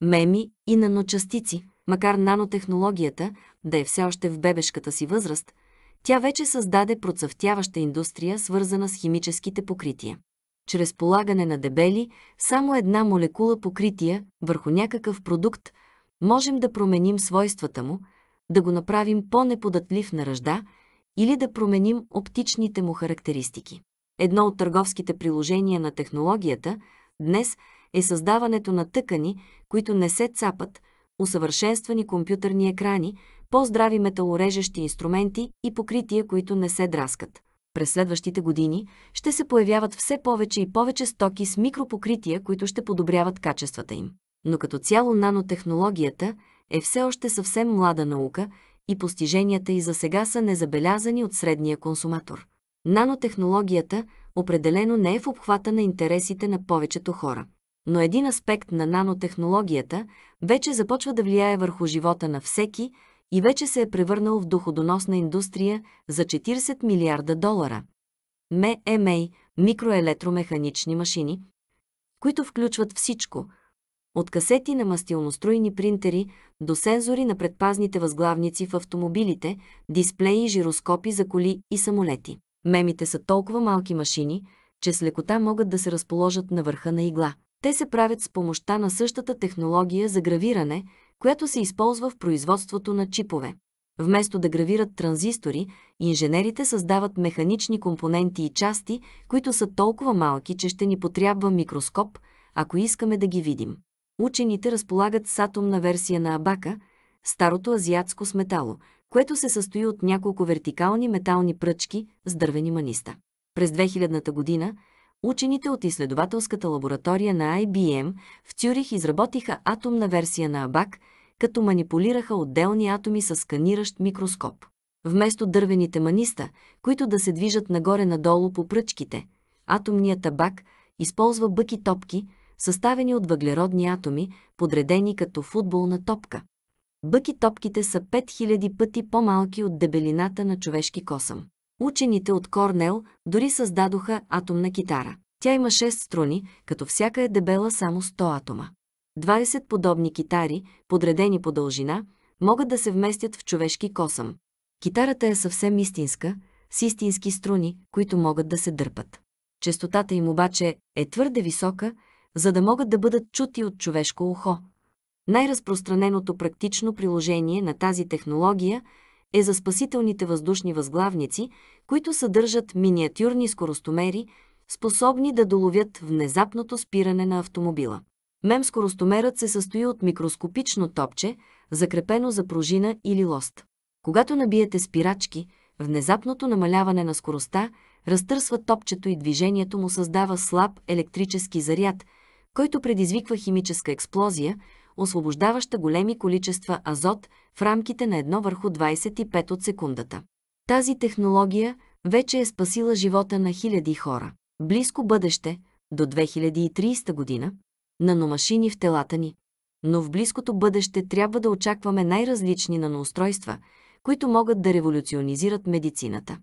меми и наночастици. Макар нанотехнологията да е все още в бебешката си възраст, тя вече създаде процъфтяваща индустрия, свързана с химическите покрития. Чрез полагане на дебели, само една молекула покрития върху някакъв продукт, можем да променим свойствата му, да го направим по-неподатлив на ръжда или да променим оптичните му характеристики. Едно от търговските приложения на технологията днес е създаването на тъкани, които не се цапат, усъвършенствани компютърни екрани, по-здрави металорежещи инструменти и покрития, които не се драскат. През следващите години ще се появяват все повече и повече стоки с микропокрития, които ще подобряват качествата им. Но като цяло нанотехнологията е все още съвсем млада наука и постиженията и за сега са незабелязани от средния консуматор. Нанотехнологията определено не е в обхвата на интересите на повечето хора но един аспект на нанотехнологията вече започва да влияе върху живота на всеки и вече се е превърнал в доходоносна индустрия за 40 милиарда долара. МЕМЕЙ – микроелектромеханични машини, които включват всичко – от касети на мастилноструйни принтери до сензори на предпазните възглавници в автомобилите, дисплеи, жироскопи за коли и самолети. Мемите са толкова малки машини, че с лекота могат да се разположат на върха на игла. Те се правят с помощта на същата технология за гравиране, която се използва в производството на чипове. Вместо да гравират транзистори, инженерите създават механични компоненти и части, които са толкова малки, че ще ни потрябва микроскоп, ако искаме да ги видим. Учените разполагат с атомна версия на абака, старото азиатско сметало, което се състои от няколко вертикални метални пръчки с дървени маниста. През 2000 година Учените от изследователската лаборатория на IBM в Цюрих изработиха атомна версия на абак, като манипулираха отделни атоми с сканиращ микроскоп. Вместо дървените маниста, които да се движат нагоре-надолу по пръчките, атомният абак използва бъки-топки, съставени от въглеродни атоми, подредени като футболна топка. Бъки-топките са 5000 пъти по-малки от дебелината на човешки косъм. Учените от Корнел дори създадоха атомна китара. Тя има 6 струни, като всяка е дебела само 100 атома. 20 подобни китари, подредени по дължина, могат да се вместят в човешки косъм. Китарата е съвсем истинска, с истински струни, които могат да се дърпат. Честотата им обаче е твърде висока, за да могат да бъдат чути от човешко ухо. Най-разпространеното практично приложение на тази технология е за спасителните въздушни възглавници, които съдържат миниатюрни скоростомери, способни да доловят внезапното спиране на автомобила. Мем скоростомерът се състои от микроскопично топче, закрепено за пружина или лост. Когато набиете спирачки, внезапното намаляване на скоростта разтърсва топчето и движението му създава слаб електрически заряд, който предизвиква химическа експлозия, освобождаваща големи количества азот в рамките на 1 върху 25 от секундата. Тази технология вече е спасила живота на хиляди хора. Близко бъдеще, до 2030 година, наномашини в телата ни. Но в близкото бъдеще трябва да очакваме най-различни наноустройства, които могат да революционизират медицината.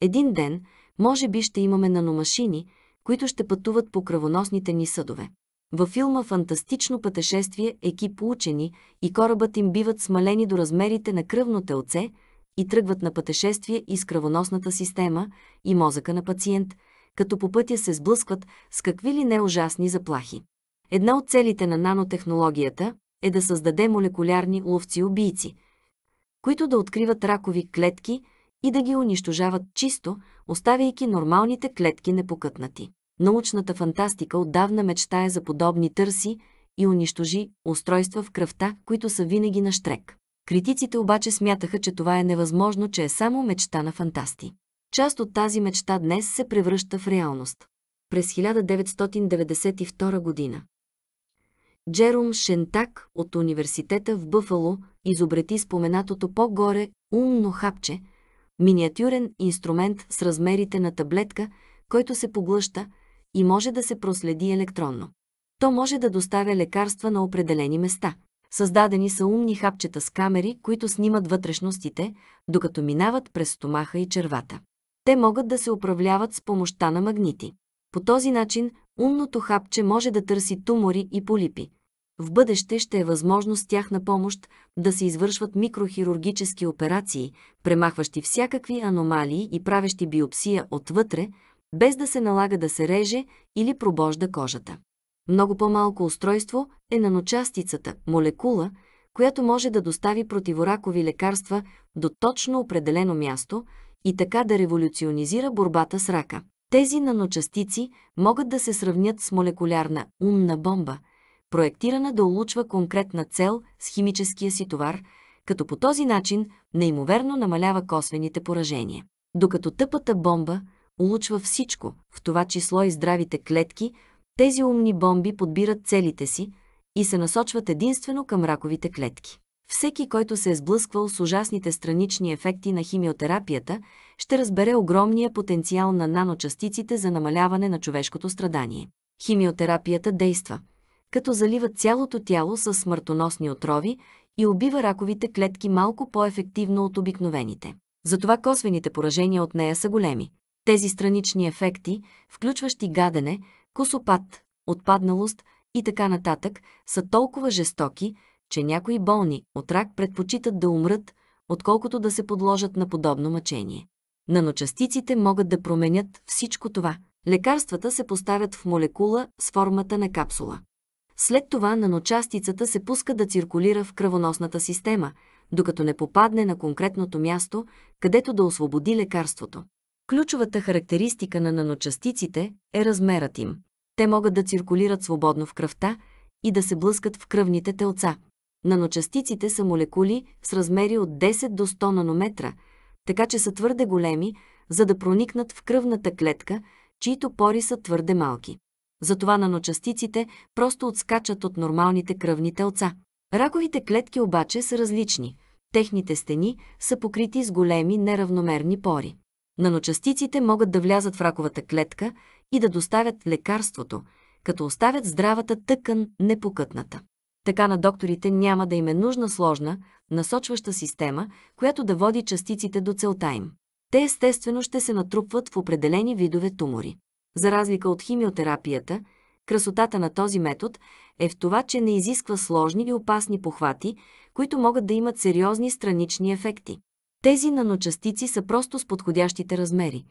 Един ден, може би ще имаме наномашини, които ще пътуват по кръвоносните ни съдове. Във филма «Фантастично пътешествие» екип учени и корабът им биват смалени до размерите на кръвно телце и тръгват на пътешествие из кръвоносната система и мозъка на пациент, като по пътя се сблъскват с какви ли не ужасни заплахи. Една от целите на нанотехнологията е да създаде молекулярни ловци-убийци, които да откриват ракови клетки и да ги унищожават чисто, оставяйки нормалните клетки непокътнати научната фантастика отдавна мечтае за подобни търси и унищожи устройства в кръвта, които са винаги на штрек. Критиците обаче смятаха, че това е невъзможно, че е само мечта на фантасти. Част от тази мечта днес се превръща в реалност. През 1992 година Джером Шентак от университета в Бъфало изобрети споменатото по-горе умно хапче, миниатюрен инструмент с размерите на таблетка, който се поглъща, и може да се проследи електронно. То може да доставя лекарства на определени места. Създадени са умни хапчета с камери, които снимат вътрешностите, докато минават през стомаха и червата. Те могат да се управляват с помощта на магнити. По този начин умното хапче може да търси тумори и полипи. В бъдеще ще е възможно с тях на помощ да се извършват микрохирургически операции, премахващи всякакви аномалии и правещи биопсия отвътре, без да се налага да се реже или пробожда кожата. Много по-малко устройство е наночастицата, молекула, която може да достави противоракови лекарства до точно определено място и така да революционизира борбата с рака. Тези наночастици могат да се сравнят с молекулярна умна бомба, проектирана да улучва конкретна цел с химическия си товар, като по този начин неимоверно намалява косвените поражения. Докато тъпата бомба – улучва всичко, в това число и здравите клетки, тези умни бомби подбират целите си и се насочват единствено към раковите клетки. Всеки, който се е сблъсквал с ужасните странични ефекти на химиотерапията, ще разбере огромния потенциал на наночастиците за намаляване на човешкото страдание. Химиотерапията действа, като залива цялото тяло с смъртоносни отрови и убива раковите клетки малко по-ефективно от обикновените. Затова косвените поражения от нея са големи. Тези странични ефекти, включващи гадене, косопат, отпадналост и така нататък, са толкова жестоки, че някои болни от рак предпочитат да умрат, отколкото да се подложат на подобно мъчение. Наночастиците могат да променят всичко това. Лекарствата се поставят в молекула с формата на капсула. След това наночастицата се пуска да циркулира в кръвоносната система, докато не попадне на конкретното място, където да освободи лекарството. Ключовата характеристика на наночастиците е размерът им. Те могат да циркулират свободно в кръвта и да се блъскат в кръвните телца. Наночастиците са молекули с размери от 10 до 100 нанометра, така че са твърде големи, за да проникнат в кръвната клетка, чието пори са твърде малки. Затова наночастиците просто отскачат от нормалните кръвни телца. Раковите клетки обаче са различни. Техните стени са покрити с големи неравномерни пори. Наночастиците могат да влязат в раковата клетка и да доставят лекарството, като оставят здравата тъкан непокътната. Така на докторите няма да им е нужна сложна, насочваща система, която да води частиците до целта им. Те естествено ще се натрупват в определени видове тумори. За разлика от химиотерапията, красотата на този метод е в това, че не изисква сложни и опасни похвати, които могат да имат сериозни странични ефекти. Тези наночастици са просто с подходящите размери,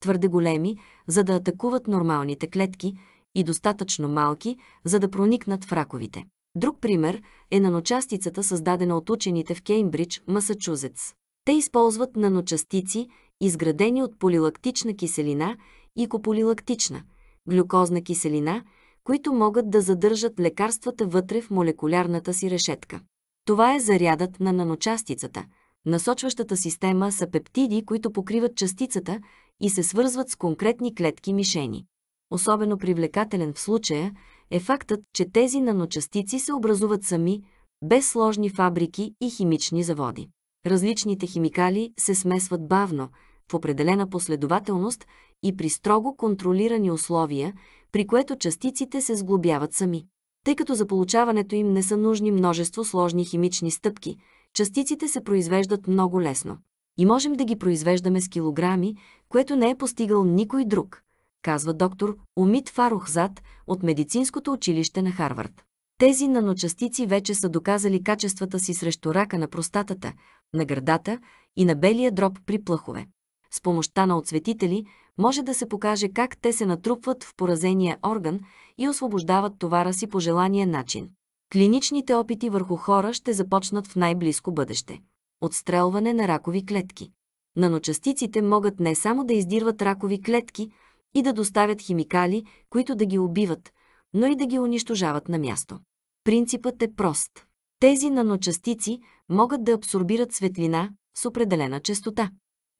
твърде големи, за да атакуват нормалните клетки и достатъчно малки, за да проникнат в раковите. Друг пример е наночастицата, създадена от учените в Кеймбридж, Масачузетс. Те използват наночастици, изградени от полилактична киселина и кополилактична, глюкозна киселина, които могат да задържат лекарствата вътре в молекулярната си решетка. Това е зарядът на наночастицата – Насочващата система са пептиди, които покриват частицата и се свързват с конкретни клетки мишени. Особено привлекателен в случая е фактът, че тези наночастици се образуват сами, без сложни фабрики и химични заводи. Различните химикали се смесват бавно, в определена последователност и при строго контролирани условия, при което частиците се сглобяват сами. Тъй като за получаването им не са нужни множество сложни химични стъпки – Частиците се произвеждат много лесно. И можем да ги произвеждаме с килограми, което не е постигал никой друг, казва доктор Умит Фарухзад от Медицинското училище на Харвард. Тези наночастици вече са доказали качествата си срещу рака на простатата, на гърдата и на белия дроб при плъхове. С помощта на отсветители може да се покаже как те се натрупват в поразения орган и освобождават товара си по желания начин. Клиничните опити върху хора ще започнат в най-близко бъдеще. Отстрелване на ракови клетки. Наночастиците могат не само да издирват ракови клетки и да доставят химикали, които да ги убиват, но и да ги унищожават на място. Принципът е прост. Тези наночастици могат да абсорбират светлина с определена частота.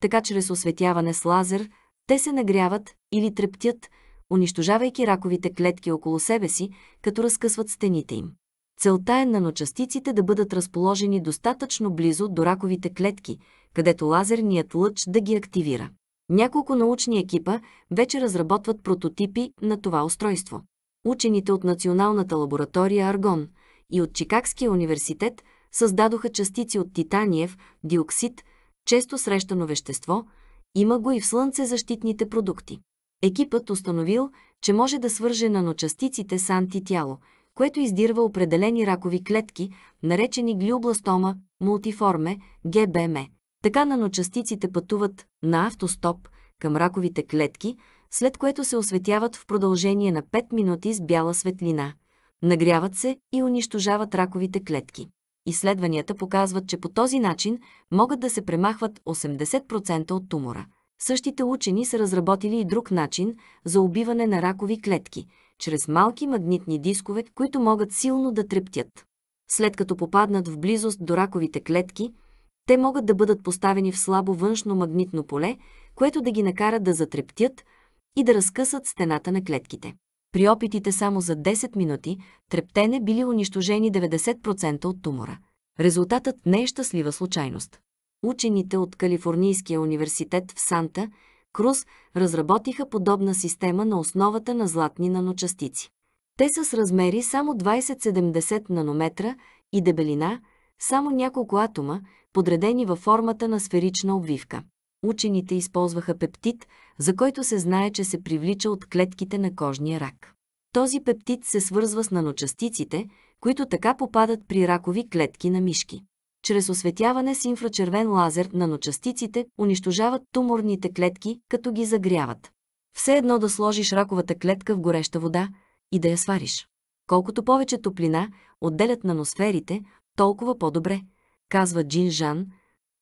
Така чрез осветяване с лазер те се нагряват или трептят, унищожавайки раковите клетки около себе си, като разкъсват стените им. Целта е наночастиците да бъдат разположени достатъчно близо до раковите клетки, където лазерният лъч да ги активира. Няколко научни екипа вече разработват прототипи на това устройство. Учените от Националната лаборатория Аргон и от Чикагския университет създадоха частици от титаниев, диоксид, често срещано вещество, има го и в слънцезащитните продукти. Екипът установил, че може да свърже наночастиците с антитяло – което издирва определени ракови клетки, наречени глиобластома, мултиформе, ГБМ. Така наночастиците пътуват на автостоп към раковите клетки, след което се осветяват в продължение на 5 минути с бяла светлина. Нагряват се и унищожават раковите клетки. Изследванията показват, че по този начин могат да се премахват 80% от тумора. Същите учени са разработили и друг начин за убиване на ракови клетки – чрез малки магнитни дискове, които могат силно да трептят. След като попаднат в близост до раковите клетки, те могат да бъдат поставени в слабо външно магнитно поле, което да ги накара да затрептят и да разкъсат стената на клетките. При опитите само за 10 минути трептене били унищожени 90% от тумора. Резултатът не е щастлива случайност. Учените от Калифорнийския университет в Санта – Круз разработиха подобна система на основата на златни наночастици. Те са с размери само 20-70 нанометра и дебелина, само няколко атома, подредени във формата на сферична обвивка. Учените използваха пептид, за който се знае, че се привлича от клетките на кожния рак. Този пептид се свързва с наночастиците, които така попадат при ракови клетки на мишки чрез осветяване с инфрачервен лазер наночастиците унищожават туморните клетки, като ги загряват. Все едно да сложиш раковата клетка в гореща вода и да я свариш. Колкото повече топлина отделят наносферите, толкова по-добре, казва Джин Жан,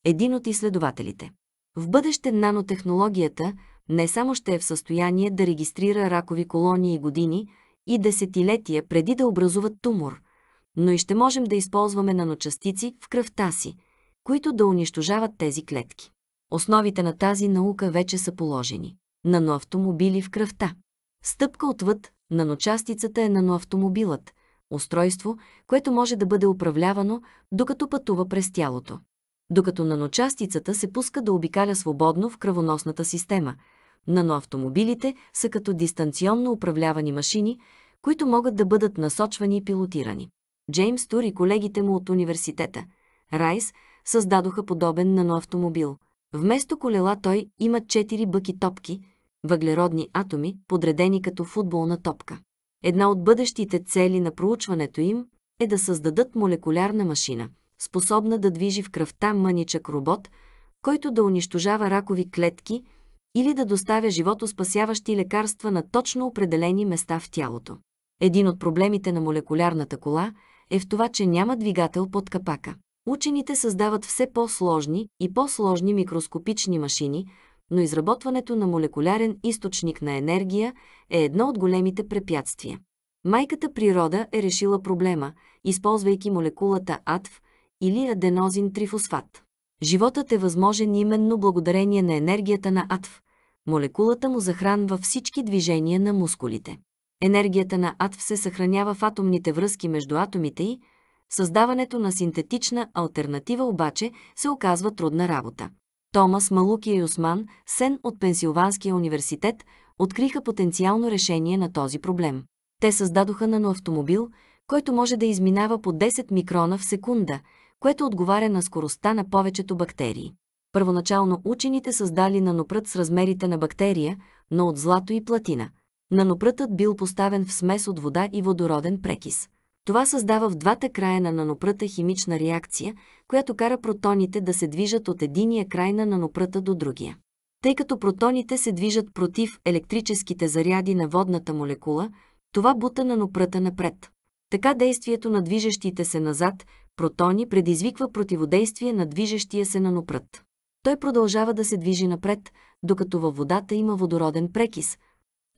един от изследователите. В бъдеще нанотехнологията не само ще е в състояние да регистрира ракови колонии години и десетилетия преди да образуват тумор – но и ще можем да използваме наночастици в кръвта си, които да унищожават тези клетки. Основите на тази наука вече са положени. Наноавтомобили в кръвта. Стъпка отвъд, наночастицата е наноавтомобилът, устройство, което може да бъде управлявано, докато пътува през тялото. Докато наночастицата се пуска да обикаля свободно в кръвоносната система, наноавтомобилите са като дистанционно управлявани машини, които могат да бъдат насочвани и пилотирани. Джеймс Тур и колегите му от университета, Райс, създадоха подобен нано автомобил. Вместо колела той има четири бъки топки, въглеродни атоми, подредени като футболна топка. Една от бъдещите цели на проучването им е да създадат молекулярна машина, способна да движи в кръвта мъничък робот, който да унищожава ракови клетки или да доставя животоспасяващи лекарства на точно определени места в тялото. Един от проблемите на молекулярната кола – е в това, че няма двигател под капака. Учените създават все по-сложни и по-сложни микроскопични машини, но изработването на молекулярен източник на енергия е едно от големите препятствия. Майката природа е решила проблема, използвайки молекулата АТВ или аденозин трифосфат. Животът е възможен именно благодарение на енергията на АТВ. Молекулата му захранва всички движения на мускулите. Енергията на атв се съхранява в атомните връзки между атомите и създаването на синтетична альтернатива обаче се оказва трудна работа. Томас Малуки и Осман Сен от Пенсилванския университет откриха потенциално решение на този проблем. Те създадоха наноавтомобил, който може да изминава по 10 микрона в секунда, което отговаря на скоростта на повечето бактерии. Първоначално учените създали нанопрът с размерите на бактерия, но от злато и платина – Нанопрътът бил поставен в смес от вода и водороден прекис. Това създава в двата края на нанопръта химична реакция, която кара протоните да се движат от единия край на нанопръта до другия. Тъй като протоните се движат против електрическите заряди на водната молекула, това бута нанопръта напред. Така действието на движещите се назад протони предизвиква противодействие на движещия се нанопрът. Той продължава да се движи напред, докато във водата има водороден прекис –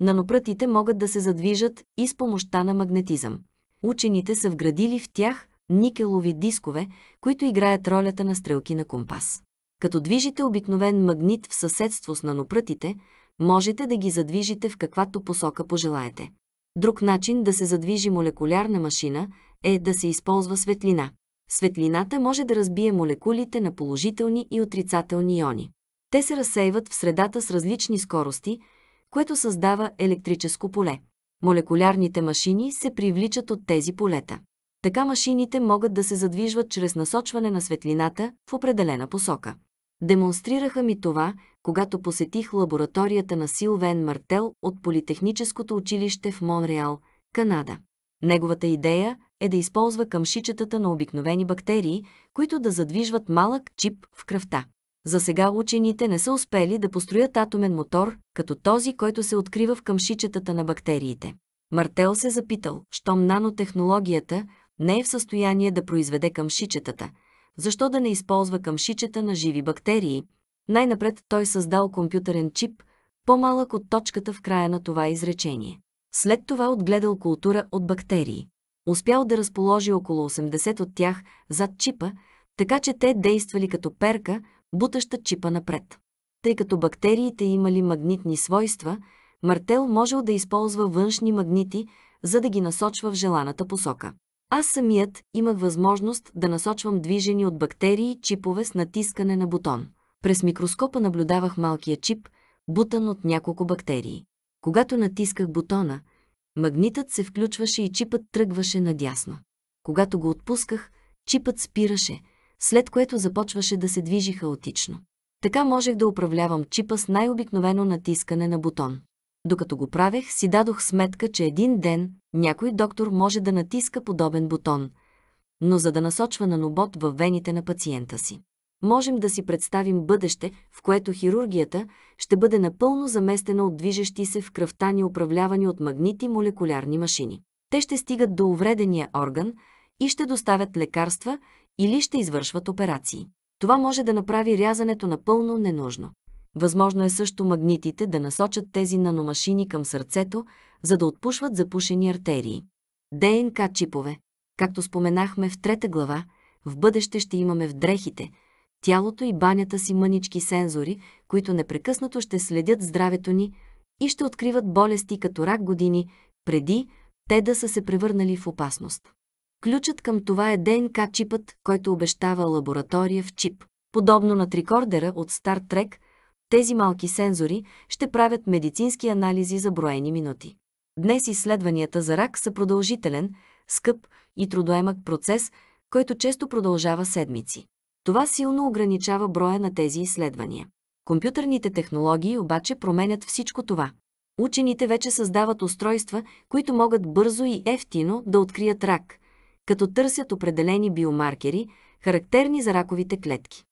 Нанопрътите могат да се задвижат и с помощта на магнетизъм. Учените са вградили в тях никелови дискове, които играят ролята на стрелки на компас. Като движите обикновен магнит в съседство с нанопрътите, можете да ги задвижите в каквато посока пожелаете. Друг начин да се задвижи молекулярна машина е да се използва светлина. Светлината може да разбие молекулите на положителни и отрицателни иони. Те се разсейват в средата с различни скорости, което създава електрическо поле. Молекулярните машини се привличат от тези полета. Така машините могат да се задвижват чрез насочване на светлината в определена посока. Демонстрираха ми това, когато посетих лабораторията на Силвен Мартел от Политехническото училище в Монреал, Канада. Неговата идея е да използва къмшичетата на обикновени бактерии, които да задвижват малък чип в кръвта. За сега учените не са успели да построят атомен мотор, като този, който се открива в къмшичетата на бактериите. Мартел се запитал, щом нанотехнологията не е в състояние да произведе къмшичетата, защо да не използва къмшичета на живи бактерии? Най-напред той създал компютърен чип, по-малък от точката в края на това изречение. След това отгледал култура от бактерии. Успял да разположи около 80 от тях зад чипа, така че те действали като перка, бутаща чипа напред. Тъй като бактериите имали магнитни свойства, Мартел можел да използва външни магнити, за да ги насочва в желаната посока. Аз самият имах възможност да насочвам движени от бактерии чипове с натискане на бутон. През микроскопа наблюдавах малкия чип, бутан от няколко бактерии. Когато натисках бутона, магнитът се включваше и чипът тръгваше надясно. Когато го отпусках, чипът спираше – след което започваше да се движи хаотично. Така можех да управлявам чипа с най-обикновено натискане на бутон. Докато го правех, си дадох сметка, че един ден някой доктор може да натиска подобен бутон, но за да насочва нанобот във вените на пациента си. Можем да си представим бъдеще, в което хирургията ще бъде напълно заместена от движещи се в кръвта ни управлявани от магнити молекулярни машини. Те ще стигат до увредения орган и ще доставят лекарства или ще извършват операции. Това може да направи рязането напълно ненужно. Възможно е също магнитите да насочат тези наномашини към сърцето, за да отпушват запушени артерии. ДНК чипове. Както споменахме в трета глава, в бъдеще ще имаме в дрехите, тялото и банята си мънички сензори, които непрекъснато ще следят здравето ни и ще откриват болести като рак години, преди те да са се превърнали в опасност. Ключът към това е ДНК чипът, който обещава лаборатория в чип. Подобно на трикордера от Star Trek, тези малки сензори ще правят медицински анализи за броени минути. Днес изследванията за рак са продължителен, скъп и трудоемък процес, който често продължава седмици. Това силно ограничава броя на тези изследвания. Компютърните технологии обаче променят всичко това. Учените вече създават устройства, които могат бързо и ефтино да открият рак – като търсят определени биомаркери, характерни за раковите клетки.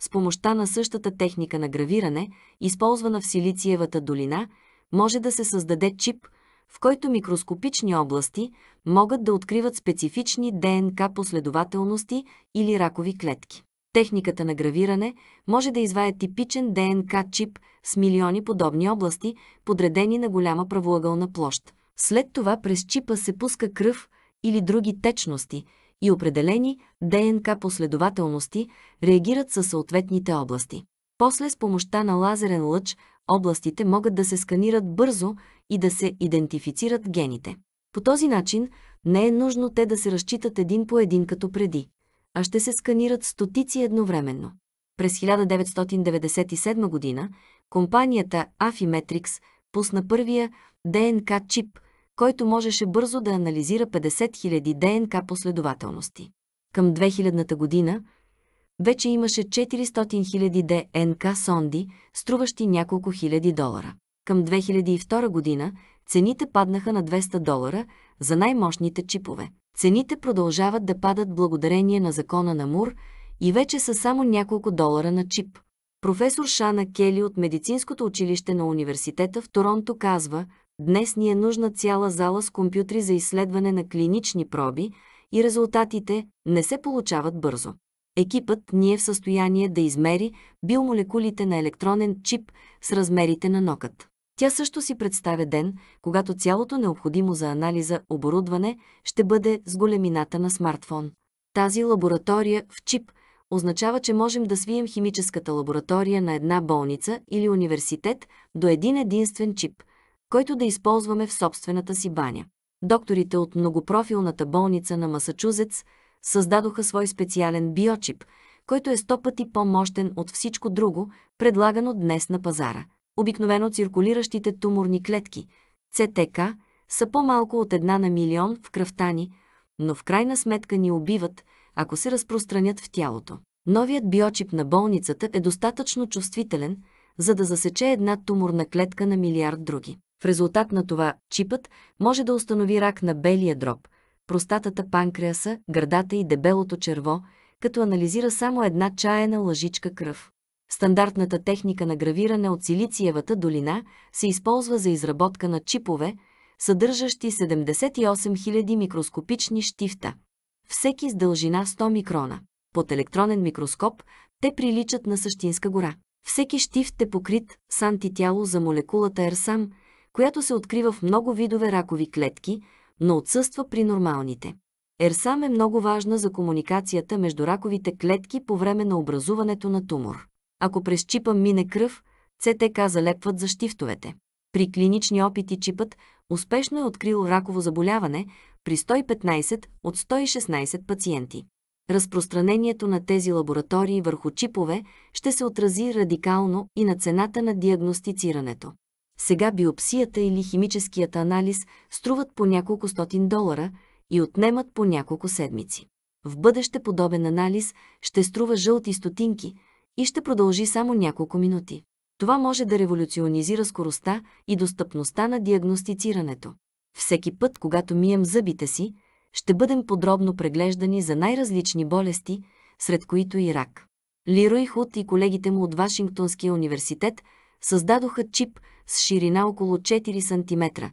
С помощта на същата техника на гравиране, използвана в Силициевата долина, може да се създаде чип, в който микроскопични области могат да откриват специфични ДНК последователности или ракови клетки. Техниката на гравиране може да извая типичен ДНК чип с милиони подобни области, подредени на голяма правоъгълна площ. След това през чипа се пуска кръв, или други течности и определени ДНК последователности реагират със съответните области. После с помощта на лазерен лъч областите могат да се сканират бързо и да се идентифицират гените. По този начин не е нужно те да се разчитат един по един като преди, а ще се сканират стотици едновременно. През 1997 г. компанията Affymetrix пусна първия ДНК чип – който можеше бързо да анализира 50 000 ДНК последователности. Към 2000-та година вече имаше 400 000 ДНК сонди, струващи няколко хиляди долара. Към 2002 година цените паднаха на 200 долара за най-мощните чипове. Цените продължават да падат благодарение на закона на Мур и вече са само няколко долара на чип. Професор Шана Кели от Медицинското училище на университета в Торонто казва, Днес ни е нужна цяла зала с компютри за изследване на клинични проби и резултатите не се получават бързо. Екипът ни е в състояние да измери биомолекулите на електронен чип с размерите на нокът. Тя също си представя ден, когато цялото необходимо за анализа оборудване ще бъде с големината на смартфон. Тази лаборатория в чип означава, че можем да свием химическата лаборатория на една болница или университет до един единствен чип който да използваме в собствената си баня. Докторите от многопрофилната болница на Масачузетс създадоха свой специален биочип, който е сто пъти по-мощен от всичко друго, предлагано днес на пазара. Обикновено циркулиращите туморни клетки, ЦТК, са по-малко от една на милион в кръвта ни, но в крайна сметка ни убиват, ако се разпространят в тялото. Новият биочип на болницата е достатъчно чувствителен, за да засече една туморна клетка на милиард други. В резултат на това, чипът може да установи рак на белия дроб, простатата, панкреаса, гърдата и дебелото черво, като анализира само една чаяна лъжичка кръв. Стандартната техника на гравиране от Силициевата долина се използва за изработка на чипове, съдържащи 78 000 микроскопични щифта. Всеки с дължина 100 микрона. Под електронен микроскоп те приличат на същинска гора. Всеки щифт е покрит с антитяло за молекулата ЕРСАМ – която се открива в много видове ракови клетки, но отсъства при нормалните. ЕРСАМ е много важна за комуникацията между раковите клетки по време на образуването на тумор. Ако през чипа мине кръв, ЦТК залепват за щифтовете. При клинични опити чипът успешно е открил раково заболяване при 115 от 116 пациенти. Разпространението на тези лаборатории върху чипове ще се отрази радикално и на цената на диагностицирането. Сега биопсията или химическият анализ струват по няколко стотин долара и отнемат по няколко седмици. В бъдеще подобен анализ ще струва жълти стотинки и ще продължи само няколко минути. Това може да революционизира скоростта и достъпността на диагностицирането. Всеки път, когато мием зъбите си, ще бъдем подробно преглеждани за най-различни болести, сред които и рак. Лирой Худ и колегите му от Вашингтонския университет създадоха чип – с ширина около 4 см,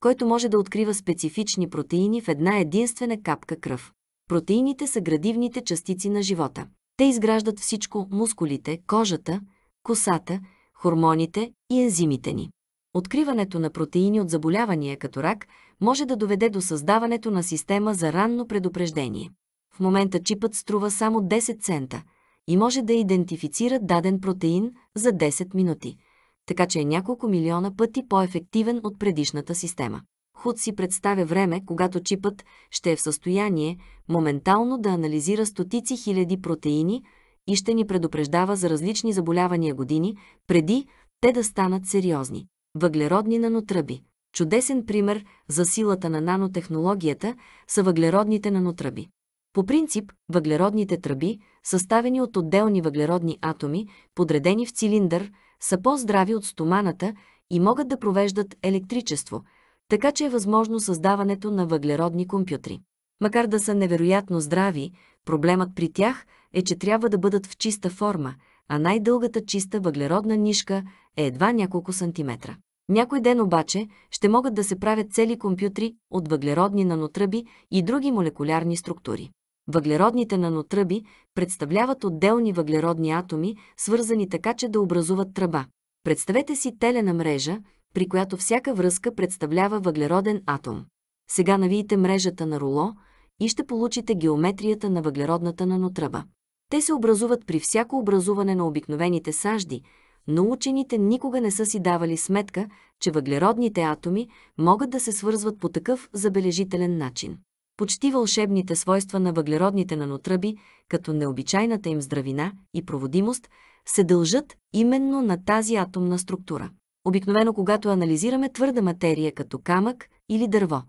който може да открива специфични протеини в една единствена капка кръв. Протеините са градивните частици на живота. Те изграждат всичко – мускулите, кожата, косата, хормоните и ензимите ни. Откриването на протеини от заболявания като рак може да доведе до създаването на система за ранно предупреждение. В момента чипът струва само 10 цента и може да идентифицира даден протеин за 10 минути – така че е няколко милиона пъти по-ефективен от предишната система. Худ си представя време, когато чипът ще е в състояние моментално да анализира стотици хиляди протеини и ще ни предупреждава за различни заболявания години, преди те да станат сериозни. Въглеродни нанотръби. Чудесен пример за силата на нанотехнологията са въглеродните нанотръби. По принцип, въглеродните тръби, съставени от отделни въглеродни атоми, подредени в цилиндър, са по-здрави от стоманата и могат да провеждат електричество, така че е възможно създаването на въглеродни компютри. Макар да са невероятно здрави, проблемът при тях е, че трябва да бъдат в чиста форма, а най-дългата чиста въглеродна нишка е едва няколко сантиметра. Някой ден обаче ще могат да се правят цели компютри от въглеродни нанотръби и други молекулярни структури. Въглеродните нанотръби представляват отделни въглеродни атоми, свързани така, че да образуват тръба. Представете си телена мрежа, при която всяка връзка представлява въглероден атом. Сега навиете мрежата на руло и ще получите геометрията на въглеродната нанотръба. Те се образуват при всяко образуване на обикновените сажди, но учените никога не са си давали сметка, че въглеродните атоми могат да се свързват по такъв забележителен начин почти вълшебните свойства на въглеродните нанотръби, като необичайната им здравина и проводимост, се дължат именно на тази атомна структура. Обикновено, когато анализираме твърда материя като камък или дърво,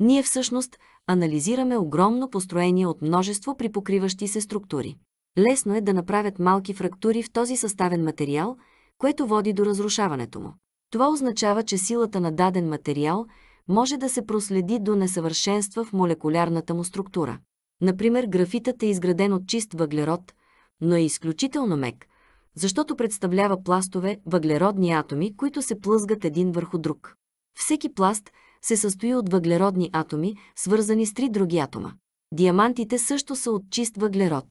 ние всъщност анализираме огромно построение от множество припокриващи се структури. Лесно е да направят малки фрактури в този съставен материал, което води до разрушаването му. Това означава, че силата на даден материал – може да се проследи до несъвършенства в молекулярната му структура. Например, графитът е изграден от чист въглерод, но е изключително мек, защото представлява пластове въглеродни атоми, които се плъзгат един върху друг. Всеки пласт се състои от въглеродни атоми, свързани с три други атома. Диамантите също са от чист въглерод,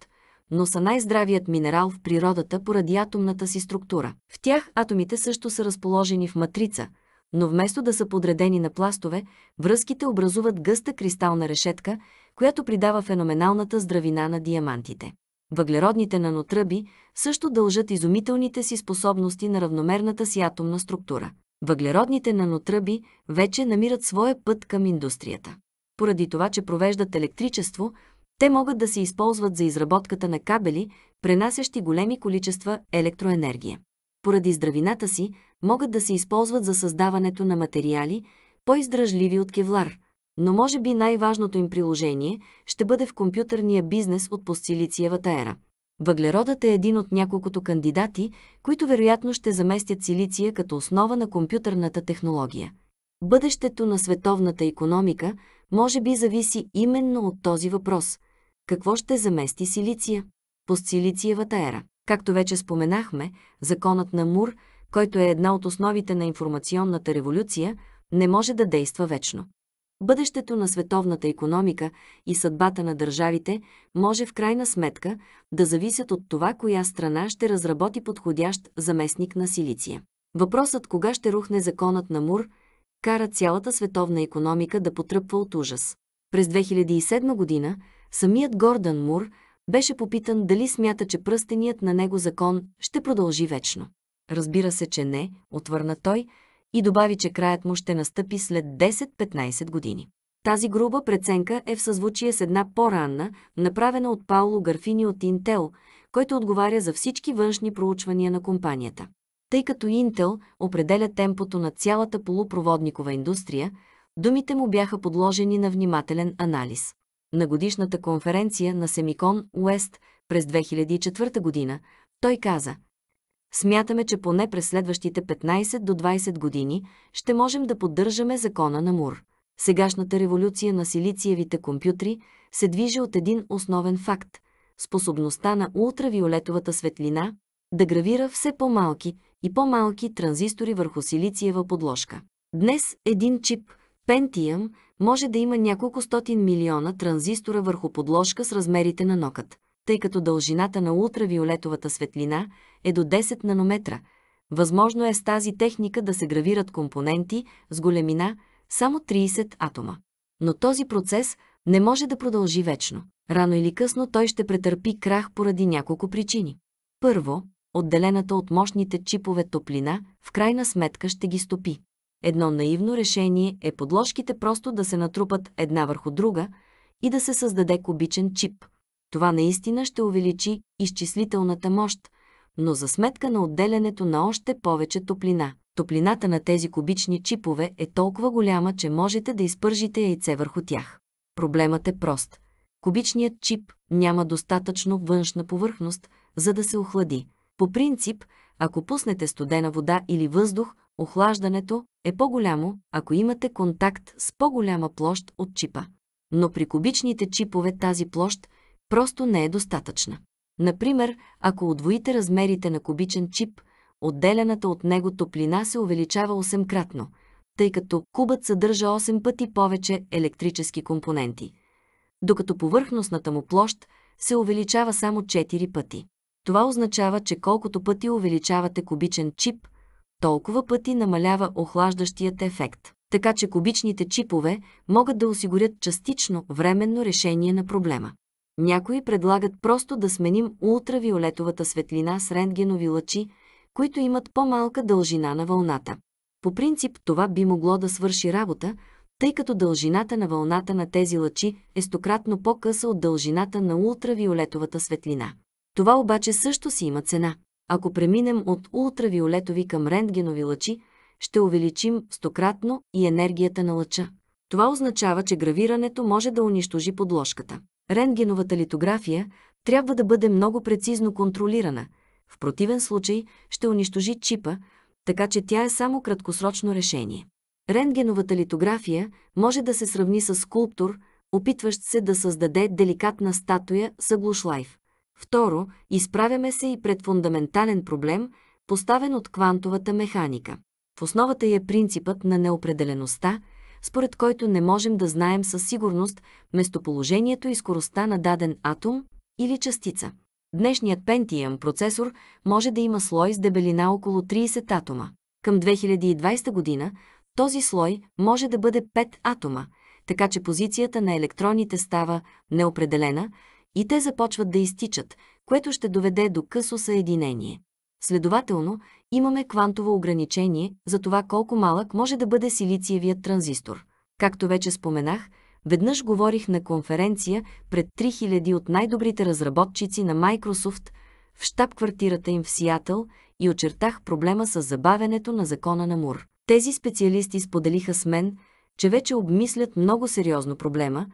но са най-здравият минерал в природата поради атомната си структура. В тях атомите също са разположени в матрица – но вместо да са подредени на пластове, връзките образуват гъста кристална решетка, която придава феноменалната здравина на диамантите. Въглеродните нанотръби също дължат изумителните си способности на равномерната си атомна структура. Въглеродните нанотръби вече намират своя път към индустрията. Поради това, че провеждат електричество, те могат да се използват за изработката на кабели, пренасящи големи количества електроенергия поради здравината си, могат да се използват за създаването на материали, по-издръжливи от кевлар, но може би най-важното им приложение ще бъде в компютърния бизнес от постсилициевата ера. Въглеродът е един от няколкото кандидати, които вероятно ще заместят силиция като основа на компютърната технология. Бъдещето на световната економика може би зависи именно от този въпрос – какво ще замести силиция? Постсилициевата ера. Както вече споменахме, законът на Мур, който е една от основите на информационната революция, не може да действа вечно. Бъдещето на световната економика и съдбата на държавите може в крайна сметка да зависят от това, коя страна ще разработи подходящ заместник на силиция. Въпросът кога ще рухне законът на Мур кара цялата световна економика да потръпва от ужас. През 2007 година самият Гордън Мур – беше попитан дали смята, че пръстеният на него закон ще продължи вечно. Разбира се, че не, отвърна той и добави, че краят му ще настъпи след 10-15 години. Тази груба преценка е в съзвучие с една по-ранна, направена от Пауло Гарфини от Intel, който отговаря за всички външни проучвания на компанията. Тъй като Intel определя темпото на цялата полупроводникова индустрия, думите му бяха подложени на внимателен анализ на годишната конференция на Семикон Уест през 2004 година, той каза «Смятаме, че поне през следващите 15 до 20 години ще можем да поддържаме закона на Мур. Сегашната революция на силициевите компютри се движи от един основен факт – способността на ултравиолетовата светлина да гравира все по-малки и по-малки транзистори върху силициева подложка. Днес един чип – Pentium – може да има няколко стотин милиона транзистора върху подложка с размерите на нокът, тъй като дължината на ултравиолетовата светлина е до 10 нанометра. Възможно е с тази техника да се гравират компоненти с големина само 30 атома. Но този процес не може да продължи вечно. Рано или късно той ще претърпи крах поради няколко причини. Първо, отделената от мощните чипове топлина в крайна сметка ще ги стопи. Едно наивно решение е подложките просто да се натрупат една върху друга и да се създаде кубичен чип. Това наистина ще увеличи изчислителната мощ, но за сметка на отделянето на още повече топлина. Топлината на тези кубични чипове е толкова голяма, че можете да изпържите яйце върху тях. Проблемът е прост. Кубичният чип няма достатъчно външна повърхност, за да се охлади. По принцип, ако пуснете студена вода или въздух, Охлаждането е по-голямо, ако имате контакт с по-голяма площ от чипа. Но при кубичните чипове тази площ просто не е достатъчна. Например, ако удвоите размерите на кубичен чип, отделената от него топлина се увеличава 8-кратно, тъй като кубът съдържа 8 пъти повече електрически компоненти, докато повърхностната му площ се увеличава само 4 пъти. Това означава, че колкото пъти увеличавате кубичен чип, толкова пъти намалява охлаждащият ефект. Така че кубичните чипове могат да осигурят частично временно решение на проблема. Някои предлагат просто да сменим ултравиолетовата светлина с рентгенови лъчи, които имат по-малка дължина на вълната. По принцип това би могло да свърши работа, тъй като дължината на вълната на тези лъчи е стократно по-къса от дължината на ултравиолетовата светлина. Това обаче също си има цена. Ако преминем от ултравиолетови към рентгенови лъчи, ще увеличим стократно и енергията на лъча. Това означава, че гравирането може да унищожи подложката. Рентгеновата литография трябва да бъде много прецизно контролирана. В противен случай ще унищожи чипа, така че тя е само краткосрочно решение. Рентгеновата литография може да се сравни с скулптор, опитващ се да създаде деликатна статуя с глушлайф. Второ, изправяме се и пред фундаментален проблем, поставен от квантовата механика. В основата й е принципът на неопределеността, според който не можем да знаем със сигурност местоположението и скоростта на даден атом или частица. Днешният Pentium процесор може да има слой с дебелина около 30 атома. Към 2020 година този слой може да бъде 5 атома, така че позицията на електроните става неопределена, и те започват да изтичат, което ще доведе до късо съединение. Следователно, имаме квантово ограничение за това колко малък може да бъде силициевият транзистор. Както вече споменах, веднъж говорих на конференция пред 3000 от най-добрите разработчици на Microsoft в штаб-квартирата им в Сиатъл и очертах проблема с забавянето на закона на Мур. Тези специалисти споделиха с мен, че вече обмислят много сериозно проблема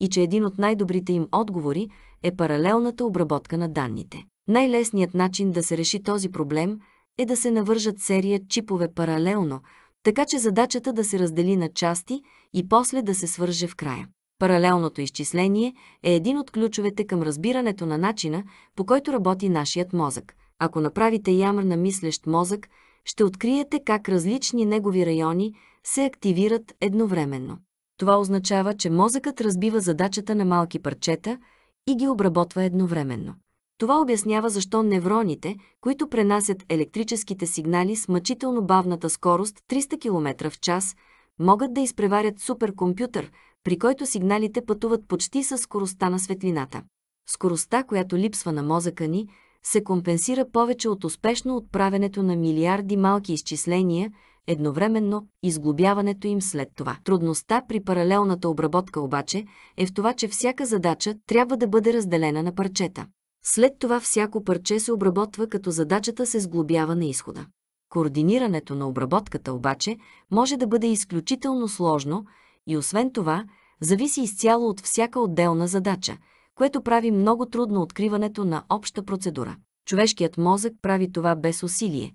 и че един от най-добрите им отговори е паралелната обработка на данните. Най-лесният начин да се реши този проблем е да се навържат серия чипове паралелно, така че задачата да се раздели на части и после да се свърже в края. Паралелното изчисление е един от ключовете към разбирането на начина, по който работи нашият мозък. Ако направите ямър на мислещ мозък, ще откриете как различни негови райони се активират едновременно. Това означава, че мозъкът разбива задачата на малки парчета – и ги обработва едновременно. Това обяснява защо невроните, които пренасят електрическите сигнали с мъчително бавната скорост 300 км в час, могат да изпреварят суперкомпютър, при който сигналите пътуват почти със скоростта на светлината. Скоростта, която липсва на мозъка ни, се компенсира повече от успешно отправенето на милиарди малки изчисления – едновременно изглобяването им след това. Трудността при паралелната обработка обаче е в това, че всяка задача трябва да бъде разделена на парчета. След това всяко парче се обработва, като задачата се сглобява на изхода. Координирането на обработката обаче може да бъде изключително сложно и освен това зависи изцяло от всяка отделна задача, което прави много трудно откриването на обща процедура. Човешкият мозък прави това без усилие,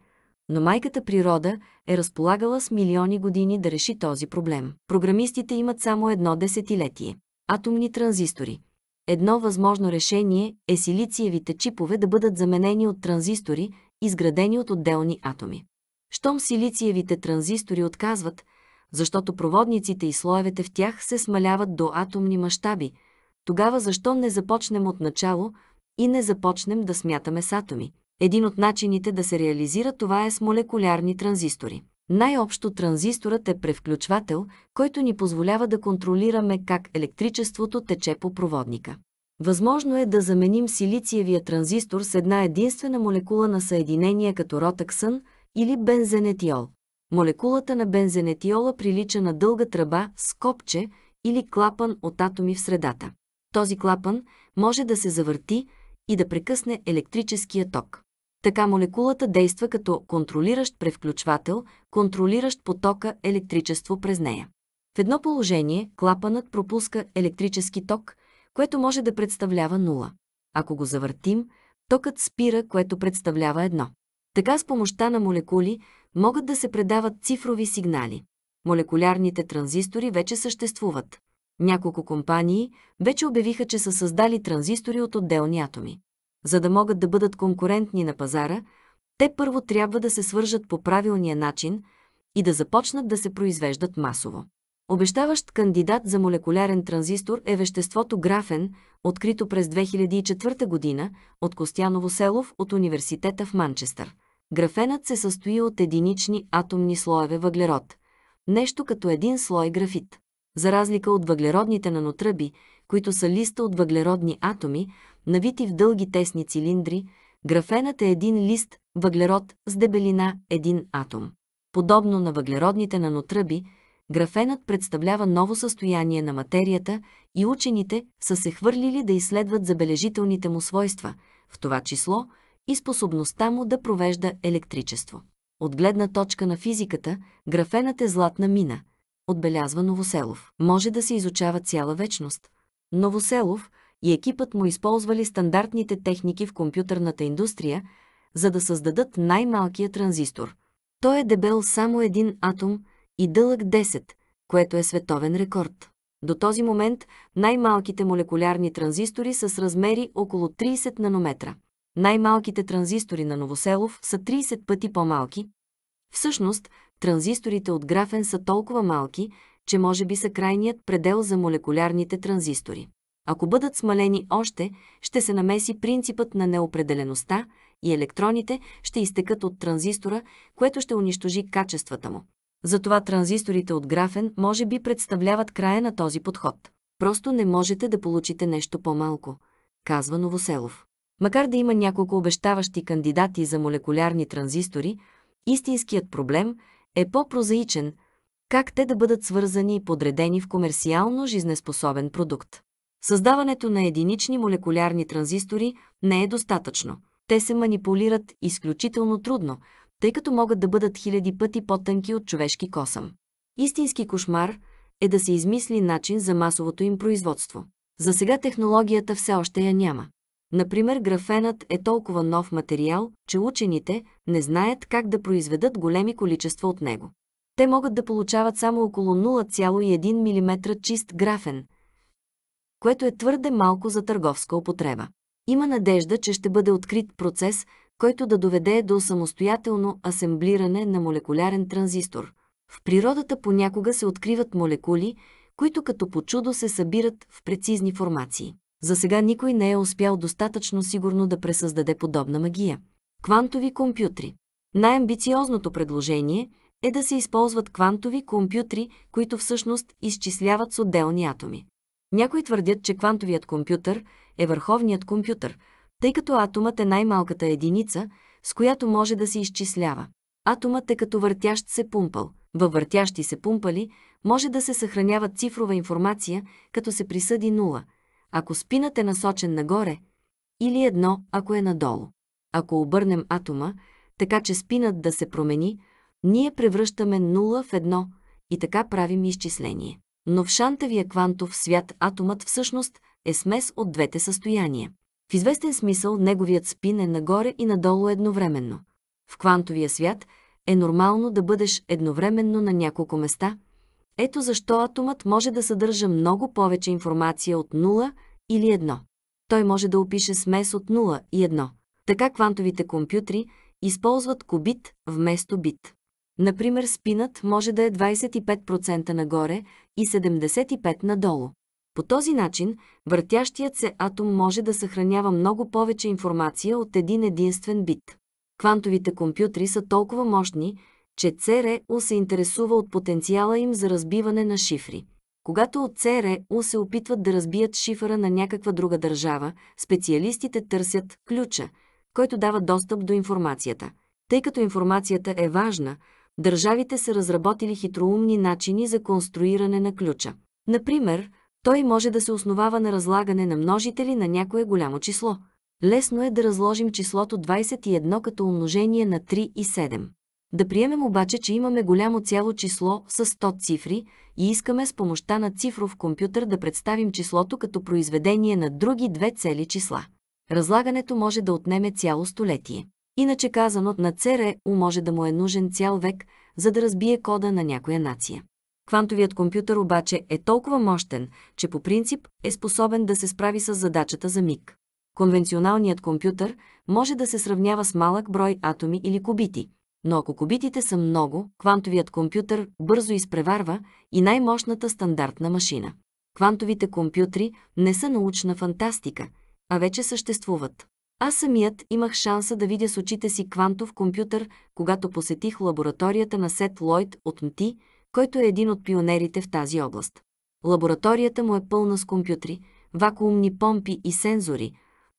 но майката природа е разполагала с милиони години да реши този проблем. Програмистите имат само едно десетилетие. Атомни транзистори. Едно възможно решение е силициевите чипове да бъдат заменени от транзистори, изградени от отделни атоми. Щом силициевите транзистори отказват, защото проводниците и слоевете в тях се смаляват до атомни мащаби, тогава защо не започнем от начало и не започнем да смятаме с атоми? Един от начините да се реализира това е с молекулярни транзистори. Най-общо транзисторът е превключвател, който ни позволява да контролираме как електричеството тече по проводника. Възможно е да заменим силициевия транзистор с една единствена молекула на съединение като ротаксън или бензенетиол. Молекулата на бензенетиола прилича на дълга тръба с копче или клапан от атоми в средата. Този клапан може да се завърти и да прекъсне електрическия ток. Така молекулата действа като контролиращ превключвател, контролиращ потока електричество през нея. В едно положение клапанът пропуска електрически ток, което може да представлява нула. Ако го завъртим, токът спира, което представлява едно. Така с помощта на молекули могат да се предават цифрови сигнали. Молекулярните транзистори вече съществуват. Няколко компании вече обявиха, че са създали транзистори от отделни атоми. За да могат да бъдат конкурентни на пазара, те първо трябва да се свържат по правилния начин и да започнат да се произвеждат масово. Обещаващ кандидат за молекулярен транзистор е веществото графен, открито през 2004 година от Костяново Селов от университета в Манчестър. Графенът се състои от единични атомни слоеве въглерод, нещо като един слой графит. За разлика от въглеродните нанотръби, които са листа от въглеродни атоми, навити в дълги тесни цилиндри, графенът е един лист въглерод с дебелина един атом. Подобно на въглеродните нанотръби, графенът представлява ново състояние на материята и учените са се хвърлили да изследват забележителните му свойства, в това число и способността му да провежда електричество. От гледна точка на физиката, графенът е златна мина, отбелязва Новоселов. Може да се изучава цяла вечност. Новоселов и екипът му използвали стандартните техники в компютърната индустрия, за да създадат най-малкия транзистор. Той е дебел само един атом и дълъг 10, което е световен рекорд. До този момент най-малките молекулярни транзистори са с размери около 30 нанометра. Най-малките транзистори на Новоселов са 30 пъти по-малки. Всъщност, транзисторите от графен са толкова малки, че може би са крайният предел за молекулярните транзистори. Ако бъдат смалени още, ще се намеси принципът на неопределеността и електроните ще изтекат от транзистора, което ще унищожи качествата му. Затова транзисторите от графен може би представляват края на този подход. Просто не можете да получите нещо по-малко, казва Новоселов. Макар да има няколко обещаващи кандидати за молекулярни транзистори, истинският проблем е по-прозаичен, как те да бъдат свързани и подредени в комерциално жизнеспособен продукт. Създаването на единични молекулярни транзистори не е достатъчно. Те се манипулират изключително трудно, тъй като могат да бъдат хиляди пъти по-тънки от човешки косъм. Истински кошмар е да се измисли начин за масовото им производство. За сега технологията все още я няма. Например, графенът е толкова нов материал, че учените не знаят как да произведат големи количества от него те могат да получават само около 0,1 мм чист графен, което е твърде малко за търговска употреба. Има надежда, че ще бъде открит процес, който да доведе до самостоятелно асемблиране на молекулярен транзистор. В природата понякога се откриват молекули, които като по чудо се събират в прецизни формации. За сега никой не е успял достатъчно сигурно да пресъздаде подобна магия. Квантови компютри. Най-амбициозното предложение – е да се използват квантови компютри, които всъщност изчисляват с отделни атоми. Някои твърдят, че квантовият компютър е върховният компютър, тъй като атомът е най-малката единица, с която може да се изчислява. Атомът е като въртящ се пумпал. Във въртящи се пумпали може да се съхранява цифрова информация, като се присъди нула, ако спинът е насочен нагоре, или едно, ако е надолу. Ако обърнем атома, така че спинът да се промени, ние превръщаме 0 в едно и така правим изчисление. Но в шантавия квантов свят атомът всъщност е смес от двете състояния. В известен смисъл неговият спин е нагоре и надолу едновременно. В квантовия свят е нормално да бъдеш едновременно на няколко места. Ето защо атомът може да съдържа много повече информация от 0 или 1. Той може да опише смес от 0 и 1. Така квантовите компютри използват кубит вместо бит. Например, спинът може да е 25% нагоре и 75% надолу. По този начин, въртящият се атом може да съхранява много повече информация от един единствен бит. Квантовите компютри са толкова мощни, че ЦРУ се интересува от потенциала им за разбиване на шифри. Когато от ЦРУ се опитват да разбият шифъра на някаква друга държава, специалистите търсят ключа, който дава достъп до информацията. Тъй като информацията е важна, държавите са разработили хитроумни начини за конструиране на ключа. Например, той може да се основава на разлагане на множители на някое голямо число. Лесно е да разложим числото 21 като умножение на 3 и 7. Да приемем обаче, че имаме голямо цяло число с 100 цифри и искаме с помощта на цифров компютър да представим числото като произведение на други две цели числа. Разлагането може да отнеме цяло столетие. Иначе казано, на ЦРУ може да му е нужен цял век, за да разбие кода на някоя нация. Квантовият компютър обаче е толкова мощен, че по принцип е способен да се справи с задачата за миг. Конвенционалният компютър може да се сравнява с малък брой атоми или кубити, но ако кубитите са много, квантовият компютър бързо изпреварва и най-мощната стандартна машина. Квантовите компютри не са научна фантастика, а вече съществуват. Аз самият имах шанса да видя с очите си квантов компютър, когато посетих лабораторията на Сет Лойд от МТИ, който е един от пионерите в тази област. Лабораторията му е пълна с компютри, вакуумни помпи и сензори,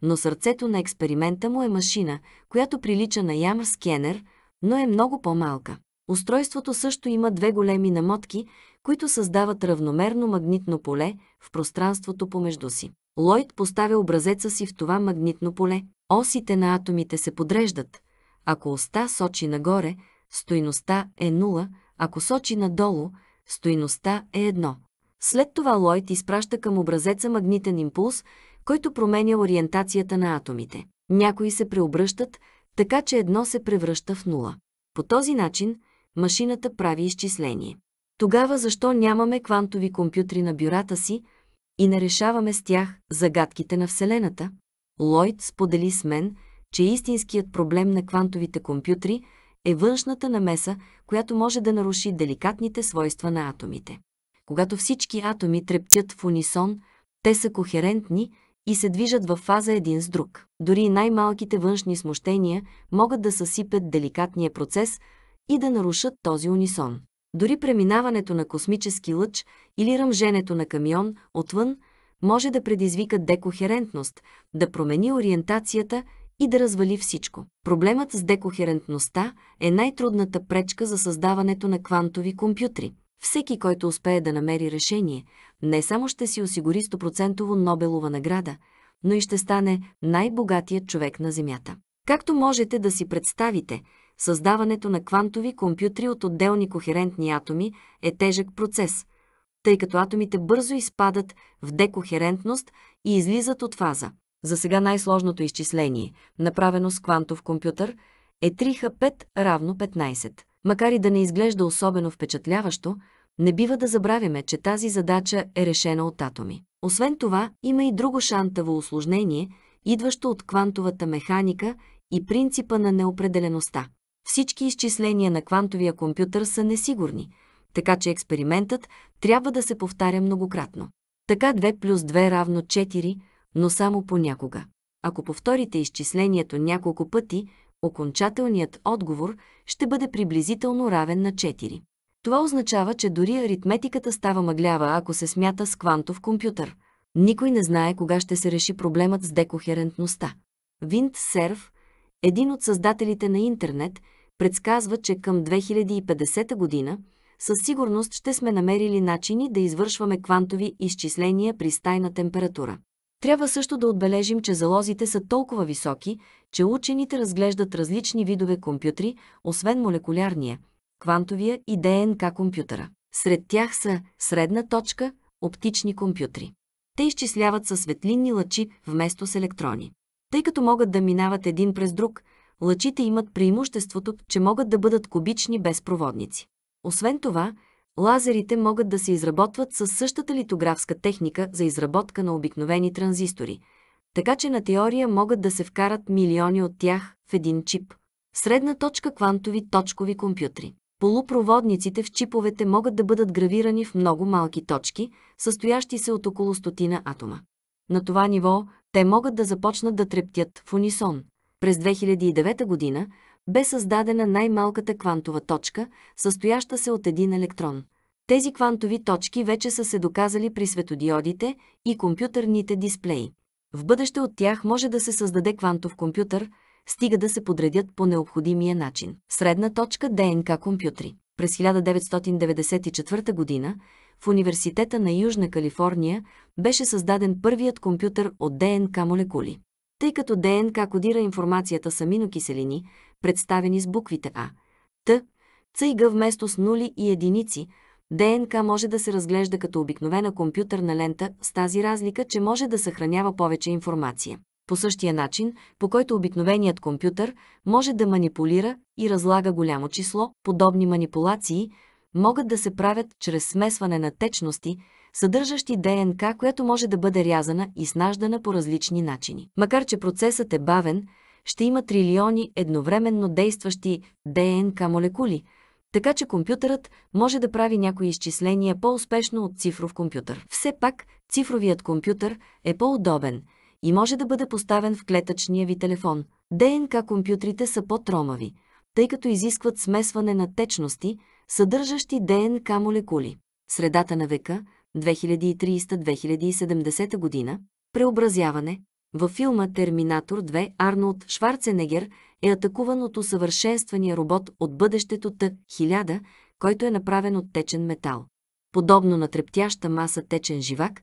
но сърцето на експеримента му е машина, която прилича на ямр скенер, но е много по-малка. Устройството също има две големи намотки, които създават равномерно магнитно поле в пространството помежду си. Лойд поставя образеца си в това магнитно поле. Осите на атомите се подреждат. Ако оста сочи нагоре, стойността е 0, ако сочи надолу, стойността е 1. След това Лойд изпраща към образеца магнитен импулс, който променя ориентацията на атомите. Някои се преобръщат, така че едно се превръща в нула. По този начин машината прави изчисление. Тогава защо нямаме квантови компютри на бюрата си, и не решаваме с тях загадките на Вселената, Лойд сподели с мен, че истинският проблем на квантовите компютри е външната намеса, която може да наруши деликатните свойства на атомите. Когато всички атоми трептят в унисон, те са кохерентни и се движат в фаза един с друг. Дори най-малките външни смущения могат да съсипят деликатния процес и да нарушат този унисон. Дори преминаването на космически лъч или ръмженето на камион отвън може да предизвика декохерентност, да промени ориентацията и да развали всичко. Проблемът с декохерентността е най-трудната пречка за създаването на квантови компютри. Всеки, който успее да намери решение, не само ще си осигури 100% Нобелова награда, но и ще стане най-богатият човек на Земята. Както можете да си представите, Създаването на квантови компютри от отделни кохерентни атоми е тежък процес, тъй като атомите бързо изпадат в декохерентност и излизат от фаза. За сега най-сложното изчисление, направено с квантов компютър, е 3Х5 равно 15. Макар и да не изглежда особено впечатляващо, не бива да забравяме, че тази задача е решена от атоми. Освен това, има и друго шантаво осложнение, идващо от квантовата механика и принципа на неопределеността. Всички изчисления на квантовия компютър са несигурни, така че експериментът трябва да се повтаря многократно. Така 2 плюс 2 равно 4, но само понякога. Ако повторите изчислението няколко пъти, окончателният отговор ще бъде приблизително равен на 4. Това означава, че дори аритметиката става мъглява, ако се смята с квантов компютър. Никой не знае кога ще се реши проблемът с декохерентността. Винт Серв, един от създателите на интернет, предсказва, че към 2050 година със сигурност ще сме намерили начини да извършваме квантови изчисления при стайна температура. Трябва също да отбележим, че залозите са толкова високи, че учените разглеждат различни видове компютри, освен молекулярния, квантовия и ДНК компютъра. Сред тях са средна точка, оптични компютри. Те изчисляват със светлинни лъчи вместо с електрони. Тъй като могат да минават един през друг, лъчите имат преимуществото, че могат да бъдат кубични без проводници. Освен това, лазерите могат да се изработват със същата литографска техника за изработка на обикновени транзистори, така че на теория могат да се вкарат милиони от тях в един чип. Средна точка квантови точкови компютри. Полупроводниците в чиповете могат да бъдат гравирани в много малки точки, състоящи се от около стотина атома. На това ниво те могат да започнат да трептят в унисон. През 2009 година бе създадена най-малката квантова точка, състояща се от един електрон. Тези квантови точки вече са се доказали при светодиодите и компютърните дисплеи. В бъдеще от тях може да се създаде квантов компютър, стига да се подредят по необходимия начин. Средна точка ДНК компютри. През 1994 г. в Университета на Южна Калифорния беше създаден първият компютър от ДНК молекули тъй като ДНК кодира информацията с аминокиселини, представени с буквите А, Т, Ц и Г вместо с нули и единици, ДНК може да се разглежда като обикновена компютърна лента с тази разлика, че може да съхранява повече информация. По същия начин, по който обикновеният компютър може да манипулира и разлага голямо число, подобни манипулации могат да се правят чрез смесване на течности – съдържащи ДНК, която може да бъде рязана и снаждана по различни начини. Макар че процесът е бавен, ще има трилиони едновременно действащи ДНК молекули, така че компютърът може да прави някои изчисления по-успешно от цифров компютър. Все пак, цифровият компютър е по-удобен и може да бъде поставен в клетъчния ви телефон. ДНК компютрите са по-тромави, тъй като изискват смесване на течности, съдържащи ДНК молекули. Средата на века, 2030-2070 година, преобразяване, във филма «Терминатор 2» Арнолд Шварценегер е атакуван от усъвършенствания робот от бъдещето Т-1000, който е направен от течен метал. Подобно на трептяща маса течен живак,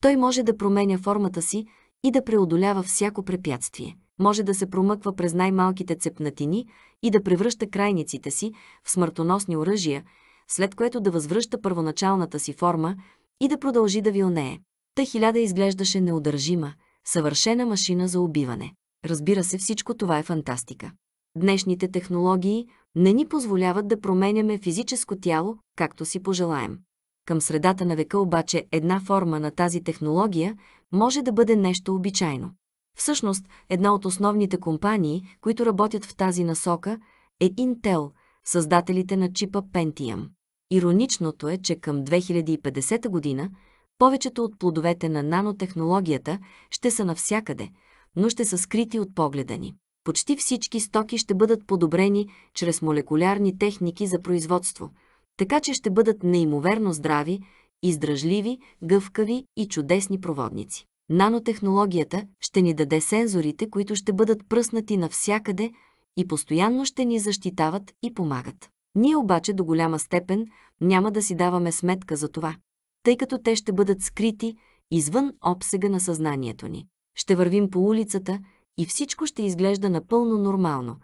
той може да променя формата си и да преодолява всяко препятствие. Може да се промъква през най-малките цепнатини и да превръща крайниците си в смъртоносни оръжия, след което да възвръща първоначалната си форма и да продължи да вилнее. Та хиляда изглеждаше неудържима, съвършена машина за убиване. Разбира се, всичко това е фантастика. Днешните технологии не ни позволяват да променяме физическо тяло, както си пожелаем. Към средата на века обаче една форма на тази технология може да бъде нещо обичайно. Всъщност, една от основните компании, които работят в тази насока, е Intel, създателите на чипа Pentium. Ироничното е, че към 2050 година повечето от плодовете на нанотехнологията ще са навсякъде, но ще са скрити от погледа ни. Почти всички стоки ще бъдат подобрени чрез молекулярни техники за производство, така че ще бъдат неимоверно здрави, издръжливи, гъвкави и чудесни проводници. Нанотехнологията ще ни даде сензорите, които ще бъдат пръснати навсякъде и постоянно ще ни защитават и помагат. Ние обаче до голяма степен няма да си даваме сметка за това, тъй като те ще бъдат скрити извън обсега на съзнанието ни. Ще вървим по улицата и всичко ще изглежда напълно нормално,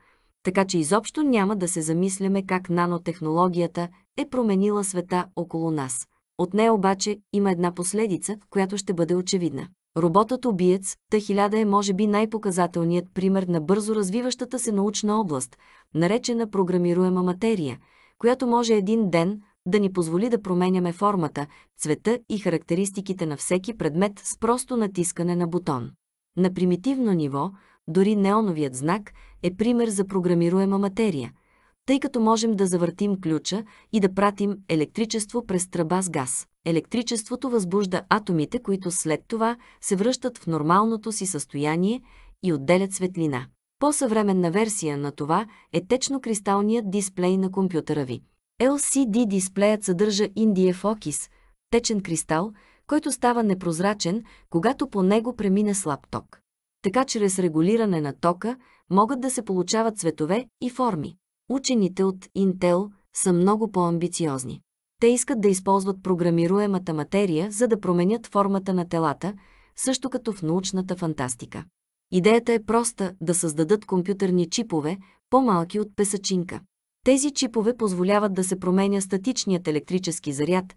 така че изобщо няма да се замисляме как нанотехнологията е променила света около нас. От нея обаче има една последица, която ще бъде очевидна. Роботът обиец, та е може би най-показателният пример на бързо развиващата се научна област, наречена програмируема материя, която може един ден да ни позволи да променяме формата, цвета и характеристиките на всеки предмет с просто натискане на бутон. На примитивно ниво, дори неоновият знак е пример за програмируема материя – тъй като можем да завъртим ключа и да пратим електричество през тръба с газ. Електричеството възбужда атомите, които след това се връщат в нормалното си състояние и отделят светлина. По-съвременна версия на това е течно-кристалният дисплей на компютъра ви. LCD дисплеят съдържа индиев окис, течен кристал, който става непрозрачен, когато по него премине слаб ток. Така чрез регулиране на тока могат да се получават цветове и форми учените от Intel са много по-амбициозни. Те искат да използват програмируемата материя, за да променят формата на телата, също като в научната фантастика. Идеята е проста да създадат компютърни чипове, по-малки от песачинка. Тези чипове позволяват да се променя статичният електрически заряд,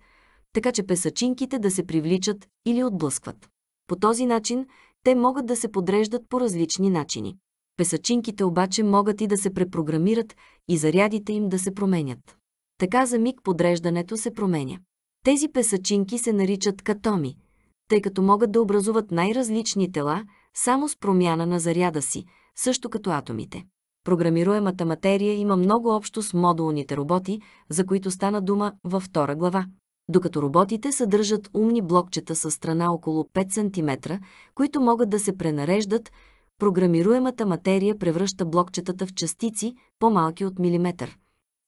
така че песачинките да се привличат или отблъскват. По този начин те могат да се подреждат по различни начини. Песачинките обаче могат и да се препрограмират и зарядите им да се променят. Така за миг подреждането се променя. Тези песачинки се наричат катоми, тъй като могат да образуват най-различни тела само с промяна на заряда си, също като атомите. Програмируемата материя има много общо с модулните роботи, за които стана дума във втора глава. Докато роботите съдържат умни блокчета със страна около 5 см, които могат да се пренареждат програмируемата материя превръща блокчетата в частици, по-малки от милиметър.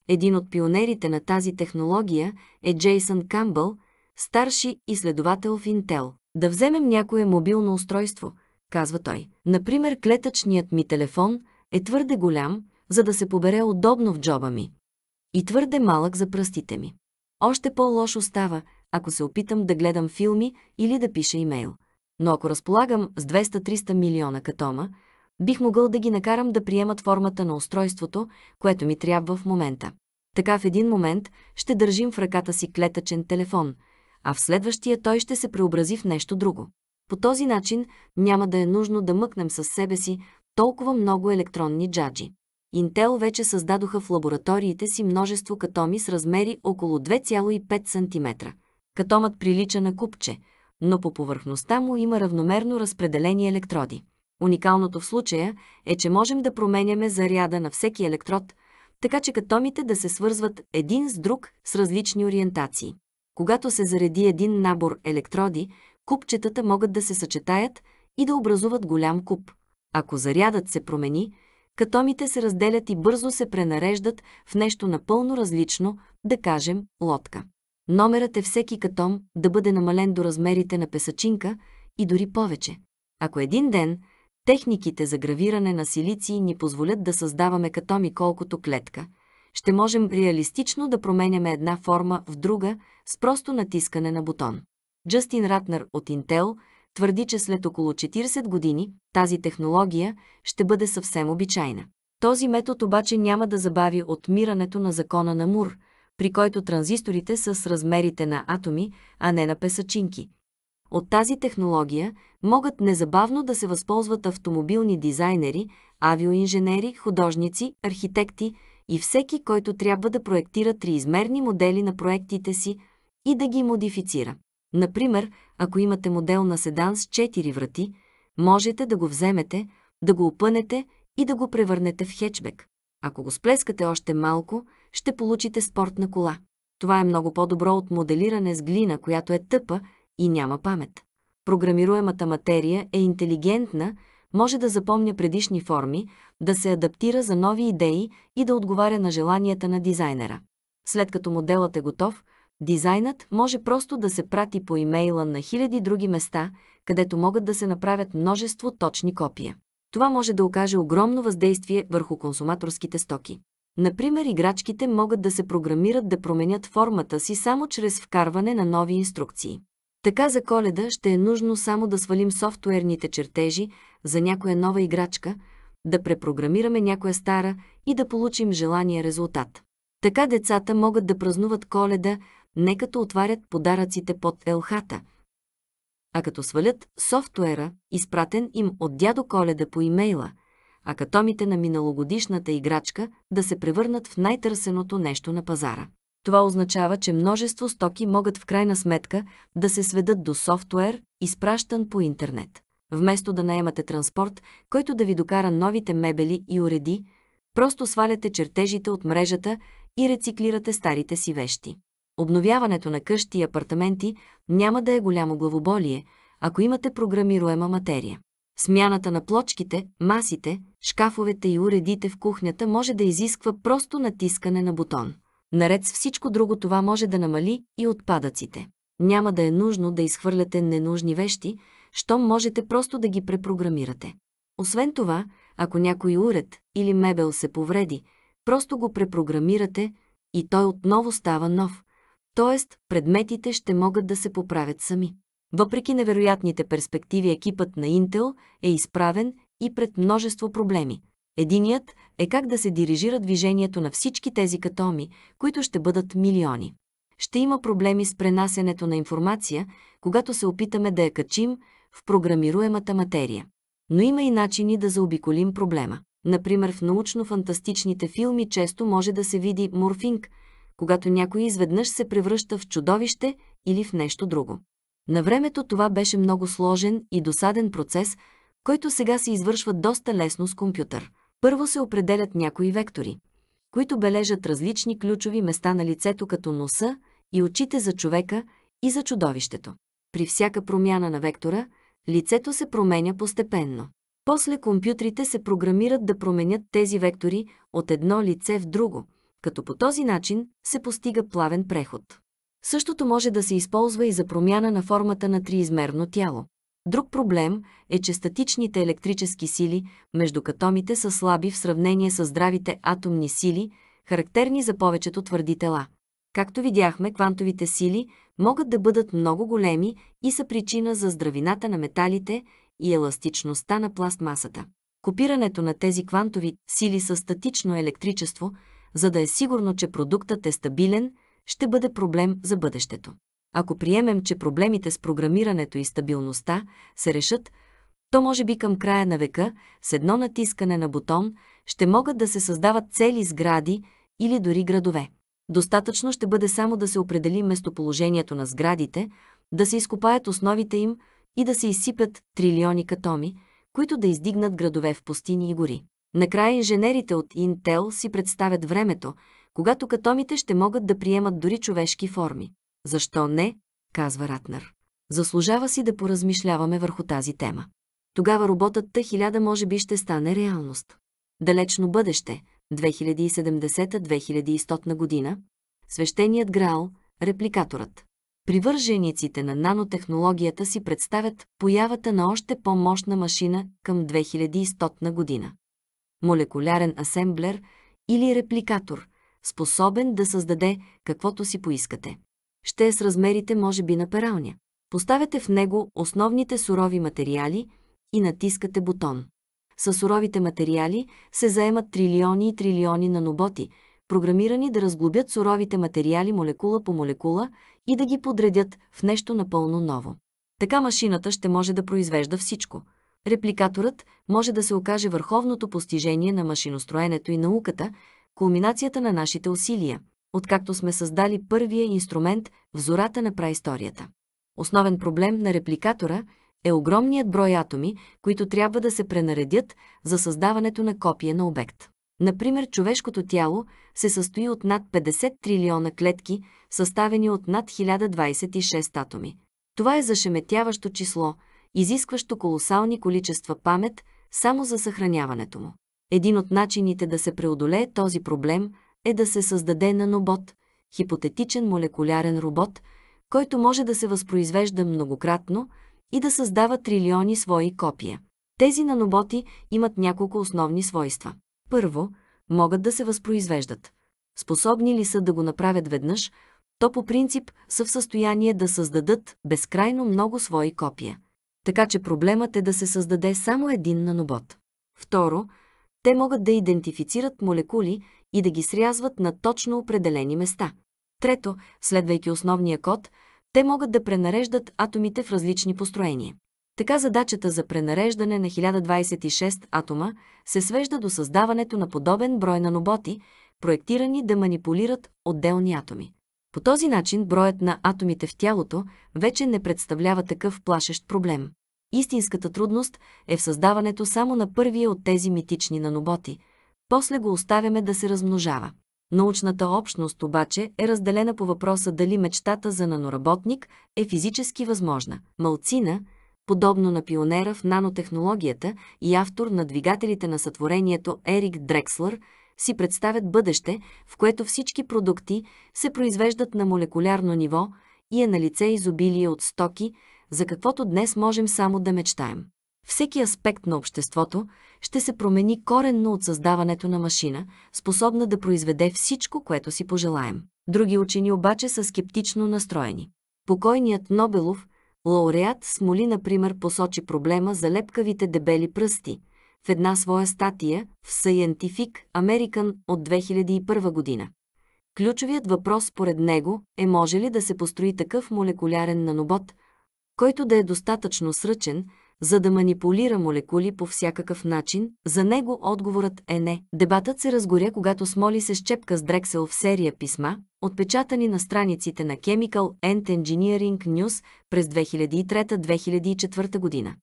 Един от пионерите на тази технология е Джейсън Камбъл, старши изследовател в Intel. Да вземем някое мобилно устройство, казва той. Например, клетъчният ми телефон е твърде голям, за да се побере удобно в джоба ми. И твърде малък за пръстите ми. Още по-лошо става, ако се опитам да гледам филми или да пиша имейл. Но ако разполагам с 200-300 милиона катома, бих могъл да ги накарам да приемат формата на устройството, което ми трябва в момента. Така в един момент ще държим в ръката си клетъчен телефон, а в следващия той ще се преобрази в нещо друго. По този начин няма да е нужно да мъкнем със себе си толкова много електронни джаджи. Intel вече създадоха в лабораториите си множество катоми с размери около 2,5 см. Катомът прилича на купче – но по повърхността му има равномерно разпределени електроди. Уникалното в случая е, че можем да променяме заряда на всеки електрод, така че катомите да се свързват един с друг с различни ориентации. Когато се зареди един набор електроди, купчетата могат да се съчетаят и да образуват голям куп. Ако зарядът се промени, катомите се разделят и бързо се пренареждат в нещо напълно различно, да кажем лодка. Номерът е всеки катом да бъде намален до размерите на песачинка и дори повече. Ако един ден техниките за гравиране на силиции ни позволят да създаваме катоми колкото клетка, ще можем реалистично да променяме една форма в друга с просто натискане на бутон. Джастин Ратнер от Intel твърди, че след около 40 години тази технология ще бъде съвсем обичайна. Този метод обаче няма да забави отмирането на закона на Мур, при който транзисторите са с размерите на атоми, а не на песачинки. От тази технология могат незабавно да се възползват автомобилни дизайнери, авиоинженери, художници, архитекти и всеки, който трябва да проектира триизмерни модели на проектите си и да ги модифицира. Например, ако имате модел на седан с 4 врати, можете да го вземете, да го опънете и да го превърнете в хечбек. Ако го сплескате още малко, ще получите спортна кола. Това е много по-добро от моделиране с глина, която е тъпа и няма памет. Програмируемата материя е интелигентна, може да запомня предишни форми, да се адаптира за нови идеи и да отговаря на желанията на дизайнера. След като моделът е готов, дизайнът може просто да се прати по имейла на хиляди други места, където могат да се направят множество точни копия. Това може да окаже огромно въздействие върху консуматорските стоки. Например, играчките могат да се програмират да променят формата си само чрез вкарване на нови инструкции. Така за коледа ще е нужно само да свалим софтуерните чертежи за някоя нова играчка, да препрограмираме някоя стара и да получим желания резултат. Така децата могат да празнуват коледа не като отварят подаръците под елхата, а като свалят софтуера, изпратен им от дядо Коледа по имейла – а катомите на миналогодишната играчка да се превърнат в най-търсеното нещо на пазара. Това означава, че множество стоки могат в крайна сметка да се сведат до софтуер, изпращан по интернет. Вместо да наемате транспорт, който да ви докара новите мебели и уреди, просто сваляте чертежите от мрежата и рециклирате старите си вещи. Обновяването на къщи и апартаменти няма да е голямо главоболие, ако имате програмируема материя. Смяната на плочките, масите, шкафовете и уредите в кухнята може да изисква просто натискане на бутон. Наред с всичко друго това може да намали и отпадъците. Няма да е нужно да изхвърляте ненужни вещи, щом можете просто да ги препрограмирате. Освен това, ако някой уред или мебел се повреди, просто го препрограмирате и той отново става нов. Тоест, предметите ще могат да се поправят сами. Въпреки невероятните перспективи, екипът на Intel е изправен и пред множество проблеми. Единият е как да се дирижира движението на всички тези катоми, които ще бъдат милиони. Ще има проблеми с пренасенето на информация, когато се опитаме да я качим в програмируемата материя. Но има и начини да заобиколим проблема. Например, в научно-фантастичните филми често може да се види морфинг, когато някой изведнъж се превръща в чудовище или в нещо друго. На времето това беше много сложен и досаден процес, който сега се извършва доста лесно с компютър. Първо се определят някои вектори, които бележат различни ключови места на лицето като носа и очите за човека и за чудовището. При всяка промяна на вектора, лицето се променя постепенно. После компютрите се програмират да променят тези вектори от едно лице в друго, като по този начин се постига плавен преход. Същото може да се използва и за промяна на формата на триизмерно тяло. Друг проблем е, че статичните електрически сили между катомите са слаби в сравнение с здравите атомни сили, характерни за повечето твърди тела. Както видяхме, квантовите сили могат да бъдат много големи и са причина за здравината на металите и еластичността на пластмасата. Копирането на тези квантови сили с статично електричество, за да е сигурно, че продуктът е стабилен – ще бъде проблем за бъдещето. Ако приемем, че проблемите с програмирането и стабилността се решат, то може би към края на века, с едно натискане на бутон, ще могат да се създават цели сгради или дори градове. Достатъчно ще бъде само да се определи местоположението на сградите, да се изкопаят основите им и да се изсипят трилиони катоми, които да издигнат градове в пустини и гори. Накрая инженерите от Intel си представят времето, когато катомите ще могат да приемат дори човешки форми. Защо не? казва Ратнер. Заслужава си да поразмишляваме върху тази тема. Тогава роботът Т-1000 може би ще стане реалност. Далечно бъдеще, 2070-2100 година, свещеният Граал, репликаторът. Привържениците на нанотехнологията си представят появата на още по-мощна машина към 2100 година. Молекулярен асемблер или репликатор – способен да създаде каквото си поискате. Ще е с размерите, може би, на пералня. Поставяте в него основните сурови материали и натискате бутон. С суровите материали се заемат трилиони и трилиони наноботи, програмирани да разглобят суровите материали молекула по молекула и да ги подредят в нещо напълно ново. Така машината ще може да произвежда всичко. Репликаторът може да се окаже върховното постижение на машиностроенето и науката, кулминацията на нашите усилия, откакто сме създали първия инструмент в зората на праисторията. Основен проблем на репликатора е огромният брой атоми, които трябва да се пренаредят за създаването на копия на обект. Например, човешкото тяло се състои от над 50 трилиона клетки, съставени от над 1026 атоми. Това е зашеметяващо число, изискващо колосални количества памет само за съхраняването му. Един от начините да се преодолее този проблем е да се създаде нанобот, хипотетичен молекулярен робот, който може да се възпроизвежда многократно и да създава трилиони свои копия. Тези наноботи имат няколко основни свойства. Първо, могат да се възпроизвеждат. Способни ли са да го направят веднъж, то по принцип са в състояние да създадат безкрайно много свои копия. Така че проблемът е да се създаде само един нанобот. Второ, те могат да идентифицират молекули и да ги срязват на точно определени места. Трето, следвайки основния код, те могат да пренареждат атомите в различни построения. Така задачата за пренареждане на 1026 атома се свежда до създаването на подобен брой наноботи, проектирани да манипулират отделни атоми. По този начин броят на атомите в тялото вече не представлява такъв плашещ проблем. Истинската трудност е в създаването само на първия от тези митични наноботи. После го оставяме да се размножава. Научната общност обаче е разделена по въпроса дали мечтата за наноработник е физически възможна. Малцина, подобно на пионера в нанотехнологията и автор на двигателите на сътворението Ерик Дрекслър, си представят бъдеще, в което всички продукти се произвеждат на молекулярно ниво и е на лице изобилие от стоки, за каквото днес можем само да мечтаем. Всеки аспект на обществото ще се промени коренно от създаването на машина, способна да произведе всичко, което си пожелаем. Други учени обаче са скептично настроени. Покойният Нобелов, лауреат Смоли, например, посочи проблема за лепкавите дебели пръсти в една своя статия в Scientific American от 2001 година. Ключовият въпрос според него е може ли да се построи такъв молекулярен нанобот, който да е достатъчно сръчен, за да манипулира молекули по всякакъв начин, за него отговорът е не. Дебатът се разгоря, когато Смоли се щепка с Дрексел в серия писма, отпечатани на страниците на Chemical and Engineering News през 2003-2004 година.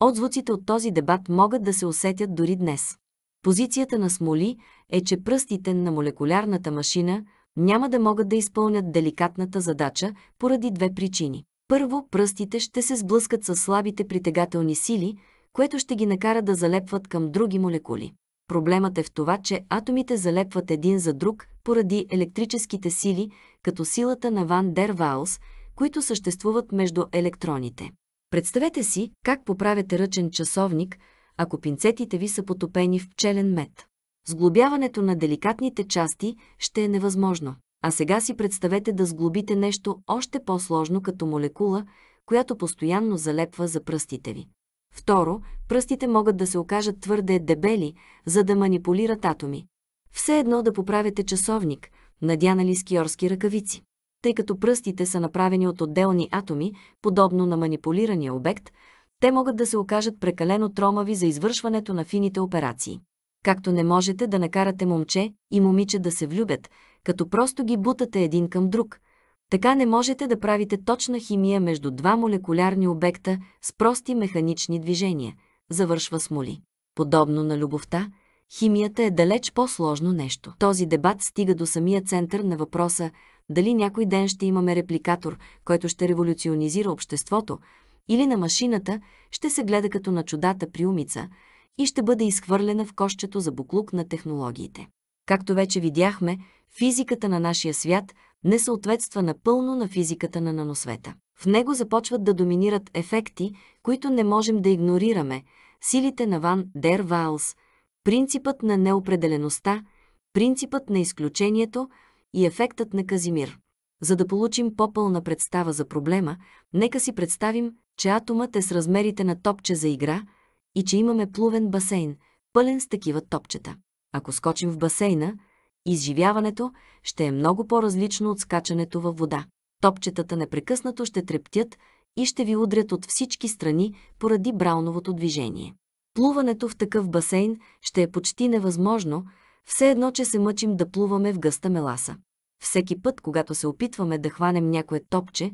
Отзвуците от този дебат могат да се усетят дори днес. Позицията на Смоли е, че пръстите на молекулярната машина няма да могат да изпълнят деликатната задача поради две причини. Първо, пръстите ще се сблъскат с слабите притегателни сили, което ще ги накара да залепват към други молекули. Проблемът е в това, че атомите залепват един за друг поради електрическите сили, като силата на Ван Дер Ваус, които съществуват между електроните. Представете си как поправяте ръчен часовник, ако пинцетите ви са потопени в пчелен мед. Сглобяването на деликатните части ще е невъзможно. А сега си представете да сглобите нещо още по-сложно като молекула, която постоянно залепва за пръстите ви. Второ, пръстите могат да се окажат твърде дебели, за да манипулират атоми. Все едно да поправите часовник, надянали скиорски ръкавици. Тъй като пръстите са направени от отделни атоми, подобно на манипулирания обект, те могат да се окажат прекалено тромави за извършването на фините операции. Както не можете да накарате момче и момиче да се влюбят, като просто ги бутате един към друг. Така не можете да правите точна химия между два молекулярни обекта с прости механични движения, завършва Смоли. Подобно на любовта, химията е далеч по-сложно нещо. Този дебат стига до самия център на въпроса дали някой ден ще имаме репликатор, който ще революционизира обществото, или на машината ще се гледа като на чудата приумица и ще бъде изхвърлена в кощето за буклук на технологиите. Както вече видяхме, физиката на нашия свят не съответства напълно на физиката на наносвета. В него започват да доминират ефекти, които не можем да игнорираме, силите на Ван Дер Ваалс, принципът на неопределеността, принципът на изключението и ефектът на Казимир. За да получим по-пълна представа за проблема, нека си представим, че атомът е с размерите на топче за игра и че имаме плувен басейн, пълен с такива топчета. Ако скочим в басейна, изживяването ще е много по-различно от скачането във вода. Топчетата непрекъснато ще трептят и ще ви удрят от всички страни поради брауновото движение. Плуването в такъв басейн ще е почти невъзможно, все едно, че се мъчим да плуваме в гъста меласа. Всеки път, когато се опитваме да хванем някое топче,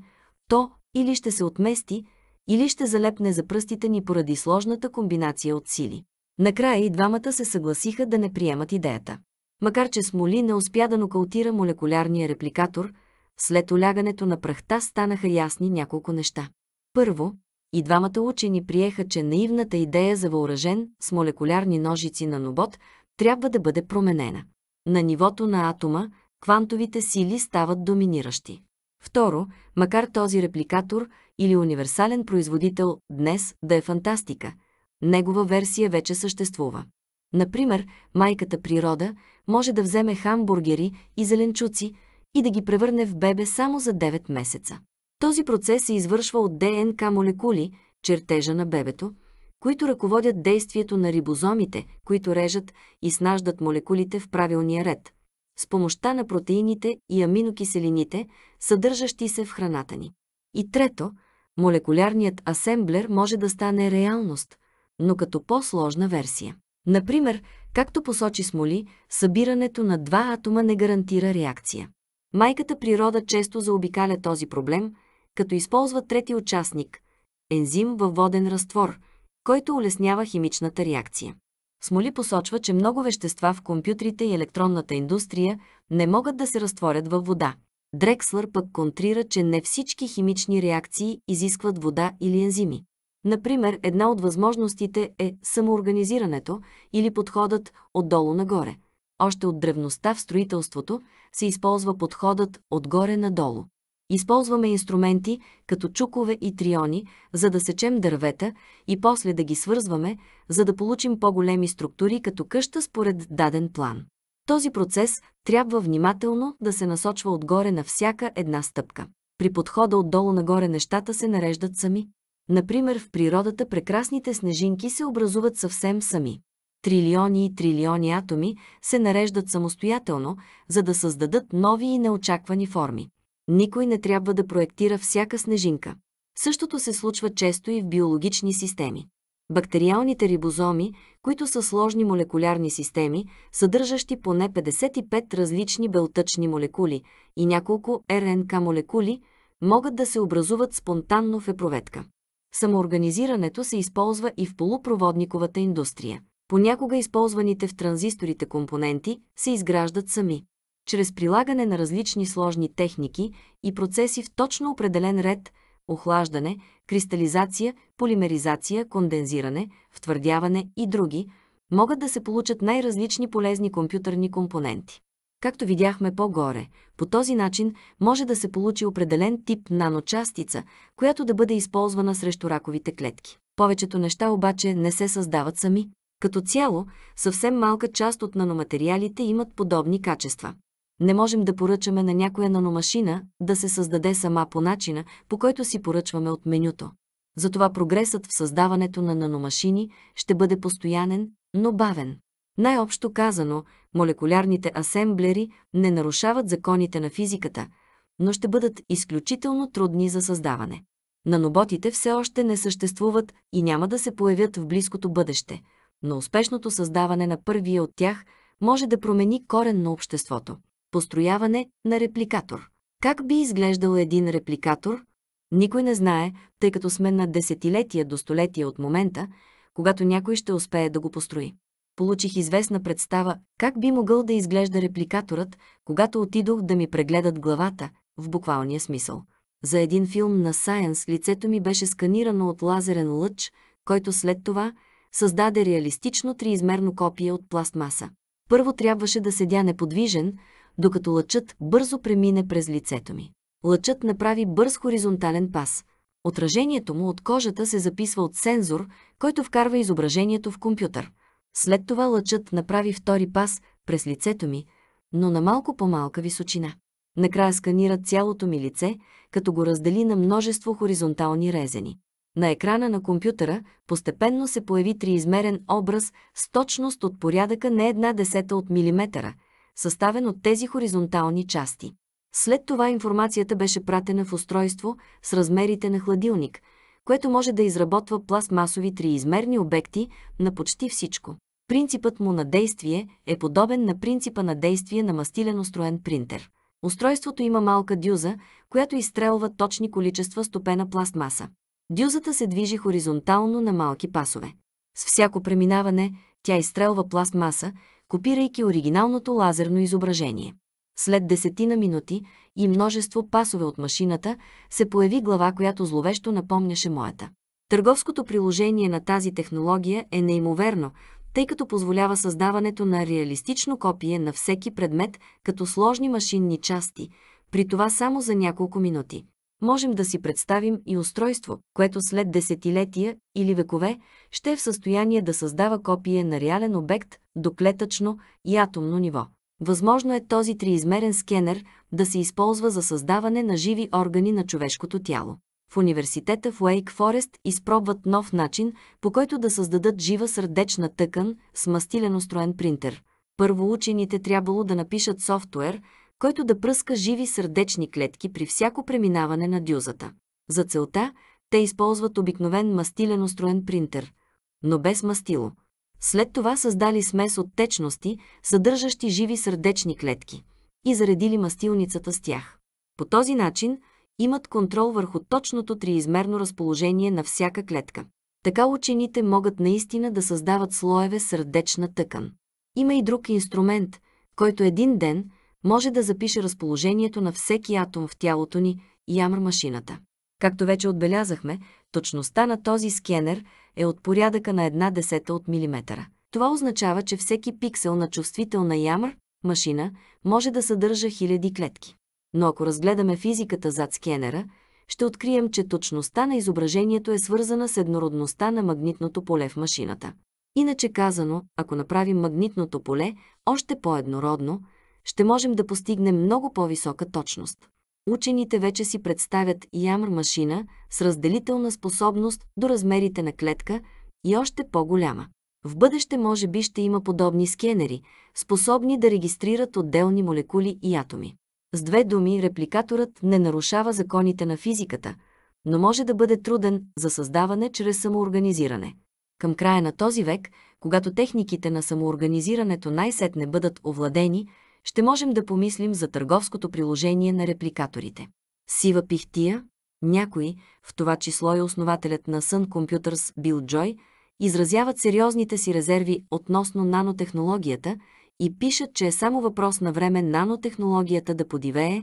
то или ще се отмести, или ще залепне за пръстите ни поради сложната комбинация от сили. Накрая и двамата се съгласиха да не приемат идеята. Макар че Смоли не успя да нокаутира молекулярния репликатор, след олягането на прахта станаха ясни няколко неща. Първо, и двамата учени приеха, че наивната идея за въоръжен с молекулярни ножици на нобот трябва да бъде променена. На нивото на атома квантовите сили стават доминиращи. Второ, макар този репликатор или универсален производител днес да е фантастика – Негова версия вече съществува. Например, майката природа може да вземе хамбургери и зеленчуци и да ги превърне в бебе само за 9 месеца. Този процес се извършва от ДНК молекули, чертежа на бебето, които ръководят действието на рибозомите, които режат и снаждат молекулите в правилния ред, с помощта на протеините и аминокиселините, съдържащи се в храната ни. И трето, молекулярният асемблер може да стане реалност – но като по-сложна версия. Например, както посочи Смоли, събирането на два атома не гарантира реакция. Майката природа често заобикаля този проблем, като използва трети участник – ензим във воден разтвор, който улеснява химичната реакция. Смоли посочва, че много вещества в компютрите и електронната индустрия не могат да се разтворят във вода. Дрекслър пък контрира, че не всички химични реакции изискват вода или ензими. Например, една от възможностите е самоорганизирането или подходът отдолу нагоре. Още от древността в строителството се използва подходът отгоре надолу. Използваме инструменти като чукове и триони, за да сечем дървета и после да ги свързваме, за да получим по-големи структури като къща според даден план. Този процес трябва внимателно да се насочва отгоре на всяка една стъпка. При подхода отдолу нагоре нещата се нареждат сами. Например, в природата прекрасните снежинки се образуват съвсем сами. Трилиони и трилиони атоми се нареждат самостоятелно, за да създадат нови и неочаквани форми. Никой не трябва да проектира всяка снежинка. Същото се случва често и в биологични системи. Бактериалните рибозоми, които са сложни молекулярни системи, съдържащи поне 55 различни белтъчни молекули и няколко РНК молекули, могат да се образуват спонтанно в епроветка. Самоорганизирането се използва и в полупроводниковата индустрия. Понякога използваните в транзисторите компоненти се изграждат сами. Чрез прилагане на различни сложни техники и процеси в точно определен ред – охлаждане, кристализация, полимеризация, кондензиране, втвърдяване и други – могат да се получат най-различни полезни компютърни компоненти. Както видяхме по-горе, по този начин може да се получи определен тип наночастица, която да бъде използвана срещу раковите клетки. Повечето неща обаче не се създават сами. Като цяло, съвсем малка част от наноматериалите имат подобни качества. Не можем да поръчаме на някоя наномашина да се създаде сама по начина, по който си поръчваме от менюто. Затова прогресът в създаването на наномашини ще бъде постоянен, но бавен. Най-общо казано, молекулярните асемблери не нарушават законите на физиката, но ще бъдат изключително трудни за създаване. Наноботите все още не съществуват и няма да се появят в близкото бъдеще, но успешното създаване на първия от тях може да промени корен на обществото. Построяване на репликатор. Как би изглеждал един репликатор? Никой не знае, тъй като сме на десетилетия до столетия от момента, когато някой ще успее да го построи получих известна представа как би могъл да изглежда репликаторът, когато отидох да ми прегледат главата, в буквалния смисъл. За един филм на Сайенс лицето ми беше сканирано от лазерен лъч, който след това създаде реалистично триизмерно копие от пластмаса. Първо трябваше да седя неподвижен, докато лъчът бързо премине през лицето ми. Лъчът направи бърз хоризонтален пас. Отражението му от кожата се записва от сензор, който вкарва изображението в компютър. След това лъчът направи втори пас през лицето ми, но на малко по-малка височина. Накрая сканира цялото ми лице, като го раздели на множество хоризонтални резени. На екрана на компютъра постепенно се появи триизмерен образ с точност от порядъка не една десета от милиметъра, съставен от тези хоризонтални части. След това информацията беше пратена в устройство с размерите на хладилник – което може да изработва пластмасови триизмерни обекти на почти всичко. Принципът му на действие е подобен на принципа на действие на мастилен устроен принтер. Устройството има малка дюза, която изстрелва точни количества стопена пластмаса. Дюзата се движи хоризонтално на малки пасове. С всяко преминаване тя изстрелва пластмаса, копирайки оригиналното лазерно изображение. След десетина минути и множество пасове от машината се появи глава, която зловещо напомняше моята. Търговското приложение на тази технология е неимоверно, тъй като позволява създаването на реалистично копие на всеки предмет като сложни машинни части, при това само за няколко минути. Можем да си представим и устройство, което след десетилетия или векове ще е в състояние да създава копие на реален обект до клетъчно и атомно ниво. Възможно е този триизмерен скенер да се използва за създаване на живи органи на човешкото тяло. В университета в Уейк Форест изпробват нов начин, по който да създадат жива сърдечна тъкан с мастилен устроен принтер. Първо учените трябвало да напишат софтуер, който да пръска живи сърдечни клетки при всяко преминаване на дюзата. За целта те използват обикновен мастилен устроен принтер, но без мастило. След това създали смес от течности, съдържащи живи сърдечни клетки, и заредили мастилницата с тях. По този начин имат контрол върху точното триизмерно разположение на всяка клетка. Така учените могат наистина да създават слоеве сърдечна тъкан. Има и друг инструмент, който един ден може да запише разположението на всеки атом в тялото ни – ямр машината. Както вече отбелязахме, точността на този скенер е от порядъка на една десета от милиметъра. Това означава, че всеки пиксел на чувствителна ямър, машина, може да съдържа хиляди клетки. Но ако разгледаме физиката зад скенера, ще открием, че точността на изображението е свързана с еднородността на магнитното поле в машината. Иначе казано, ако направим магнитното поле още по-еднородно, ще можем да постигнем много по-висока точност учените вече си представят ямр машина с разделителна способност до размерите на клетка и още по-голяма. В бъдеще може би ще има подобни скенери, способни да регистрират отделни молекули и атоми. С две думи, репликаторът не нарушава законите на физиката, но може да бъде труден за създаване чрез самоорганизиране. Към края на този век, когато техниките на самоорганизирането най-сетне бъдат овладени, ще можем да помислим за търговското приложение на репликаторите. Сива пихтия, някои, в това число и основателят на Sun Computers Бил Джой, изразяват сериозните си резерви относно нанотехнологията и пишат, че е само въпрос на време нанотехнологията да подивее,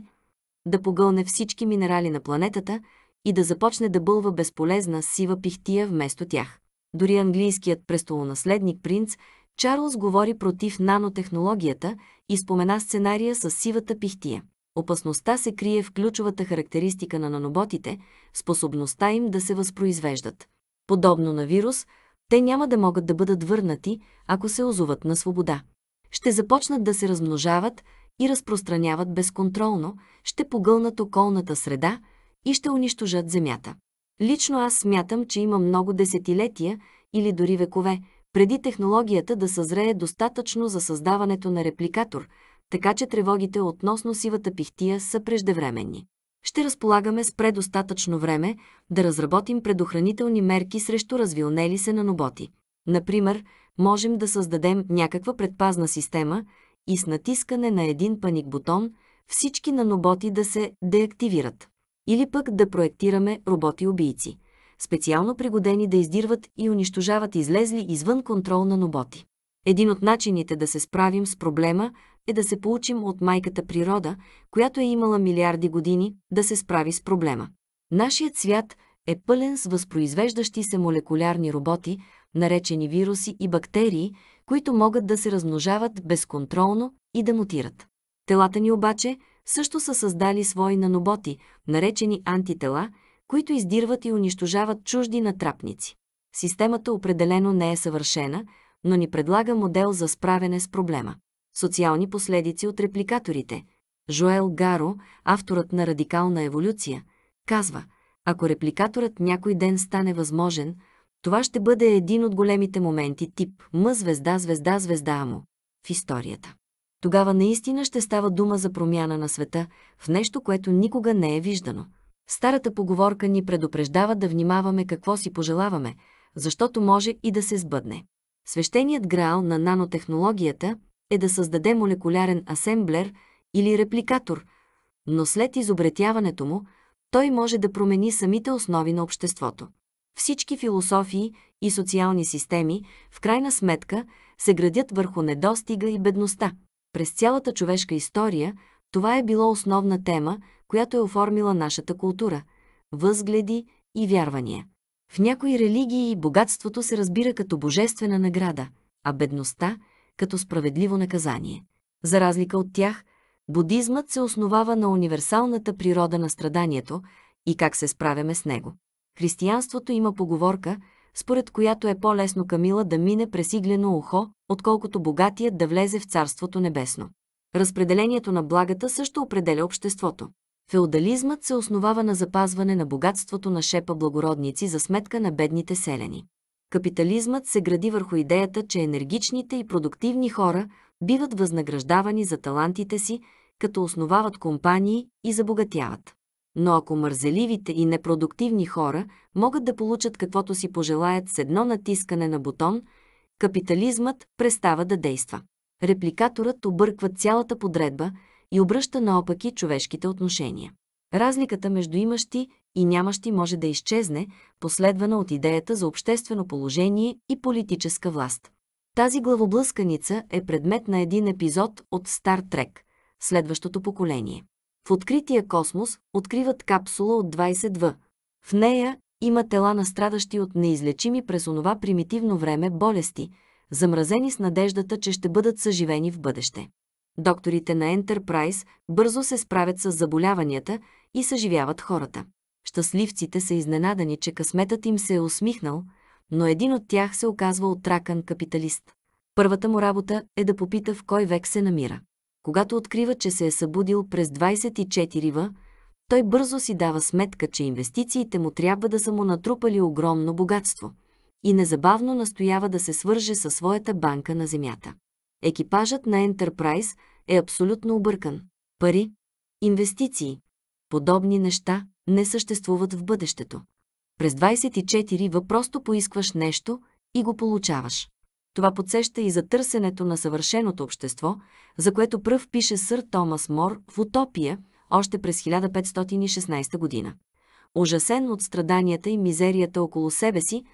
да погълне всички минерали на планетата и да започне да бълва безполезна сива пихтия вместо тях. Дори английският престолонаследник принц Чарлз говори против нанотехнологията и спомена сценария с сивата пихтия. Опасността се крие в ключовата характеристика на наноботите, способността им да се възпроизвеждат. Подобно на вирус, те няма да могат да бъдат върнати, ако се озуват на свобода. Ще започнат да се размножават и разпространяват безконтролно, ще погълнат околната среда и ще унищожат Земята. Лично аз смятам, че има много десетилетия или дори векове, преди технологията да съзрее достатъчно за създаването на репликатор, така че тревогите относно сивата пихтия са преждевременни. Ще разполагаме с предостатъчно време да разработим предохранителни мерки срещу развилнели се наноботи. Например, можем да създадем някаква предпазна система и с натискане на един паник бутон всички наноботи да се деактивират. Или пък да проектираме роботи-убийци – специално пригодени да издирват и унищожават излезли извън контрол на ноботи. Един от начините да се справим с проблема е да се получим от майката природа, която е имала милиарди години да се справи с проблема. Нашият свят е пълен с възпроизвеждащи се молекулярни роботи, наречени вируси и бактерии, които могат да се размножават безконтролно и да мутират. Телата ни обаче също са създали свои наноботи, наречени антитела – които издирват и унищожават чужди натрапници. Системата определено не е съвършена, но ни предлага модел за справяне с проблема. Социални последици от репликаторите. Жоел Гаро, авторът на Радикална еволюция, казва, ако репликаторът някой ден стане възможен, това ще бъде един от големите моменти тип М звезда, звезда, звезда му в историята. Тогава наистина ще става дума за промяна на света в нещо, което никога не е виждано – Старата поговорка ни предупреждава да внимаваме какво си пожелаваме, защото може и да се сбъдне. Свещеният граал на нанотехнологията е да създаде молекулярен асемблер или репликатор, но след изобретяването му, той може да промени самите основи на обществото. Всички философии и социални системи, в крайна сметка, се градят върху недостига и бедността. През цялата човешка история това е било основна тема – която е оформила нашата култура, възгледи и вярвания. В някои религии богатството се разбира като божествена награда, а бедността – като справедливо наказание. За разлика от тях, будизмът се основава на универсалната природа на страданието и как се справяме с него. Християнството има поговорка, според която е по-лесно Камила да мине през иглено ухо, отколкото богатият да влезе в Царството Небесно. Разпределението на благата също определя обществото. Феодализмът се основава на запазване на богатството на шепа благородници за сметка на бедните селяни. Капитализмът се гради върху идеята, че енергичните и продуктивни хора биват възнаграждавани за талантите си, като основават компании и забогатяват. Но ако мързеливите и непродуктивни хора могат да получат каквото си пожелаят с едно натискане на бутон, капитализмът престава да действа. Репликаторът обърква цялата подредба – и обръща наопаки човешките отношения. Разликата между имащи и нямащи може да изчезне, последвана от идеята за обществено положение и политическа власт. Тази главоблъсканица е предмет на един епизод от Стар Трек – следващото поколение. В открития космос откриват капсула от 20 В. В нея има тела на страдащи от неизлечими през онова примитивно време болести, замразени с надеждата, че ще бъдат съживени в бъдеще. Докторите на Enterprise бързо се справят с заболяванията и съживяват хората. Щастливците са изненадани, че късметът им се е усмихнал, но един от тях се оказва отракан капиталист. Първата му работа е да попита в кой век се намира. Когато открива, че се е събудил през 24 в, той бързо си дава сметка, че инвестициите му трябва да са му натрупали огромно богатство и незабавно настоява да се свърже със своята банка на земята екипажът на Enterprise е абсолютно объркан. Пари, инвестиции, подобни неща не съществуват в бъдещето. През 24 въпросто поискваш нещо и го получаваш. Това подсеща и за търсенето на съвършеното общество, за което пръв пише сър Томас Мор в «Утопия» още през 1516 година. Ужасен от страданията и мизерията около себе си,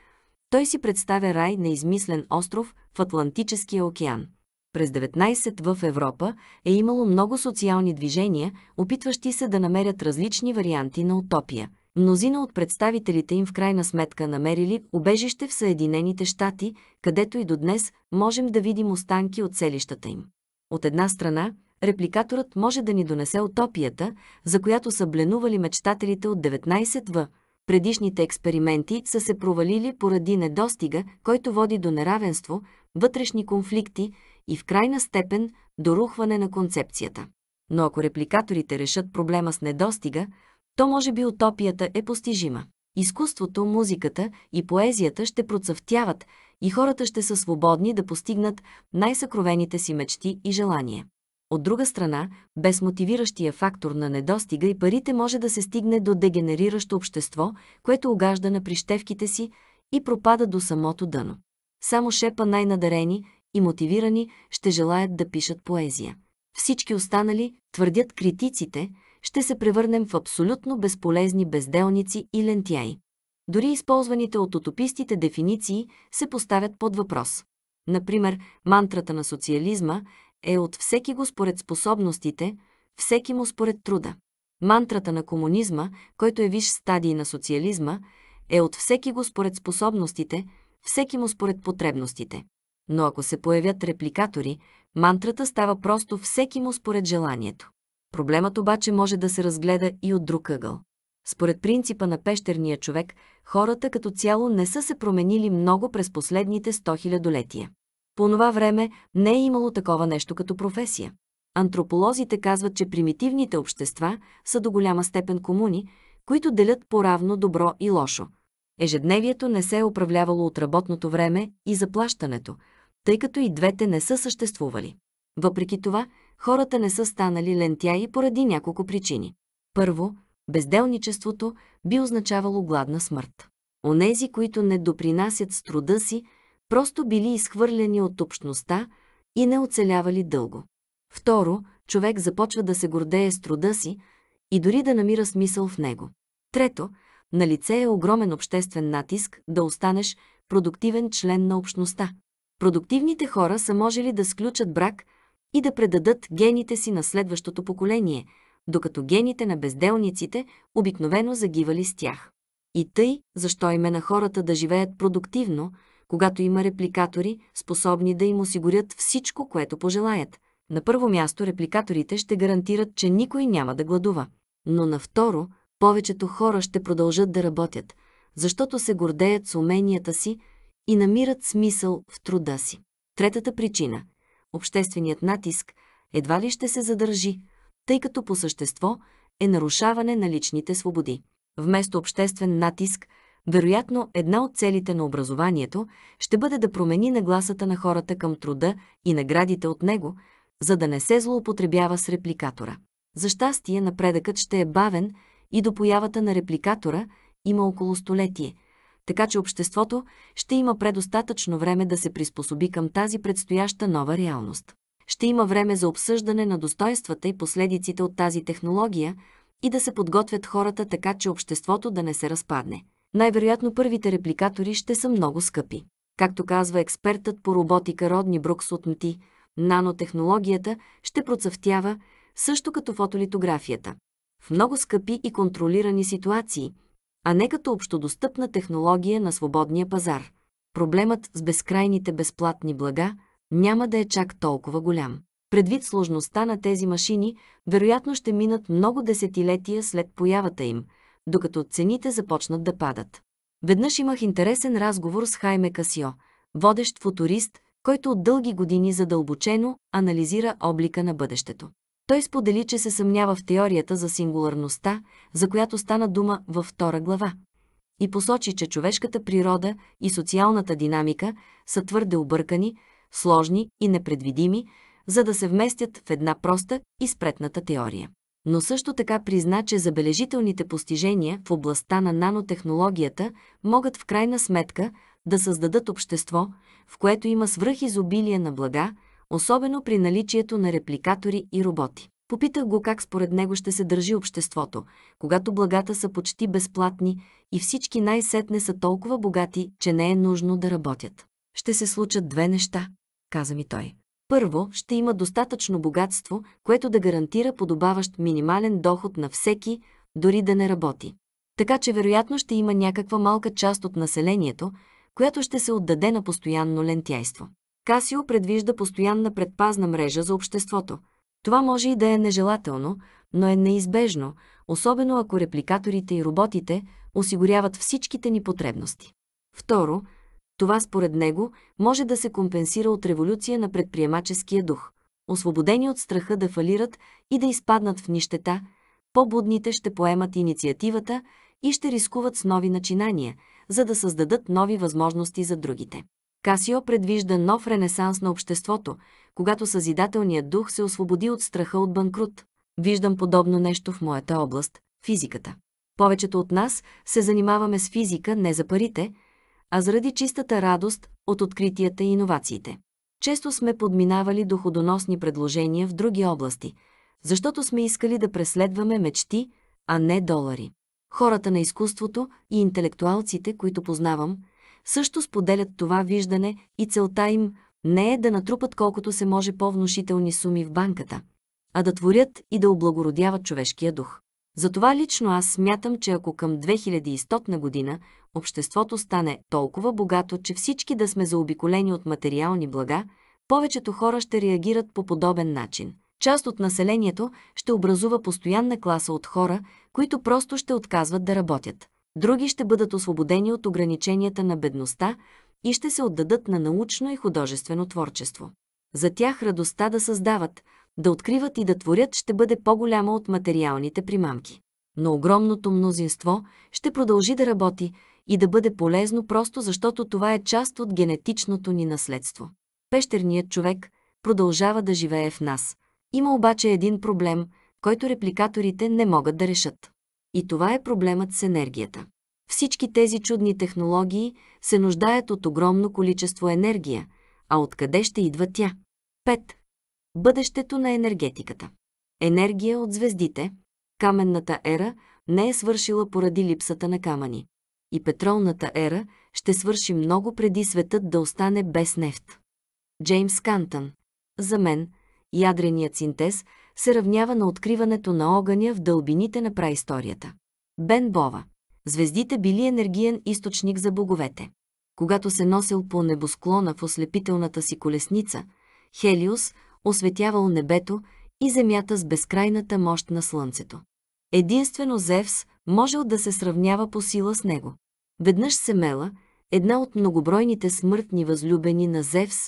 той си представя рай на измислен остров в Атлантическия океан. През 19 в Европа е имало много социални движения, опитващи се да намерят различни варианти на утопия. Мнозина от представителите им в крайна сметка намерили убежище в Съединените щати, където и до днес можем да видим останки от селищата им. От една страна, репликаторът може да ни донесе утопията, за която са бленували мечтателите от 19 в. Предишните експерименти са се провалили поради недостига, който води до неравенство, вътрешни конфликти, и в крайна степен дорухване на концепцията. Но ако репликаторите решат проблема с недостига, то може би утопията е постижима. Изкуството, музиката и поезията ще процъфтяват и хората ще са свободни да постигнат най-съкровените си мечти и желания. От друга страна, без мотивиращия фактор на недостига и парите може да се стигне до дегенериращо общество, което огажда на прищевките си и пропада до самото дъно. Само шепа най-надарени и мотивирани ще желаят да пишат поезия. Всички останали, твърдят критиците, ще се превърнем в абсолютно безполезни безделници и лентяи. Дори използваните от утопистите дефиниции се поставят под въпрос. Например, мантрата на социализма е от всеки го според способностите, всеки му според труда. Мантрата на комунизма, който е виш стадий на социализма, е от всеки го според способностите, всеки му според потребностите но ако се появят репликатори, мантрата става просто всеки му според желанието. Проблемът обаче може да се разгледа и от друг ъгъл. Според принципа на пещерния човек, хората като цяло не са се променили много през последните 100 хилядолетия. По това време не е имало такова нещо като професия. Антрополозите казват, че примитивните общества са до голяма степен комуни, които делят по-равно, добро и лошо. Ежедневието не се е управлявало от работното време и заплащането – тъй като и двете не са съществували. Въпреки това, хората не са станали лентяи поради няколко причини. Първо, безделничеството би означавало гладна смърт. Онези, които не допринасят с труда си, просто били изхвърлени от общността и не оцелявали дълго. Второ, човек започва да се гордее с труда си и дори да намира смисъл в него. Трето, на лице е огромен обществен натиск да останеш продуктивен член на общността. Продуктивните хора са можели да сключат брак и да предадат гените си на следващото поколение, докато гените на безделниците обикновено загивали с тях. И тъй, защо име на хората да живеят продуктивно, когато има репликатори, способни да им осигурят всичко, което пожелаят. На първо място репликаторите ще гарантират, че никой няма да гладува. Но на второ, повечето хора ще продължат да работят, защото се гордеят с уменията си, и намират смисъл в труда си. Третата причина – общественият натиск едва ли ще се задържи, тъй като по същество е нарушаване на личните свободи. Вместо обществен натиск, вероятно една от целите на образованието ще бъде да промени нагласата на хората към труда и наградите от него, за да не се злоупотребява с репликатора. За щастие напредъкът ще е бавен и до появата на репликатора има около столетие – така че обществото ще има предостатъчно време да се приспособи към тази предстояща нова реалност. Ще има време за обсъждане на достоинствата и последиците от тази технология и да се подготвят хората така, че обществото да не се разпадне. Най-вероятно първите репликатори ще са много скъпи. Както казва експертът по роботика Родни Брукс от МТИ, нанотехнологията ще процъфтява също като фотолитографията. В много скъпи и контролирани ситуации – а не като общодостъпна технология на свободния пазар. Проблемът с безкрайните безплатни блага няма да е чак толкова голям. Предвид сложността на тези машини, вероятно ще минат много десетилетия след появата им, докато цените започнат да падат. Веднъж имах интересен разговор с Хайме Касио, водещ футурист, който от дълги години задълбочено анализира облика на бъдещето. Той сподели, че се съмнява в теорията за сингуларността, за която стана дума във втора глава. И посочи, че човешката природа и социалната динамика са твърде объркани, сложни и непредвидими, за да се вместят в една проста и спретната теория. Но също така призна, че забележителните постижения в областта на нанотехнологията могат в крайна сметка да създадат общество, в което има свръхизобилие на блага, особено при наличието на репликатори и роботи. Попитах го как според него ще се държи обществото, когато благата са почти безплатни и всички най-сетне са толкова богати, че не е нужно да работят. Ще се случат две неща, каза ми той. Първо, ще има достатъчно богатство, което да гарантира подобаващ минимален доход на всеки, дори да не работи. Така че вероятно ще има някаква малка част от населението, която ще се отдаде на постоянно лентяйство. Касио предвижда постоянна предпазна мрежа за обществото. Това може и да е нежелателно, но е неизбежно, особено ако репликаторите и роботите осигуряват всичките ни потребности. Второ, това според него може да се компенсира от революция на предприемаческия дух. Освободени от страха да фалират и да изпаднат в нищета, по-будните ще поемат инициативата и ще рискуват с нови начинания, за да създадат нови възможности за другите. Касио предвижда нов ренесанс на обществото, когато съзидателният дух се освободи от страха от банкрут. Виждам подобно нещо в моята област – физиката. Повечето от нас се занимаваме с физика не за парите, а заради чистата радост от откритията и иновациите. Често сме подминавали доходоносни предложения в други области, защото сме искали да преследваме мечти, а не долари. Хората на изкуството и интелектуалците, които познавам – също споделят това виждане и целта им не е да натрупат колкото се може по-внушителни суми в банката, а да творят и да облагородяват човешкия дух. Затова лично аз смятам, че ако към 2100 година обществото стане толкова богато, че всички да сме заобиколени от материални блага, повечето хора ще реагират по подобен начин. Част от населението ще образува постоянна класа от хора, които просто ще отказват да работят други ще бъдат освободени от ограниченията на бедността и ще се отдадат на научно и художествено творчество. За тях радостта да създават, да откриват и да творят ще бъде по-голяма от материалните примамки. Но огромното мнозинство ще продължи да работи и да бъде полезно просто защото това е част от генетичното ни наследство. Пещерният човек продължава да живее в нас. Има обаче един проблем, който репликаторите не могат да решат. И това е проблемът с енергията. Всички тези чудни технологии се нуждаят от огромно количество енергия, а откъде ще идва тя? 5. Бъдещето на енергетиката. Енергия от звездите. Каменната ера не е свършила поради липсата на камъни. И петролната ера ще свърши много преди светът да остане без нефт. Джеймс Кантън. За мен, ядреният синтез – се равнява на откриването на огъня в дълбините на праисторията. Бен Бова. Звездите били енергиен източник за боговете. Когато се носил по небосклона в ослепителната си колесница, Хелиус осветявал небето и земята с безкрайната мощ на слънцето. Единствено Зевс можел да се сравнява по сила с него. Веднъж Семела, една от многобройните смъртни възлюбени на Зевс,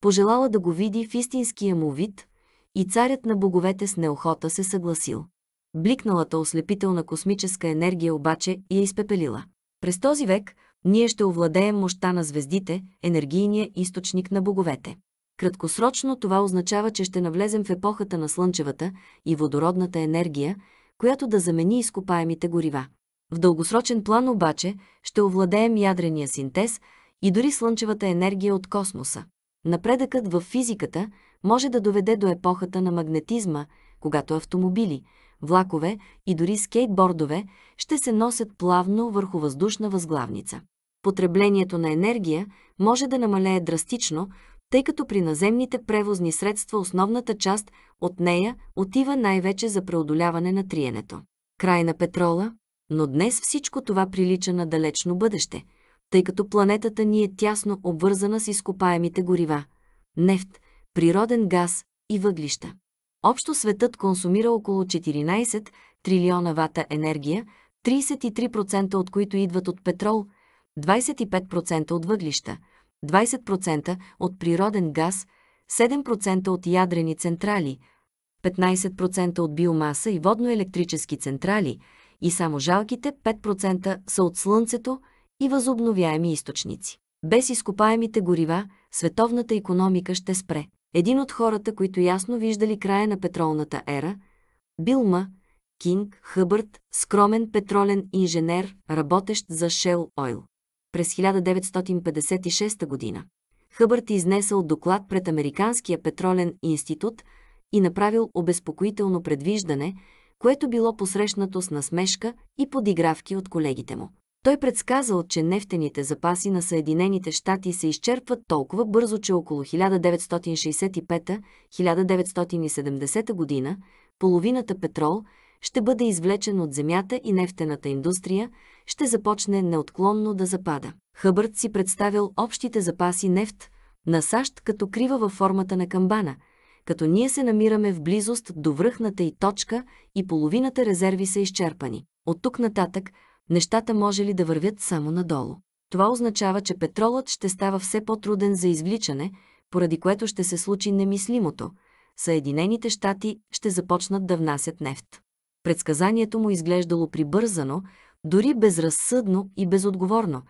пожелала да го види в истинския му вид, и царят на боговете с неохота се съгласил. Бликналата ослепителна космическа енергия обаче я изпепелила. През този век ние ще овладеем мощта на звездите, енергийния източник на боговете. Краткосрочно това означава, че ще навлезем в епохата на слънчевата и водородната енергия, която да замени изкопаемите горива. В дългосрочен план обаче ще овладеем ядрения синтез и дори слънчевата енергия от космоса. Напредъкът в физиката, може да доведе до епохата на магнетизма, когато автомобили, влакове и дори скейтбордове ще се носят плавно върху въздушна възглавница. Потреблението на енергия може да намалее драстично, тъй като при наземните превозни средства основната част от нея отива най-вече за преодоляване на триенето. Край на петрола, но днес всичко това прилича на далечно бъдеще, тъй като планетата ни е тясно обвързана с изкопаемите горива – нефт, природен газ и въглища. Общо светът консумира около 14 трилиона вата енергия, 33% от които идват от петрол, 25% от въглища, 20% от природен газ, 7% от ядрени централи, 15% от биомаса и водноелектрически централи и само жалките 5% са от слънцето и възобновяеми източници. Без изкопаемите горива световната економика ще спре един от хората, които ясно виждали края на петролната ера, Билма, Кинг Хъбърт, скромен петролен инженер, работещ за Shell Oil. През 1956 година Хъбърт е изнесъл доклад пред Американския петролен институт и направил обезпокоително предвиждане, което било посрещнато с насмешка и подигравки от колегите му. Той предсказал, че нефтените запаси на Съединените щати се изчерпват толкова бързо, че около 1965-1970 година половината петрол ще бъде извлечен от земята и нефтената индустрия ще започне неотклонно да запада. Хъбърт си представил общите запаси нефт на САЩ като крива във формата на камбана, като ние се намираме в близост до връхната и точка и половината резерви са изчерпани. От тук нататък нещата може ли да вървят само надолу. Това означава, че петролът ще става все по-труден за извличане, поради което ще се случи немислимото. Съединените щати ще започнат да внасят нефт. Предсказанието му изглеждало прибързано, дори безразсъдно и безотговорно,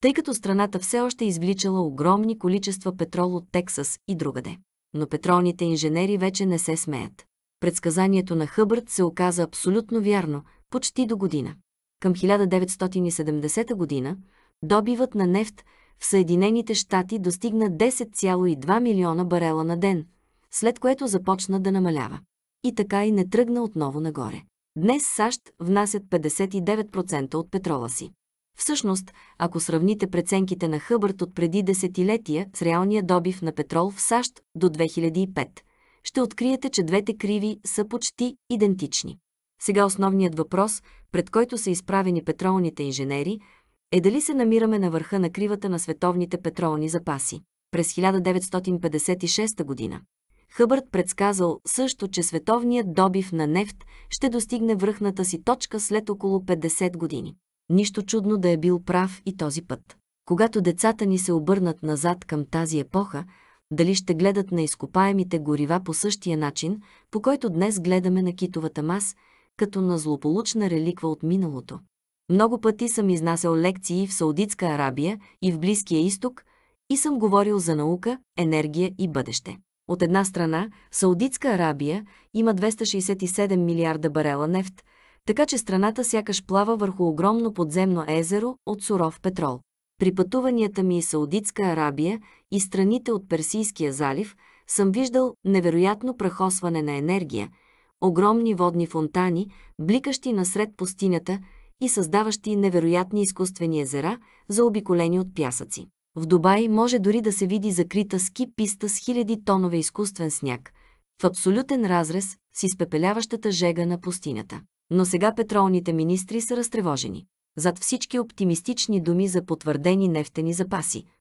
тъй като страната все още извличала огромни количества петрол от Тексас и другаде. Но петролните инженери вече не се смеят. Предсказанието на Хъбърт се оказа абсолютно вярно, почти до година към 1970 година добивът на нефт в Съединените щати достигна 10,2 милиона барела на ден, след което започна да намалява. И така и не тръгна отново нагоре. Днес САЩ внасят 59% от петрола си. Всъщност, ако сравните преценките на Хъбърт от преди десетилетия с реалния добив на петрол в САЩ до 2005, ще откриете, че двете криви са почти идентични. Сега основният въпрос, пред който са изправени петролните инженери, е дали се намираме на върха на кривата на световните петролни запаси. През 1956 година Хъбърт предсказал също, че световният добив на нефт ще достигне връхната си точка след около 50 години. Нищо чудно да е бил прав и този път. Когато децата ни се обърнат назад към тази епоха, дали ще гледат на изкопаемите горива по същия начин, по който днес гледаме на китовата маса като на злополучна реликва от миналото. Много пъти съм изнасял лекции в Саудитска Арабия и в Близкия изток и съм говорил за наука, енергия и бъдеще. От една страна, Саудитска Арабия има 267 милиарда барела нефт, така че страната сякаш плава върху огромно подземно езеро от суров петрол. При пътуванията ми из Саудитска Арабия и страните от Персийския залив съм виждал невероятно прахосване на енергия – огромни водни фонтани, бликащи насред пустинята и създаващи невероятни изкуствени езера, заобиколени от пясъци. В Дубай може дори да се види закрита ски писта с хиляди тонове изкуствен сняг, в абсолютен разрез с изпепеляващата жега на пустинята. Но сега петролните министри са разтревожени. Зад всички оптимистични думи за потвърдени нефтени запаси –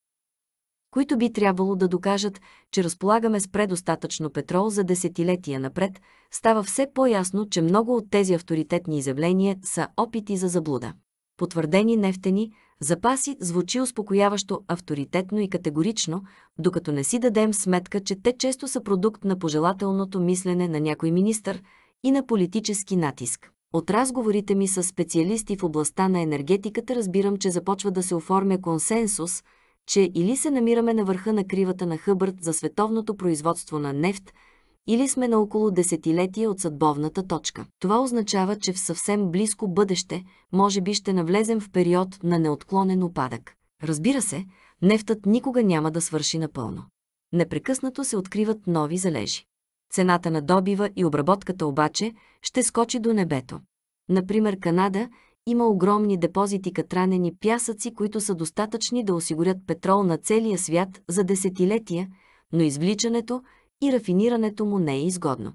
които би трябвало да докажат, че разполагаме с предостатъчно петрол за десетилетия напред, става все по-ясно, че много от тези авторитетни изявления са опити за заблуда. Потвърдени нефтени запаси звучи успокояващо, авторитетно и категорично, докато не си дадем сметка, че те често са продукт на пожелателното мислене на някой министър и на политически натиск. От разговорите ми с специалисти в областта на енергетиката разбирам, че започва да се оформя консенсус – че или се намираме на върха на кривата на Хъбърт за световното производство на нефт, или сме на около десетилетие от съдбовната точка. Това означава, че в съвсем близко бъдеще, може би ще навлезем в период на неотклонен упадък. Разбира се, нефтът никога няма да свърши напълно. Непрекъснато се откриват нови залежи. Цената на добива и обработката обаче ще скочи до небето. Например, Канада – има огромни депозити катранени пясъци, които са достатъчни да осигурят петрол на целия свят за десетилетия, но извличането и рафинирането му не е изгодно.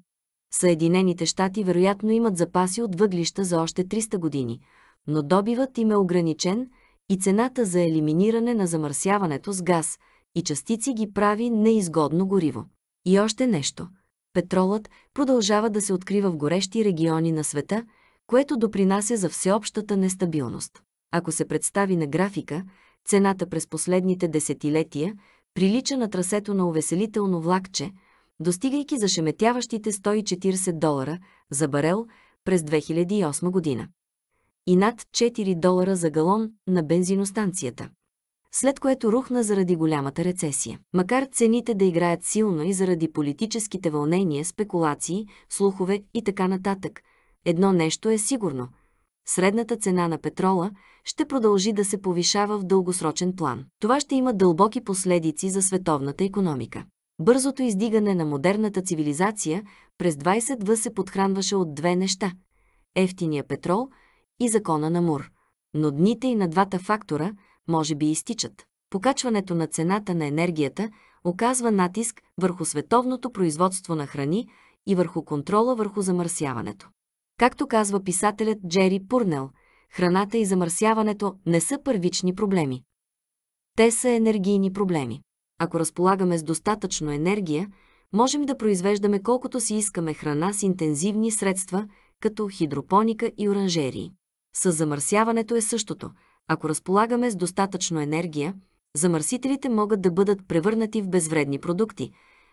Съединените щати вероятно имат запаси от въглища за още 300 години, но добивът им е ограничен и цената за елиминиране на замърсяването с газ и частици ги прави неизгодно гориво. И още нещо. Петролът продължава да се открива в горещи региони на света – което допринася за всеобщата нестабилност. Ако се представи на графика, цената през последните десетилетия прилича на трасето на увеселително влакче, достигайки зашеметяващите 140 долара за барел през 2008 година и над 4 долара за галон на бензиностанцията след което рухна заради голямата рецесия. Макар цените да играят силно и заради политическите вълнения, спекулации, слухове и така нататък, Едно нещо е сигурно. Средната цена на петрола ще продължи да се повишава в дългосрочен план. Това ще има дълбоки последици за световната економика. Бързото издигане на модерната цивилизация през 20 в се подхранваше от две неща – ефтиния петрол и закона на Мур. Но дните и на двата фактора може би изтичат. Покачването на цената на енергията оказва натиск върху световното производство на храни и върху контрола върху замърсяването. Както казва писателят Джери Пурнел, храната и замърсяването не са първични проблеми. Те са енергийни проблеми. Ако разполагаме с достатъчно енергия, можем да произвеждаме колкото си искаме храна с интензивни средства, като хидропоника и оранжерии. С замърсяването е същото. Ако разполагаме с достатъчно енергия, замърсителите могат да бъдат превърнати в безвредни продукти,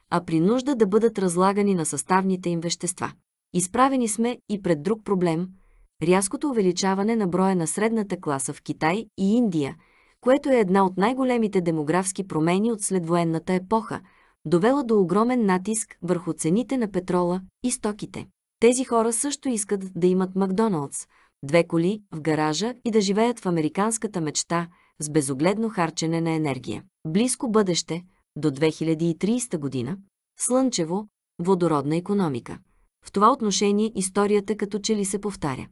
а при нужда да бъдат разлагани на съставните им вещества. Изправени сме и пред друг проблем – рязкото увеличаване на броя на средната класа в Китай и Индия, което е една от най-големите демографски промени от следвоенната епоха, довела до огромен натиск върху цените на петрола и стоките. Тези хора също искат да имат Макдоналдс, две коли в гаража и да живеят в американската мечта с безогледно харчене на енергия. Близко бъдеще, до 2030 година, слънчево, водородна економика. В това отношение историята като че ли се повтаря.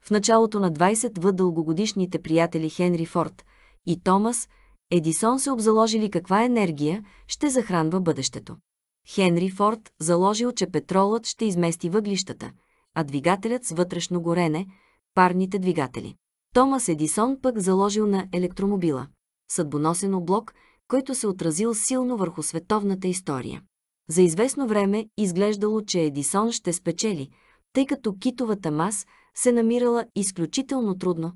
В началото на 20 в дългогодишните приятели Хенри Форд и Томас Едисон се обзаложили каква енергия ще захранва бъдещето. Хенри Форд заложил, че петролът ще измести въглищата, а двигателят с вътрешно горене – парните двигатели. Томас Едисон пък заложил на електромобила – съдбоносен облок, който се отразил силно върху световната история. За известно време изглеждало, че Едисон ще спечели, тъй като китовата мас се намирала изключително трудно,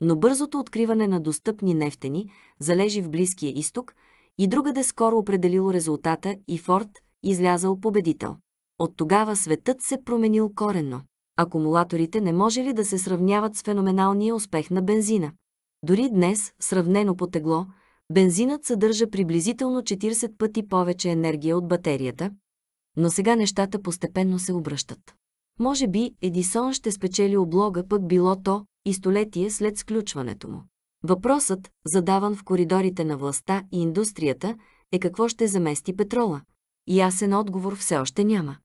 но бързото откриване на достъпни нефтени, залежи в Близкия изток, и другаде скоро определило резултата и Форд излязал победител. От тогава светът се променил коренно. Акумулаторите не може ли да се сравняват с феноменалния успех на бензина? Дори днес, сравнено по тегло, Бензинът съдържа приблизително 40 пъти повече енергия от батерията, но сега нещата постепенно се обръщат. Може би Едисон ще спечели облога, пък било то и столетие след сключването му. Въпросът, задаван в коридорите на властта и индустрията, е какво ще замести петрола. Ясен отговор все още няма.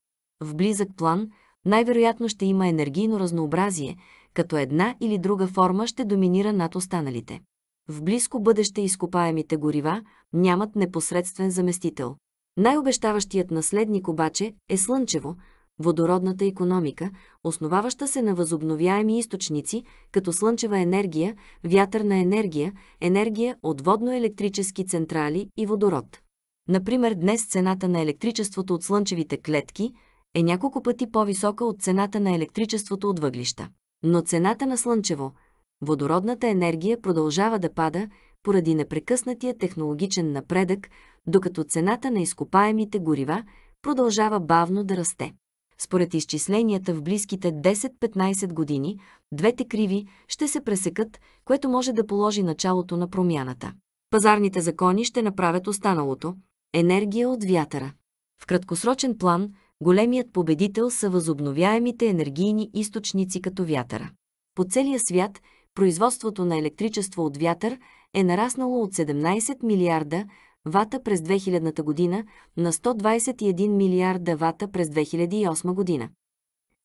В близък план най-вероятно ще има енергийно разнообразие, като една или друга форма ще доминира над останалите в близко бъдеще изкопаемите горива нямат непосредствен заместител. Най-обещаващият наследник обаче е слънчево, водородната економика, основаваща се на възобновяеми източници, като слънчева енергия, вятърна енергия, енергия от водно-електрически централи и водород. Например, днес цената на електричеството от слънчевите клетки е няколко пъти по-висока от цената на електричеството от въглища. Но цената на слънчево – водородната енергия продължава да пада поради непрекъснатия технологичен напредък, докато цената на изкопаемите горива продължава бавно да расте. Според изчисленията в близките 10-15 години, двете криви ще се пресекат, което може да положи началото на промяната. Пазарните закони ще направят останалото – енергия от вятъра. В краткосрочен план, големият победител са възобновяемите енергийни източници като вятъра. По целия свят производството на електричество от вятър е нараснало от 17 милиарда вата през 2000 година на 121 милиарда вата през 2008 година.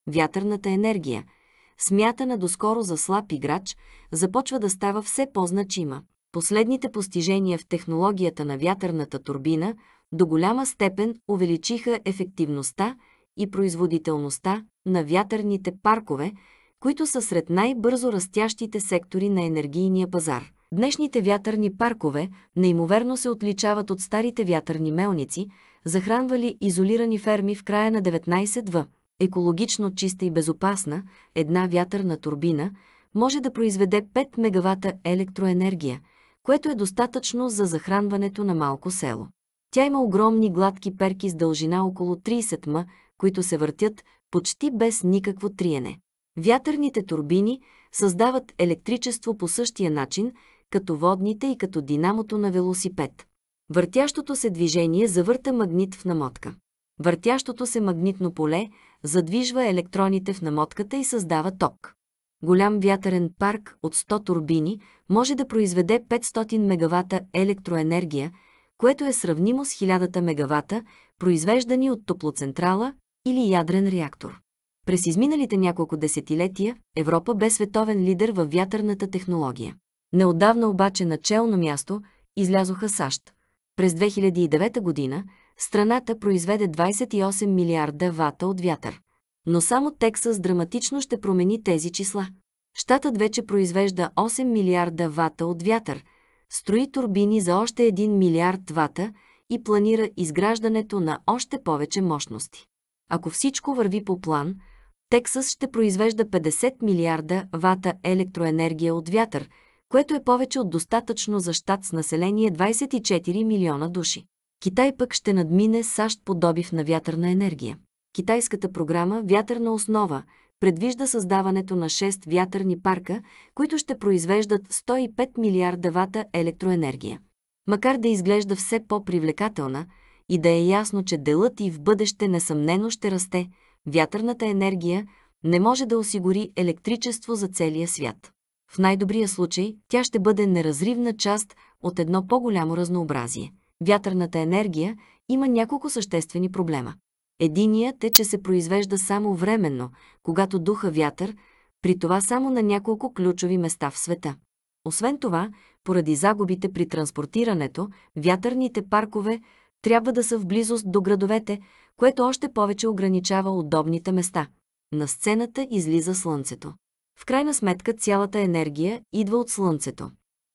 Вятърната енергия, смятана доскоро за слаб играч, започва да става все по-значима. Последните постижения в технологията на вятърната турбина до голяма степен увеличиха ефективността и производителността на вятърните паркове, които са сред най-бързо растящите сектори на енергийния пазар. Днешните вятърни паркове неимоверно се отличават от старите вятърни мелници, захранвали изолирани ферми в края на 19 в. Екологично чиста и безопасна, една вятърна турбина може да произведе 5 мегавата електроенергия, което е достатъчно за захранването на малко село. Тя има огромни гладки перки с дължина около 30 м, които се въртят почти без никакво триене. Вятърните турбини създават електричество по същия начин, като водните и като динамото на велосипед. Въртящото се движение завърта магнит в намотка. Въртящото се магнитно поле задвижва електроните в намотката и създава ток. Голям вятърен парк от 100 турбини може да произведе 500 мегавата електроенергия, което е сравнимо с 1000 мегавата, произвеждани от топлоцентрала или ядрен реактор. През изминалите няколко десетилетия Европа бе световен лидер във вятърната технология. Неодавна обаче на челно място излязоха САЩ. През 2009 година страната произведе 28 милиарда вата от вятър. Но само Тексас драматично ще промени тези числа. Штатът вече произвежда 8 милиарда вата от вятър, строи турбини за още 1 милиард вата и планира изграждането на още повече мощности. Ако всичко върви по план, Тексас ще произвежда 50 милиарда вата електроенергия от вятър, което е повече от достатъчно за щат с население 24 милиона души. Китай пък ще надмине САЩ по добив на вятърна енергия. Китайската програма Вятърна основа предвижда създаването на 6 вятърни парка, които ще произвеждат 105 милиарда вата електроенергия. Макар да изглежда все по-привлекателна и да е ясно, че делът и в бъдеще несъмнено ще расте – вятърната енергия не може да осигури електричество за целия свят. В най-добрия случай тя ще бъде неразривна част от едно по-голямо разнообразие. Вятърната енергия има няколко съществени проблема. Единият е, че се произвежда само временно, когато духа вятър, при това само на няколко ключови места в света. Освен това, поради загубите при транспортирането, вятърните паркове трябва да са в близост до градовете, което още повече ограничава удобните места. На сцената излиза слънцето. В крайна сметка цялата енергия идва от слънцето.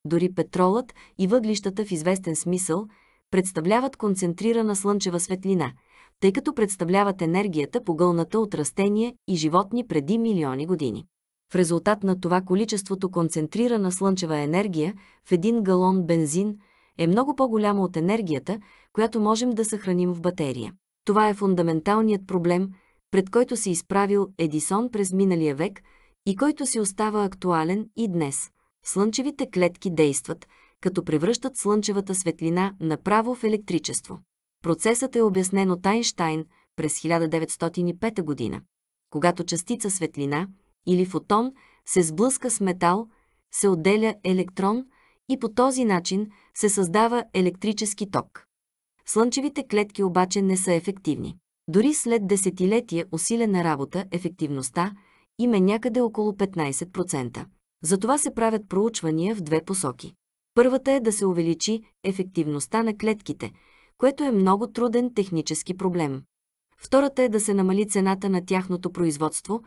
Дори петролът и въглищата в известен смисъл представляват концентрирана слънчева светлина, тъй като представляват енергията погълната от растения и животни преди милиони години. В резултат на това количеството концентрирана слънчева енергия в един галон бензин е много по-голямо от енергията, която можем да съхраним в батерия. Това е фундаменталният проблем, пред който се изправил Едисон през миналия век и който си остава актуален и днес. Слънчевите клетки действат, като превръщат слънчевата светлина направо в електричество. Процесът е обяснен от Айнштайн през 1905 година, когато частица светлина или фотон се сблъска с метал, се отделя електрон и по този начин се създава електрически ток. Слънчевите клетки обаче не са ефективни. Дори след десетилетие усилена работа, ефективността им е някъде около 15%. Затова се правят проучвания в две посоки. Първата е да се увеличи ефективността на клетките, което е много труден технически проблем. Втората е да се намали цената на тяхното производство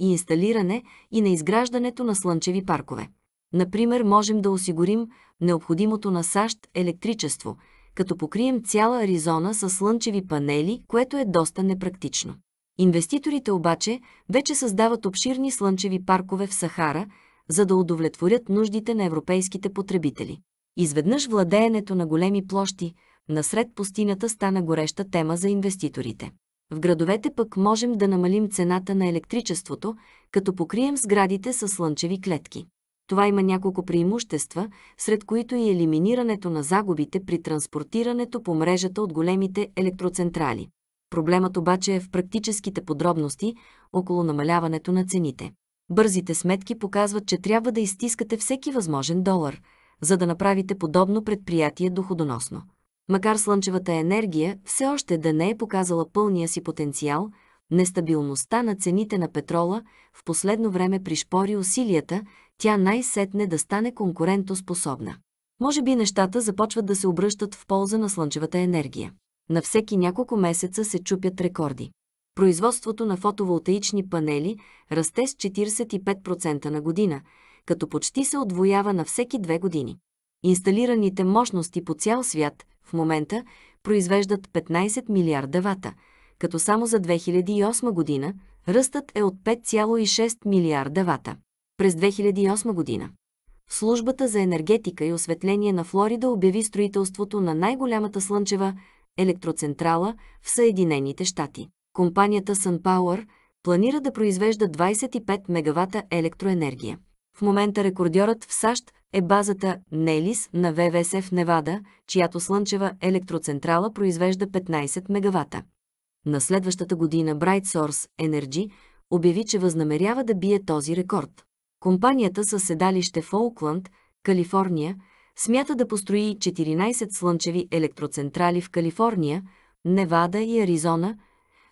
и инсталиране и на изграждането на слънчеви паркове. Например, можем да осигурим необходимото на САЩ електричество – като покрием цяла Аризона с слънчеви панели, което е доста непрактично. Инвеститорите обаче вече създават обширни слънчеви паркове в Сахара, за да удовлетворят нуждите на европейските потребители. Изведнъж владеенето на големи площи насред пустинята стана гореща тема за инвеститорите. В градовете пък можем да намалим цената на електричеството, като покрием сградите с слънчеви клетки. Това има няколко преимущества, сред които и елиминирането на загубите при транспортирането по мрежата от големите електроцентрали. Проблемът обаче е в практическите подробности около намаляването на цените. Бързите сметки показват, че трябва да изтискате всеки възможен долар, за да направите подобно предприятие доходоносно. Макар слънчевата енергия все още да не е показала пълния си потенциал, нестабилността на цените на петрола в последно време пришпори усилията тя най-сетне да стане конкурентоспособна. Може би нещата започват да се обръщат в полза на слънчевата енергия. На всеки няколко месеца се чупят рекорди. Производството на фотоволтаични панели расте с 45% на година, като почти се отвоява на всеки две години. Инсталираните мощности по цял свят в момента произвеждат 15 милиарда вата, като само за 2008 година ръстът е от 5,6 милиарда вата. През 2008 година Службата за енергетика и осветление на Флорида обяви строителството на най-голямата слънчева електроцентрала в Съединените щати. Компанията SunPower планира да произвежда 25 мегавата електроенергия. В момента рекордьорът в САЩ е базата Нелис на ВВС в Невада, чиято слънчева електроцентрала произвежда 15 мегавата. На следващата година Bright Source Energy обяви, че възнамерява да бие този рекорд. Компанията със седалище в Оукланд, Калифорния, смята да построи 14 слънчеви електроцентрали в Калифорния, Невада и Аризона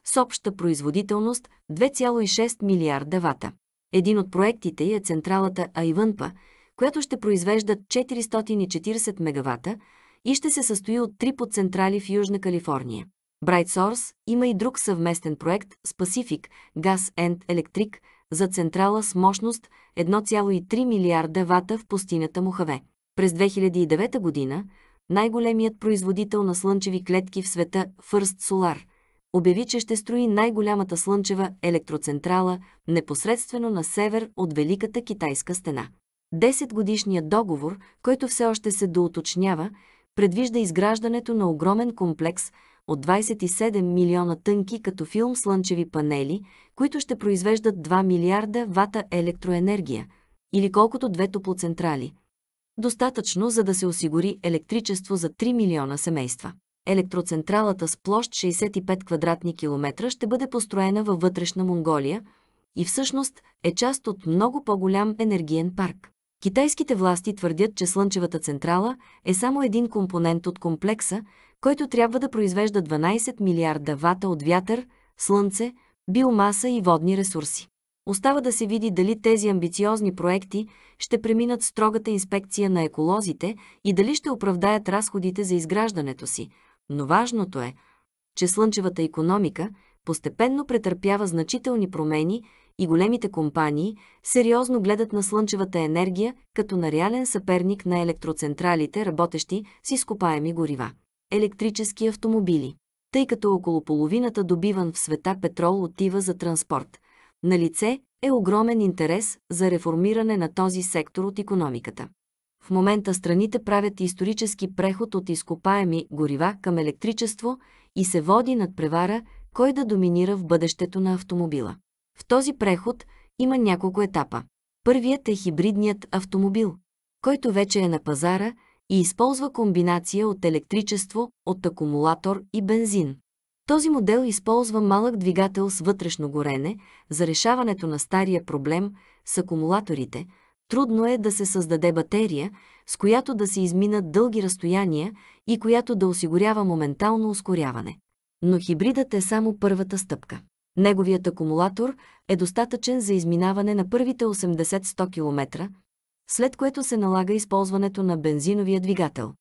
с обща производителност 2,6 милиарда вата. Един от проектите е централата Айвънпа, която ще произвежда 440 мегавата и ще се състои от три подцентрали в Южна Калифорния. Bright Source има и друг съвместен проект с Pacific Gas and Electric – за централа с мощност 1,3 милиарда вата в пустинята Мухаве. През 2009 година най-големият производител на слънчеви клетки в света First Solar обяви, че ще строи най-голямата слънчева електроцентрала непосредствено на север от Великата китайска стена. 10-годишният договор, който все още се доуточнява, предвижда изграждането на огромен комплекс – от 27 милиона тънки като филм слънчеви панели, които ще произвеждат 2 милиарда вата електроенергия, или колкото две топлоцентрали. Достатъчно, за да се осигури електричество за 3 милиона семейства. Електроцентралата с площ 65 квадратни километра ще бъде построена във вътрешна Монголия и всъщност е част от много по-голям енергиен парк. Китайските власти твърдят, че Слънчевата централа е само един компонент от комплекса, който трябва да произвежда 12 милиарда вата от вятър, слънце, биомаса и водни ресурси. Остава да се види дали тези амбициозни проекти ще преминат строгата инспекция на еколозите и дали ще оправдаят разходите за изграждането си, но важното е, че слънчевата економика постепенно претърпява значителни промени и големите компании сериозно гледат на слънчевата енергия като на реален съперник на електроцентралите, работещи с изкопаеми горива електрически автомобили. Тъй като около половината добиван в света петрол отива за транспорт, на лице е огромен интерес за реформиране на този сектор от економиката. В момента страните правят исторически преход от изкопаеми горива към електричество и се води над превара кой да доминира в бъдещето на автомобила. В този преход има няколко етапа. Първият е хибридният автомобил, който вече е на пазара – и използва комбинация от електричество, от акумулатор и бензин. Този модел използва малък двигател с вътрешно горене за решаването на стария проблем с акумулаторите. Трудно е да се създаде батерия, с която да се изминат дълги разстояния и която да осигурява моментално ускоряване. Но хибридът е само първата стъпка. Неговият акумулатор е достатъчен за изминаване на първите 80-100 км, след което се налага използването на бензиновия двигател.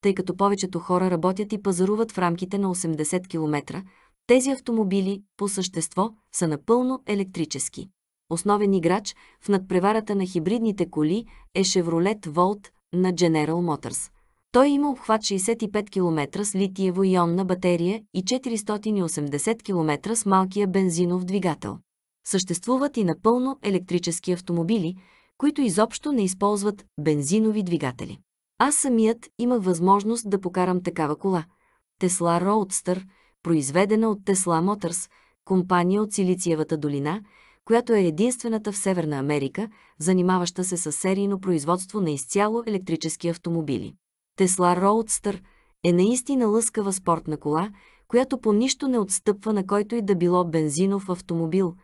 Тъй като повечето хора работят и пазаруват в рамките на 80 км, тези автомобили, по същество, са напълно електрически. Основен играч в надпреварата на хибридните коли е Chevrolet Volt на General Motors. Той има обхват 65 км с литиево-ионна батерия и 480 км с малкия бензинов двигател. Съществуват и напълно електрически автомобили – които изобщо не използват бензинови двигатели. Аз самият имах възможност да покарам такава кола. Тесла Roadster, произведена от Tesla Motors, компания от Силициевата долина, която е единствената в Северна Америка, занимаваща се с серийно производство на изцяло електрически автомобили. Тесла Roadster е наистина лъскава спортна кола, която по нищо не отстъпва на който и да било бензинов автомобил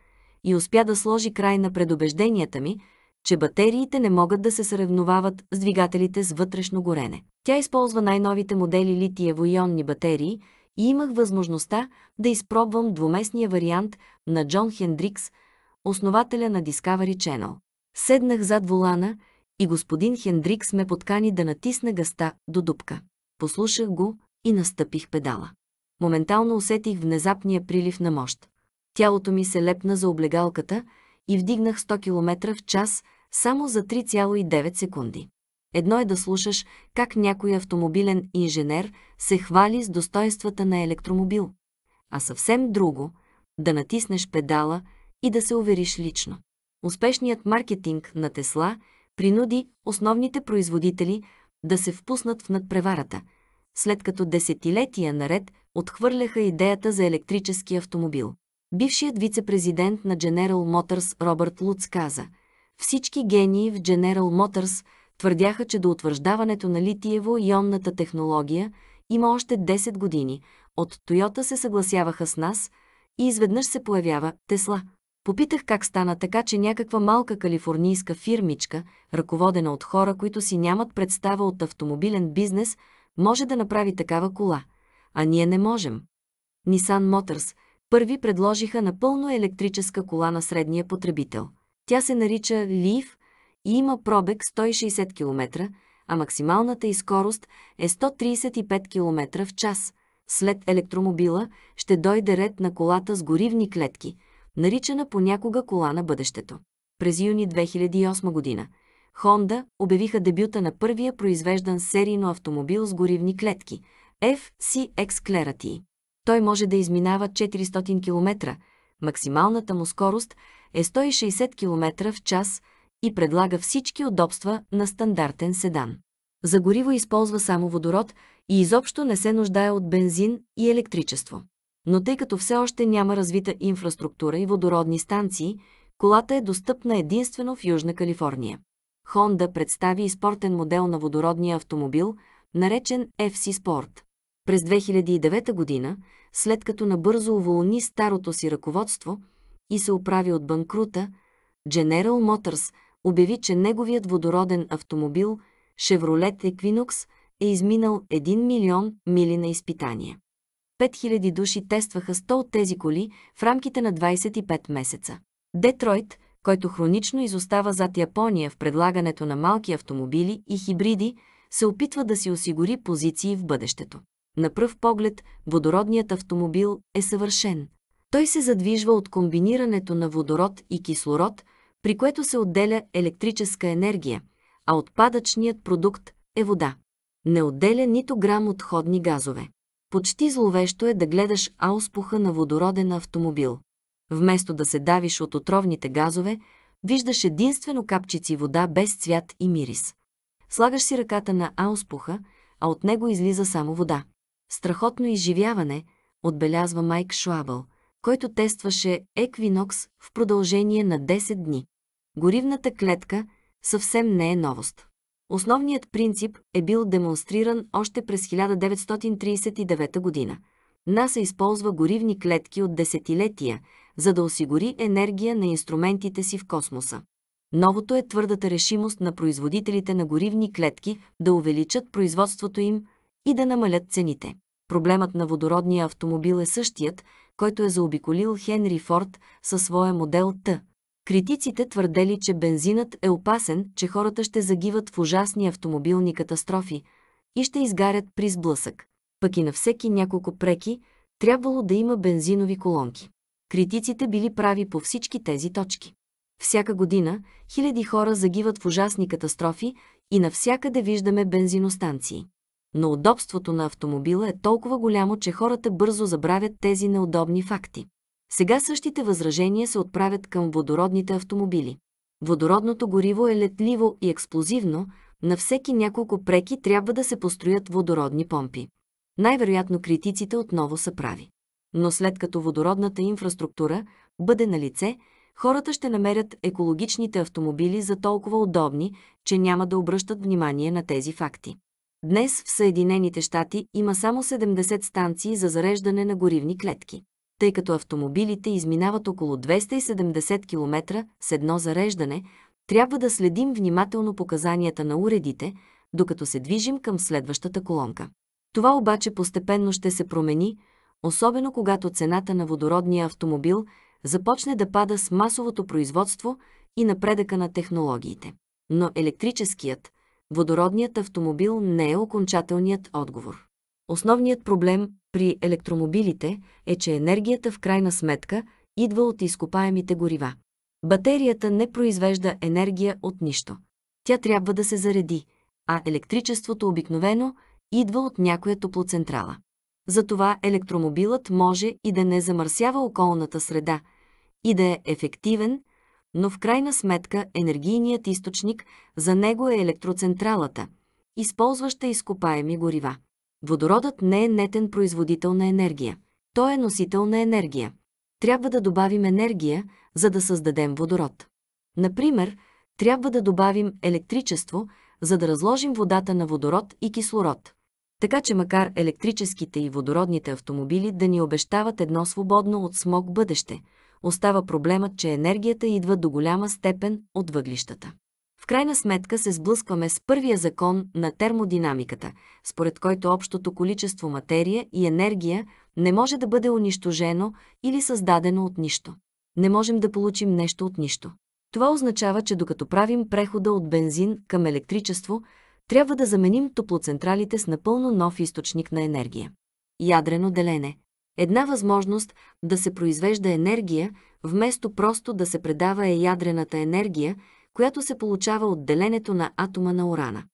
и успя да сложи край на предубежденията ми, че батериите не могат да се съревновават с двигателите с вътрешно горене. Тя използва най-новите модели литиево-ионни батерии и имах възможността да изпробвам двуместния вариант на Джон Хендрикс, основателя на Discovery Channel. Седнах зад волана и господин Хендрикс ме подкани да натисна гъста до дупка. Послушах го и настъпих педала. Моментално усетих внезапния прилив на мощ. Тялото ми се лепна за облегалката и вдигнах 100 км в час само за 3,9 секунди. Едно е да слушаш как някой автомобилен инженер се хвали с достоинствата на електромобил, а съвсем друго – да натиснеш педала и да се увериш лично. Успешният маркетинг на Тесла принуди основните производители да се впуснат в надпреварата, след като десетилетия наред отхвърляха идеята за електрически автомобил. Бившият вице-президент на General Motors Робърт Луц каза – всички гении в General Motors твърдяха, че до утвърждаването на литиево-ионната технология има още 10 години. От Тойота се съгласяваха с нас и изведнъж се появява Тесла. Попитах как стана така, че някаква малка калифорнийска фирмичка, ръководена от хора, които си нямат представа от автомобилен бизнес, може да направи такава кола. А ние не можем. Nissan Motors първи предложиха напълно електрическа кола на средния потребител. Тя се нарича Лив и има пробег 160 км, а максималната и скорост е 135 км в час. След електромобила ще дойде ред на колата с горивни клетки, наричана понякога кола на бъдещето. През юни 2008 година Honda обявиха дебюта на първия произвеждан серийно автомобил с горивни клетки – FCX Clarity. Той може да изминава 400 км, максималната му скорост е 160 км в час и предлага всички удобства на стандартен седан. За гориво използва само водород и изобщо не се нуждае от бензин и електричество. Но тъй като все още няма развита инфраструктура и водородни станции, колата е достъпна единствено в Южна Калифорния. Honda представи и спортен модел на водородния автомобил, наречен FC Sport. През 2009 година, след като набързо уволни старото си ръководство – и се оправи от банкрута, General Motors обяви, че неговият водороден автомобил Chevrolet Equinox е изминал 1 милион мили на изпитания. 5000 души тестваха 100 от тези коли в рамките на 25 месеца. Детройт, който хронично изостава зад Япония в предлагането на малки автомобили и хибриди, се опитва да си осигури позиции в бъдещето. На пръв поглед, водородният автомобил е съвършен, той се задвижва от комбинирането на водород и кислород, при което се отделя електрическа енергия, а отпадъчният продукт е вода. Не отделя нито грам отходни газове. Почти зловещо е да гледаш ауспуха на водороден автомобил. Вместо да се давиш от отровните газове, виждаш единствено капчици вода без цвят и мирис. Слагаш си ръката на ауспуха, а от него излиза само вода. Страхотно изживяване, отбелязва Майк Шуабъл – който тестваше Еквинокс в продължение на 10 дни. Горивната клетка съвсем не е новост. Основният принцип е бил демонстриран още през 1939 година. НАСА използва горивни клетки от десетилетия, за да осигури енергия на инструментите си в космоса. Новото е твърдата решимост на производителите на горивни клетки да увеличат производството им и да намалят цените. Проблемът на водородния автомобил е същият, който е заобиколил Хенри Форд със своя модел Т. Критиците твърдели, че бензинът е опасен, че хората ще загиват в ужасни автомобилни катастрофи и ще изгарят при сблъсък. Пък и на всеки няколко преки трябвало да има бензинови колонки. Критиците били прави по всички тези точки. Всяка година хиляди хора загиват в ужасни катастрофи и навсякъде виждаме бензиностанции но удобството на автомобила е толкова голямо, че хората бързо забравят тези неудобни факти. Сега същите възражения се отправят към водородните автомобили. Водородното гориво е летливо и експлозивно, на всеки няколко преки трябва да се построят водородни помпи. Най-вероятно критиците отново са прави. Но след като водородната инфраструктура бъде на лице, хората ще намерят екологичните автомобили за толкова удобни, че няма да обръщат внимание на тези факти. Днес в Съединените щати има само 70 станции за зареждане на горивни клетки, тъй като автомобилите изминават около 270 км с едно зареждане, трябва да следим внимателно показанията на уредите, докато се движим към следващата колонка. Това обаче постепенно ще се промени, особено когато цената на водородния автомобил започне да пада с масовото производство и напредъка на технологиите. Но електрическият, водородният автомобил не е окончателният отговор. Основният проблем при електромобилите е, че енергията в крайна сметка идва от изкопаемите горива. Батерията не произвежда енергия от нищо. Тя трябва да се зареди, а електричеството обикновено идва от някоя топлоцентрала. Затова електромобилът може и да не замърсява околната среда, и да е ефективен – но в крайна сметка енергийният източник за него е електроцентралата, използваща изкопаеми горива. Водородът не е нетен производител на енергия. Той е носител на енергия. Трябва да добавим енергия, за да създадем водород. Например, трябва да добавим електричество, за да разложим водата на водород и кислород. Така че макар електрическите и водородните автомобили да ни обещават едно свободно от смог бъдеще – остава проблемът, че енергията идва до голяма степен от въглищата. В крайна сметка се сблъскваме с първия закон на термодинамиката, според който общото количество материя и енергия не може да бъде унищожено или създадено от нищо. Не можем да получим нещо от нищо. Това означава, че докато правим прехода от бензин към електричество, трябва да заменим топлоцентралите с напълно нов източник на енергия. Ядрено делене Една възможност да се произвежда енергия, вместо просто да се предава е ядрената енергия, която се получава от деленето на атома на урана.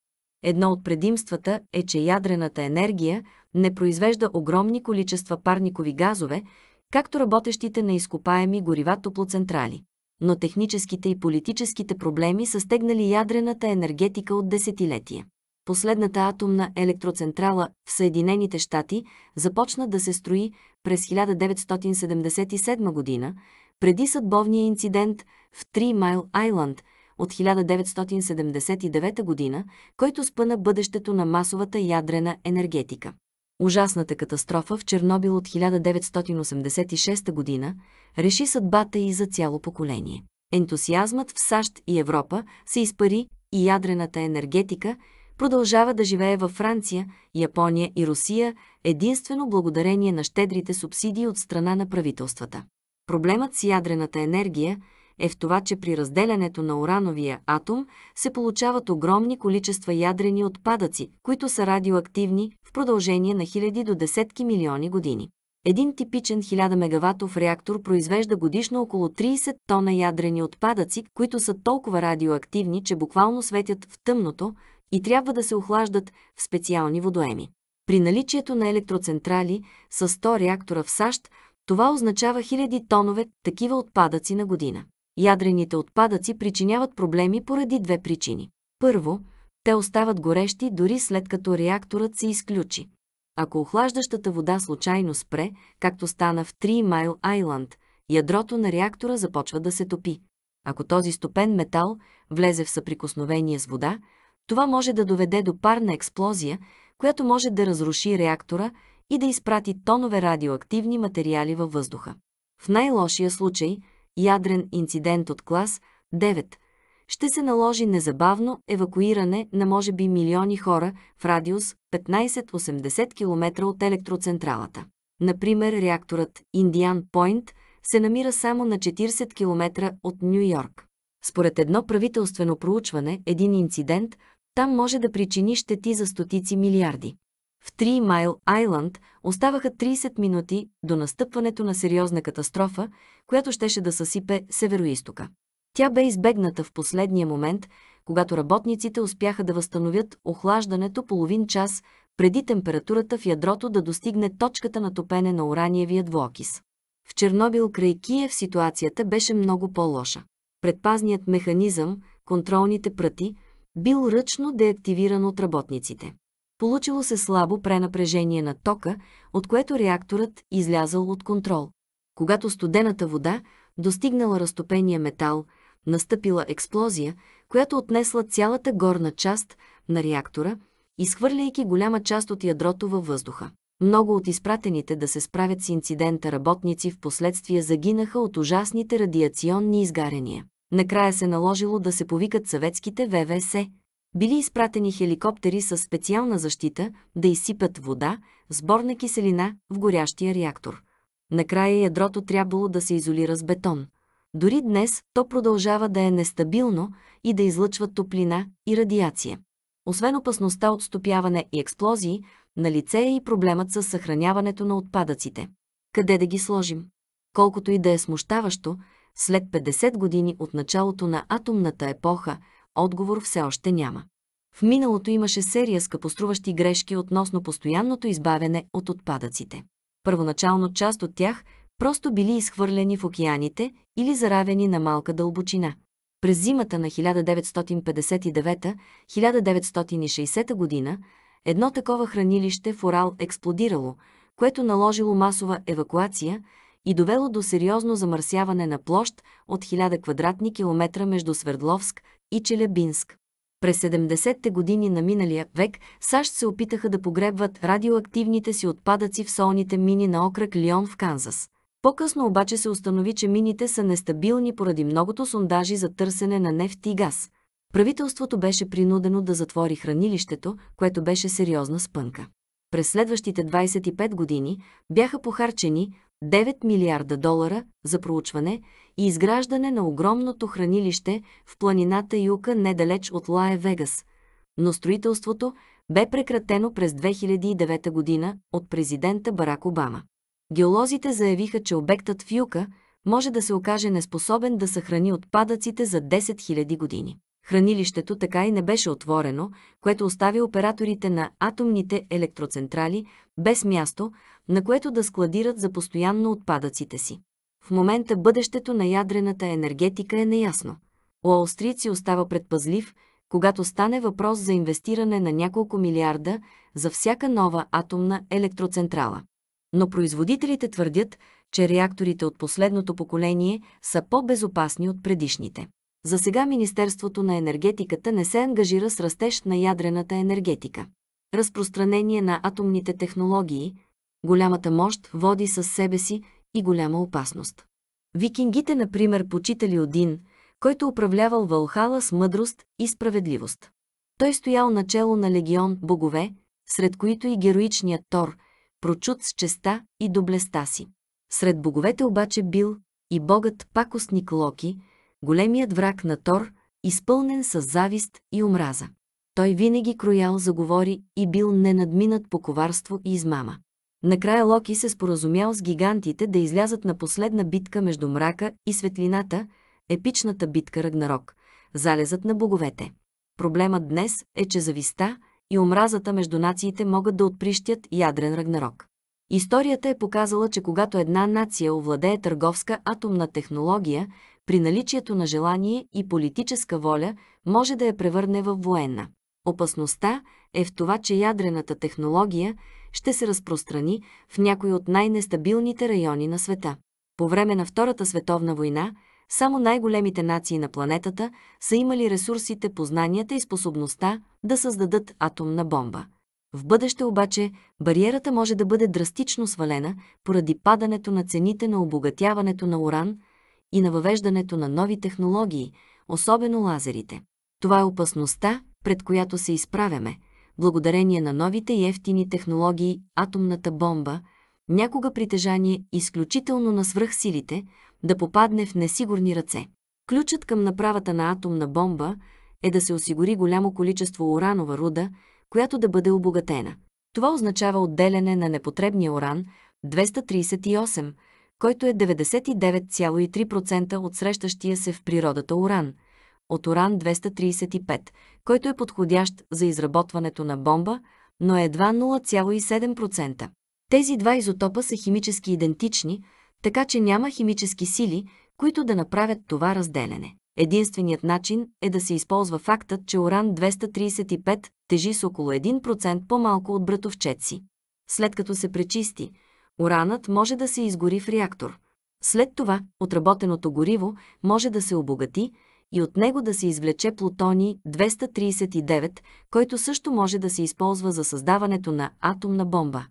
Едно от предимствата е, че ядрената енергия не произвежда огромни количества парникови газове, както работещите на изкопаеми горива топлоцентрали. Но техническите и политическите проблеми са стегнали ядрената енергетика от десетилетия. Последната атомна електроцентрала в Съединените щати започна да се строи през 1977 година, преди съдбовния инцидент в Три Майл Айланд от 1979 година, който спъна бъдещето на масовата ядрена енергетика. Ужасната катастрофа в Чернобил от 1986 година реши съдбата и за цяло поколение. Ентусиазмът в САЩ и Европа се изпари и ядрената енергетика – продължава да живее във Франция, Япония и Русия единствено благодарение на щедрите субсидии от страна на правителствата. Проблемът с ядрената енергия е в това, че при разделянето на урановия атом се получават огромни количества ядрени отпадъци, които са радиоактивни в продължение на хиляди до десетки милиони години. Един типичен 1000 мегаватов реактор произвежда годишно около 30 тона ядрени отпадъци, които са толкова радиоактивни, че буквално светят в тъмното, и трябва да се охлаждат в специални водоеми. При наличието на електроцентрали с 100 реактора в САЩ, това означава хиляди тонове такива отпадъци на година. Ядрените отпадъци причиняват проблеми поради две причини. Първо, те остават горещи дори след като реакторът се изключи. Ако охлаждащата вода случайно спре, както стана в 3 Mile Island, ядрото на реактора започва да се топи. Ако този стопен метал влезе в съприкосновение с вода, това може да доведе до парна експлозия, която може да разруши реактора и да изпрати тонове радиоактивни материали във въздуха. В най-лошия случай, ядрен инцидент от клас 9 ще се наложи незабавно евакуиране на може би милиони хора в радиус 15-80 км от електроцентралата. Например, реакторът Индиан Пойнт се намира само на 40 км от Нью Йорк. Според едно правителствено проучване, един инцидент – там може да причини щети за стотици милиарди. В 3 Майл Айланд оставаха 30 минути до настъпването на сериозна катастрофа, която щеше да съсипе североистока. Тя бе избегната в последния момент, когато работниците успяха да възстановят охлаждането половин час преди температурата в ядрото да достигне точката на топене на ураниевия двуокис. В Чернобил край Киев ситуацията беше много по-лоша. Предпазният механизъм, контролните пръти, бил ръчно деактивиран от работниците. Получило се слабо пренапрежение на тока, от което реакторът излязъл от контрол. Когато студената вода достигнала разтопения метал, настъпила експлозия, която отнесла цялата горна част на реактора, изхвърляйки голяма част от ядрото във въздуха. Много от изпратените да се справят с инцидента работници в последствие загинаха от ужасните радиационни изгарения. Накрая се наложило да се повикат съветските ВВС. Били изпратени хеликоптери с специална защита да изсипат вода, сборна киселина в горящия реактор. Накрая ядрото трябвало да се изолира с бетон. Дори днес то продължава да е нестабилно и да излъчва топлина и радиация. Освен опасността от стопяване и експлозии, на лице е и проблемът с съхраняването на отпадъците. Къде да ги сложим? Колкото и да е смущаващо, след 50 години от началото на атомната епоха, отговор все още няма. В миналото имаше серия скъпоструващи грешки относно постоянното избавяне от отпадъците. Първоначално част от тях просто били изхвърлени в океаните или заравени на малка дълбочина. През зимата на 1959-1960 година едно такова хранилище в Орал експлодирало, което наложило масова евакуация – и довело до сериозно замърсяване на площ от 1000 квадратни километра между Свердловск и Челябинск. През 70-те години на миналия век САЩ се опитаха да погребват радиоактивните си отпадъци в солните мини на окръг Лион в Канзас. По-късно обаче се установи, че мините са нестабилни поради многото сондажи за търсене на нефт и газ. Правителството беше принудено да затвори хранилището, което беше сериозна спънка. През следващите 25 години бяха похарчени 9 милиарда долара за проучване и изграждане на огромното хранилище в планината Юка недалеч от Лае Вегас, но строителството бе прекратено през 2009 година от президента Барак Обама. Геолозите заявиха, че обектът в Юка може да се окаже неспособен да съхрани отпадъците за 10 000 години. Хранилището така и не беше отворено, което остави операторите на атомните електроцентрали без място, на което да складират за постоянно отпадъците си. В момента бъдещето на ядрената енергетика е неясно. Уолстрит си остава предпазлив, когато стане въпрос за инвестиране на няколко милиарда за всяка нова атомна електроцентрала. Но производителите твърдят, че реакторите от последното поколение са по-безопасни от предишните. За сега Министерството на енергетиката не се ангажира с растеж на ядрената енергетика. Разпространение на атомните технологии – Голямата мощ води със себе си и голяма опасност. Викингите, например, почитали Один, който управлявал Валхала с мъдрост и справедливост. Той стоял начало на легион богове, сред които и героичният Тор, прочут с честа и доблестта си. Сред боговете обаче бил и богът пакостник Локи, големият враг на Тор, изпълнен с завист и омраза. Той винаги кроял заговори и бил ненадминат по коварство и измама. Накрая Локи се споразумял с гигантите да излязат на последна битка между мрака и светлината, епичната битка Рагнарок, залезът на боговете. Проблемът днес е, че зависта и омразата между нациите могат да отприщят ядрен Рагнарок. Историята е показала, че когато една нация овладее търговска атомна технология, при наличието на желание и политическа воля може да я превърне в военна. Опасността е в това, че ядрената технология – ще се разпространи в някои от най-нестабилните райони на света. По време на Втората световна война, само най-големите нации на планетата са имали ресурсите, познанията и способността да създадат атомна бомба. В бъдеще обаче бариерата може да бъде драстично свалена поради падането на цените на обогатяването на уран и на въвеждането на нови технологии, особено лазерите. Това е опасността, пред която се изправяме – благодарение на новите и ефтини технологии, атомната бомба, някога притежание изключително на свръхсилите, да попадне в несигурни ръце. Ключът към направата на атомна бомба е да се осигури голямо количество уранова руда, която да бъде обогатена. Това означава отделяне на непотребния уран 238, който е 99,3% от срещащия се в природата уран, от уран-235, който е подходящ за изработването на бомба, но е едва 0,7%. Тези два изотопа са химически идентични, така че няма химически сили, които да направят това разделяне. Единственият начин е да се използва фактът, че уран-235 тежи с около 1% по-малко от братовчет си. След като се пречисти, уранът може да се изгори в реактор. След това отработеното гориво може да се обогати и от него да се извлече плутони 239, който също може да се използва за създаването на атомна бомба.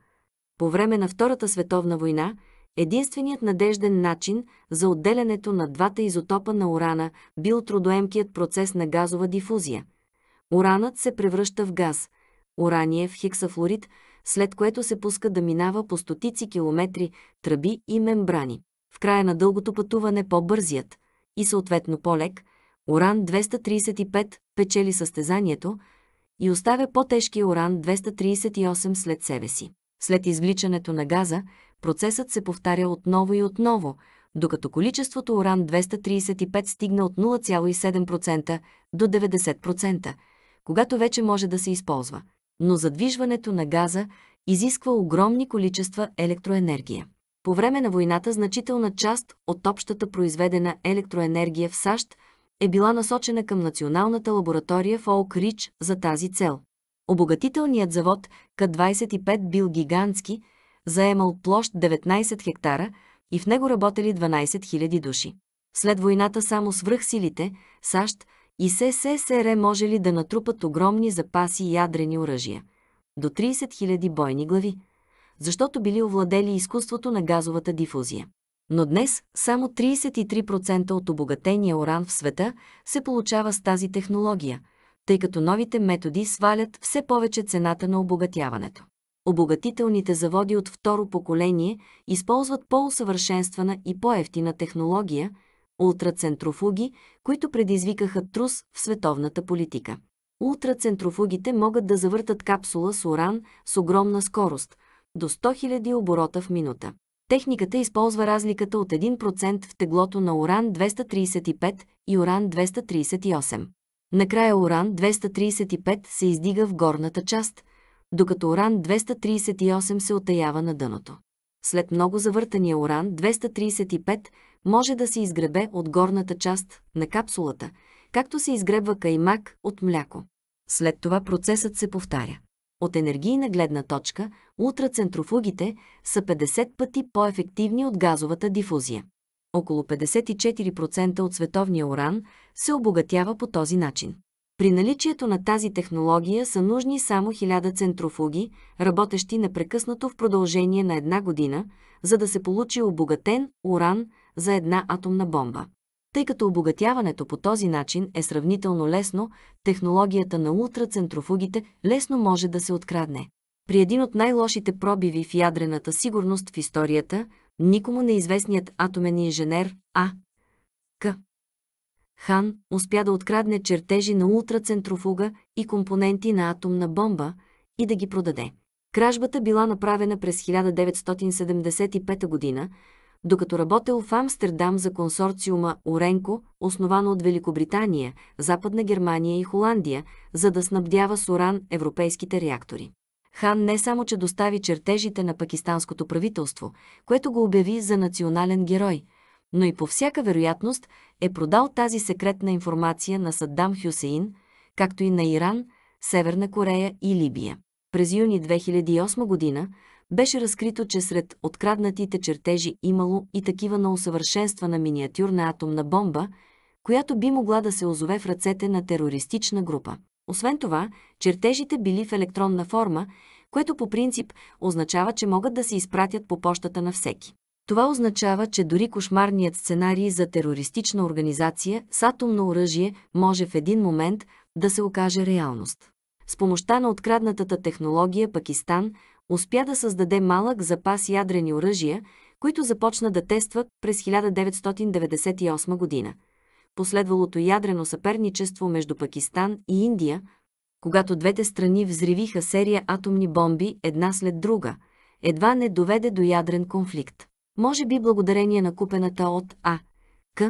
По време на Втората световна война, единственият надежден начин за отделянето на двата изотопа на урана бил трудоемкият процес на газова дифузия. Уранът се превръща в газ, урание в хексафлорид, след което се пуска да минава по стотици километри тръби и мембрани. В края на дългото пътуване по-бързият и съответно по-лек Уран 235 печели състезанието и оставя по-тежкия уран 238 след себе си. След извличането на газа, процесът се повтаря отново и отново, докато количеството уран 235 стигне от 0,7% до 90%, когато вече може да се използва. Но задвижването на газа изисква огромни количества електроенергия. По време на войната значителна част от общата произведена електроенергия в САЩ – е била насочена към Националната лаборатория в Олк Рич за тази цел. Обогатителният завод К-25 бил гигантски, заемал площ 19 хектара и в него работели 12 000 души. След войната само свръхсилите, САЩ и СССР можели да натрупат огромни запаси ядрени оръжия – до 30 000 бойни глави, защото били овладели изкуството на газовата дифузия но днес само 33% от обогатения уран в света се получава с тази технология, тъй като новите методи свалят все повече цената на обогатяването. Обогатителните заводи от второ поколение използват по-усъвършенствана и по-ефтина технология – ултрацентрофуги, които предизвикаха трус в световната политика. Ултрацентрофугите могат да завъртат капсула с уран с огромна скорост – до 100 000 оборота в минута. Техниката използва разликата от 1% в теглото на уран-235 и уран-238. Накрая уран-235 се издига в горната част, докато уран-238 се отаява на дъното. След много завъртания уран-235 може да се изгребе от горната част на капсулата, както се изгребва каймак от мляко. След това процесът се повтаря. От енергийна гледна точка, ултрацентрофугите са 50 пъти по-ефективни от газовата дифузия. Около 54% от световния уран се обогатява по този начин. При наличието на тази технология са нужни само 1000 центрофуги, работещи непрекъснато в продължение на една година, за да се получи обогатен уран за една атомна бомба тъй като обогатяването по този начин е сравнително лесно, технологията на ултрацентрофугите лесно може да се открадне. При един от най-лошите пробиви в ядрената сигурност в историята, никому неизвестният атомен инженер А. К. Хан успя да открадне чертежи на ултрацентрофуга и компоненти на атомна бомба и да ги продаде. Кражбата била направена през 1975 година, докато работел в Амстердам за консорциума Оренко, основано от Великобритания, Западна Германия и Холандия, за да снабдява с уран европейските реактори. Хан не само, че достави чертежите на пакистанското правителство, което го обяви за национален герой, но и по всяка вероятност е продал тази секретна информация на Саддам Хюсеин, както и на Иран, Северна Корея и Либия. През юни 2008 година беше разкрито, че сред откраднатите чертежи имало и такива на усъвършенствана миниатюрна атомна бомба, която би могла да се озове в ръцете на терористична група. Освен това, чертежите били в електронна форма, което по принцип означава, че могат да се изпратят по почтата на всеки. Това означава, че дори кошмарният сценарий за терористична организация с атомно оръжие може в един момент да се окаже реалност. С помощта на откраднатата технология Пакистан – успя да създаде малък запас ядрени оръжия, които започна да тества през 1998 година. Последвалото ядрено съперничество между Пакистан и Индия, когато двете страни взривиха серия атомни бомби една след друга, едва не доведе до ядрен конфликт. Може би благодарение на купената от А. К.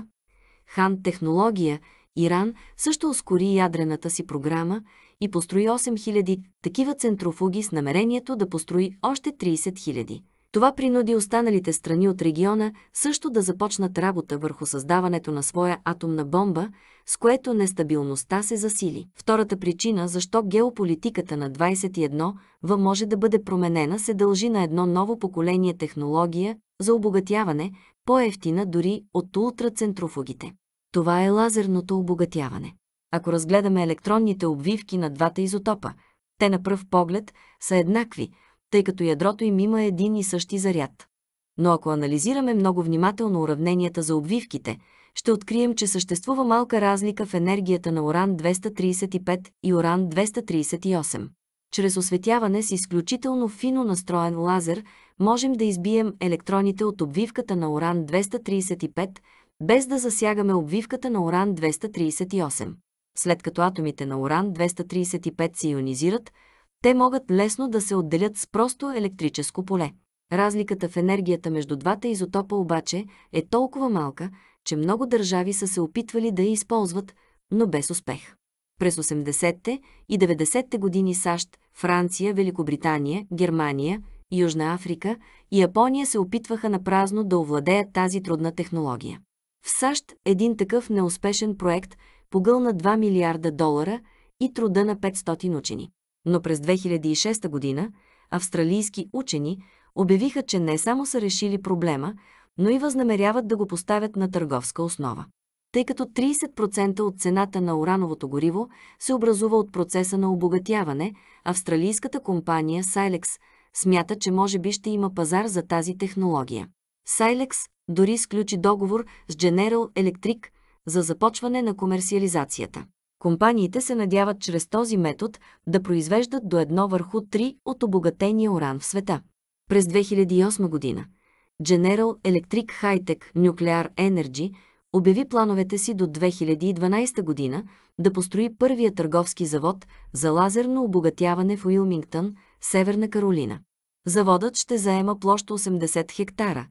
Хан технология, Иран също ускори ядрената си програма и построи 8000 такива центрофуги с намерението да построи още 30 000. Това принуди останалите страни от региона също да започнат работа върху създаването на своя атомна бомба, с което нестабилността се засили. Втората причина, защо геополитиката на 21 В може да бъде променена, се дължи на едно ново поколение технология за обогатяване, по-ефтина дори от ултрацентрофугите. Това е лазерното обогатяване. Ако разгледаме електронните обвивки на двата изотопа, те на пръв поглед са еднакви, тъй като ядрото им има един и същи заряд. Но ако анализираме много внимателно уравненията за обвивките, ще открием, че съществува малка разлика в енергията на уран-235 и уран-238. Чрез осветяване с изключително фино настроен лазер можем да избием електроните от обвивката на уран-235, без да засягаме обвивката на уран-238. След като атомите на уран-235 се ионизират, те могат лесно да се отделят с просто електрическо поле. Разликата в енергията между двата изотопа обаче е толкова малка, че много държави са се опитвали да я използват, но без успех. През 80-те и 90-те години САЩ, Франция, Великобритания, Германия, Южна Африка и Япония се опитваха на празно да овладеят тази трудна технология. В САЩ един такъв неуспешен проект погълна 2 милиарда долара и труда на 500 учени. Но през 2006 година австралийски учени обявиха, че не само са решили проблема, но и възнамеряват да го поставят на търговска основа. Тъй като 30% от цената на урановото гориво се образува от процеса на обогатяване, австралийската компания Silex смята, че може би ще има пазар за тази технология. Silex дори сключи договор с General Electric – за започване на комерциализацията. Компаниите се надяват чрез този метод да произвеждат до едно върху три от обогатения уран в света. През 2008 година General Electric Hightech Nuclear Energy обяви плановете си до 2012 година да построи първия търговски завод за лазерно обогатяване в Уилмингтън, Северна Каролина. Заводът ще заема площ 80 хектара,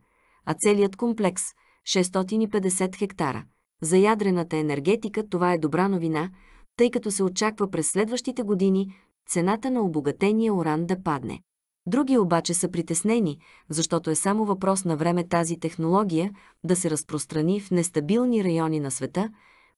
а целият комплекс – 650 хектара – за ядрената енергетика това е добра новина, тъй като се очаква през следващите години цената на обогатения уран да падне. Други обаче са притеснени, защото е само въпрос на време тази технология да се разпространи в нестабилни райони на света,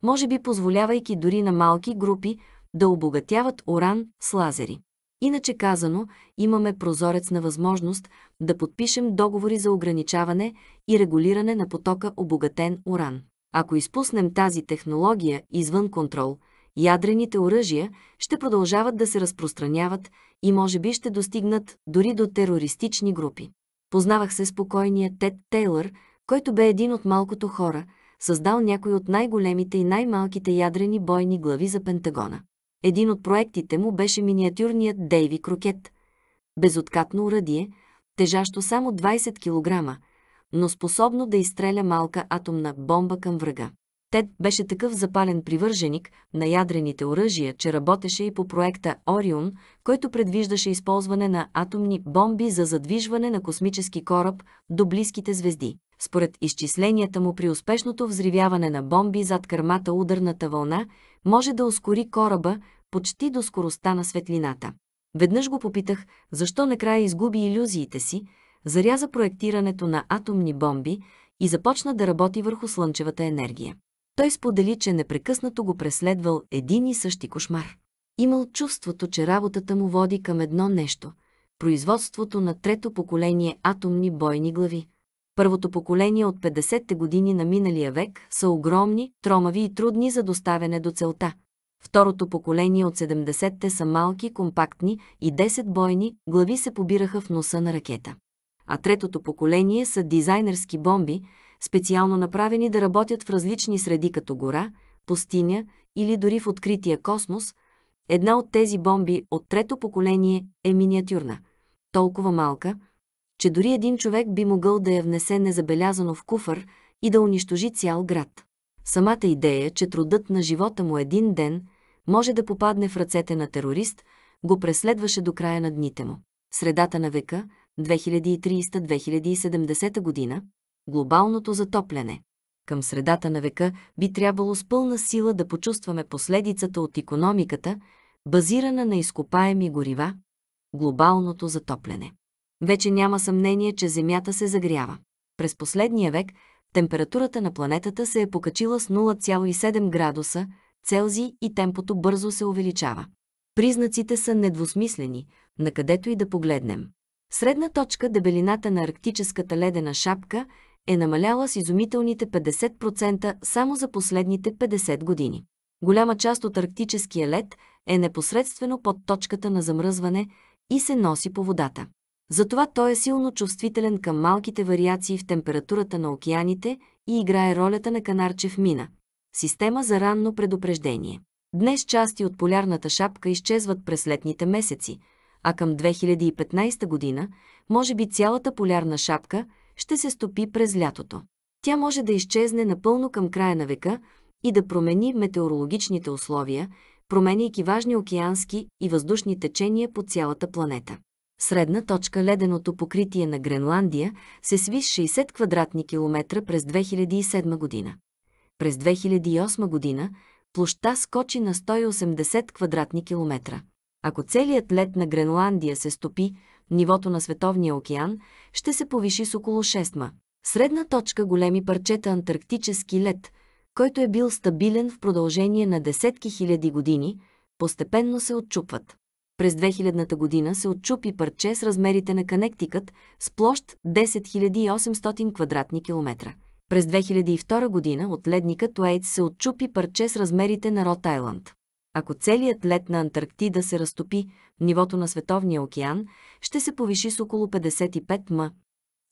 може би позволявайки дори на малки групи да обогатяват уран с лазери. Иначе казано, имаме прозорец на възможност да подпишем договори за ограничаване и регулиране на потока обогатен уран. Ако изпуснем тази технология извън контрол, ядрените оръжия ще продължават да се разпространяват и може би ще достигнат дори до терористични групи. Познавах се спокойния Тед Тейлър, който бе един от малкото хора, създал някой от най-големите и най-малките ядрени бойни глави за Пентагона. Един от проектите му беше миниатюрният Дейви Крокет – безоткатно урадие, тежащо само 20 кг, но способно да изстреля малка атомна бомба към врага. Тед беше такъв запален привърженик на ядрените оръжия, че работеше и по проекта Орион, който предвиждаше използване на атомни бомби за задвижване на космически кораб до близките звезди. Според изчисленията му при успешното взривяване на бомби зад кърмата ударната вълна може да ускори кораба почти до скоростта на светлината. Веднъж го попитах, защо накрая изгуби иллюзиите си, заряза проектирането на атомни бомби и започна да работи върху слънчевата енергия. Той сподели, че непрекъснато го преследвал един и същи кошмар. Имал чувството, че работата му води към едно нещо – производството на трето поколение атомни бойни глави. Първото поколение от 50-те години на миналия век са огромни, тромави и трудни за доставяне до целта. Второто поколение от 70-те са малки, компактни и 10 бойни глави се побираха в носа на ракета а третото поколение са дизайнерски бомби, специално направени да работят в различни среди като гора, пустиня или дори в открития космос. Една от тези бомби от трето поколение е миниатюрна, толкова малка, че дори един човек би могъл да я внесе незабелязано в куфър и да унищожи цял град. Самата идея, че трудът на живота му един ден може да попадне в ръцете на терорист, го преследваше до края на дните му. Средата на века – 2030-2070 година, глобалното затопляне. Към средата на века би трябвало с пълна сила да почувстваме последицата от економиката, базирана на изкопаеми горива, глобалното затопляне. Вече няма съмнение, че Земята се загрява. През последния век температурата на планетата се е покачила с 0,7 градуса Целзий и темпото бързо се увеличава. Признаците са недвусмислени, на където и да погледнем средна точка дебелината на арктическата ледена шапка е намаляла с изумителните 50% само за последните 50 години. Голяма част от арктическия лед е непосредствено под точката на замръзване и се носи по водата. Затова той е силно чувствителен към малките вариации в температурата на океаните и играе ролята на канарче в мина – система за ранно предупреждение. Днес части от полярната шапка изчезват през летните месеци – а към 2015 година, може би цялата полярна шапка ще се стопи през лятото. Тя може да изчезне напълно към края на века и да промени метеорологичните условия, променяйки важни океански и въздушни течения по цялата планета. Средна точка леденото покритие на Гренландия се сви с 60 квадратни километра през 2007 година. През 2008 година площта скочи на 180 квадратни километра. Ако целият лед на Гренландия се стопи, нивото на Световния океан ще се повиши с около 6 ма. Средна точка големи парчета антарктически лед, който е бил стабилен в продължение на десетки хиляди години, постепенно се отчупват. През 2000 година се отчупи парче с размерите на Канектикът с площ 10800 квадратни километра. През 2002 година от ледника Туейтс се отчупи парче с размерите на Рот Айланд. Ако целият лед на Антарктида се разтопи, нивото на Световния океан ще се повиши с около 55 м.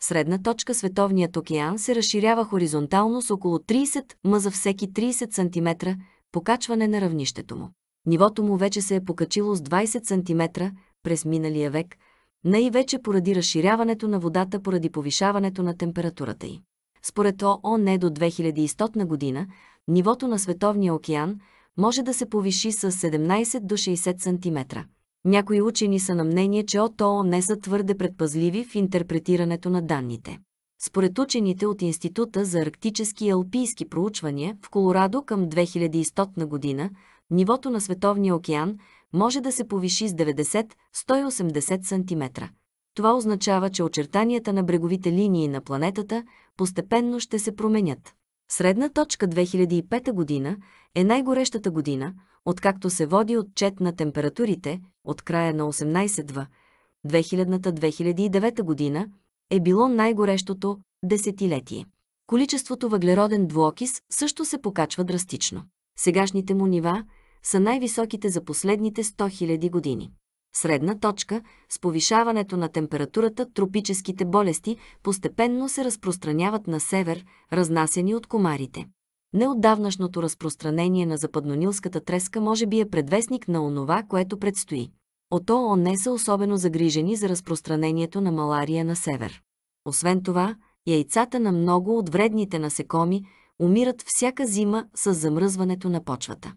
Средна точка Световният океан се разширява хоризонтално с около 30 м за всеки 30 см покачване на равнището му. Нивото му вече се е покачило с 20 см през миналия век, най-вече поради разширяването на водата поради повишаването на температурата й. Според ООН е до 2100 година, нивото на Световния океан – може да се повиши с 17 до 60 см. Някои учени са на мнение, че от не са твърде предпазливи в интерпретирането на данните. Според учените от Института за арктически и алпийски проучвания в Колорадо към 2100 година, нивото на Световния океан може да се повиши с 90-180 см. Това означава, че очертанията на бреговите линии на планетата постепенно ще се променят. Средна точка 2005 година е най-горещата година, откакто се води отчет на температурите от края на 18-2. 2000-2009 година е било най-горещото десетилетие. Количеството въглероден двуокис също се покачва драстично. Сегашните му нива са най-високите за последните 100 000 години средна точка, с повишаването на температурата тропическите болести постепенно се разпространяват на север, разнасени от комарите. Неотдавнашното разпространение на западнонилската треска може би е предвестник на онова, което предстои. От ООН са особено загрижени за разпространението на малария на север. Освен това, яйцата на много от вредните насекоми умират всяка зима с замръзването на почвата.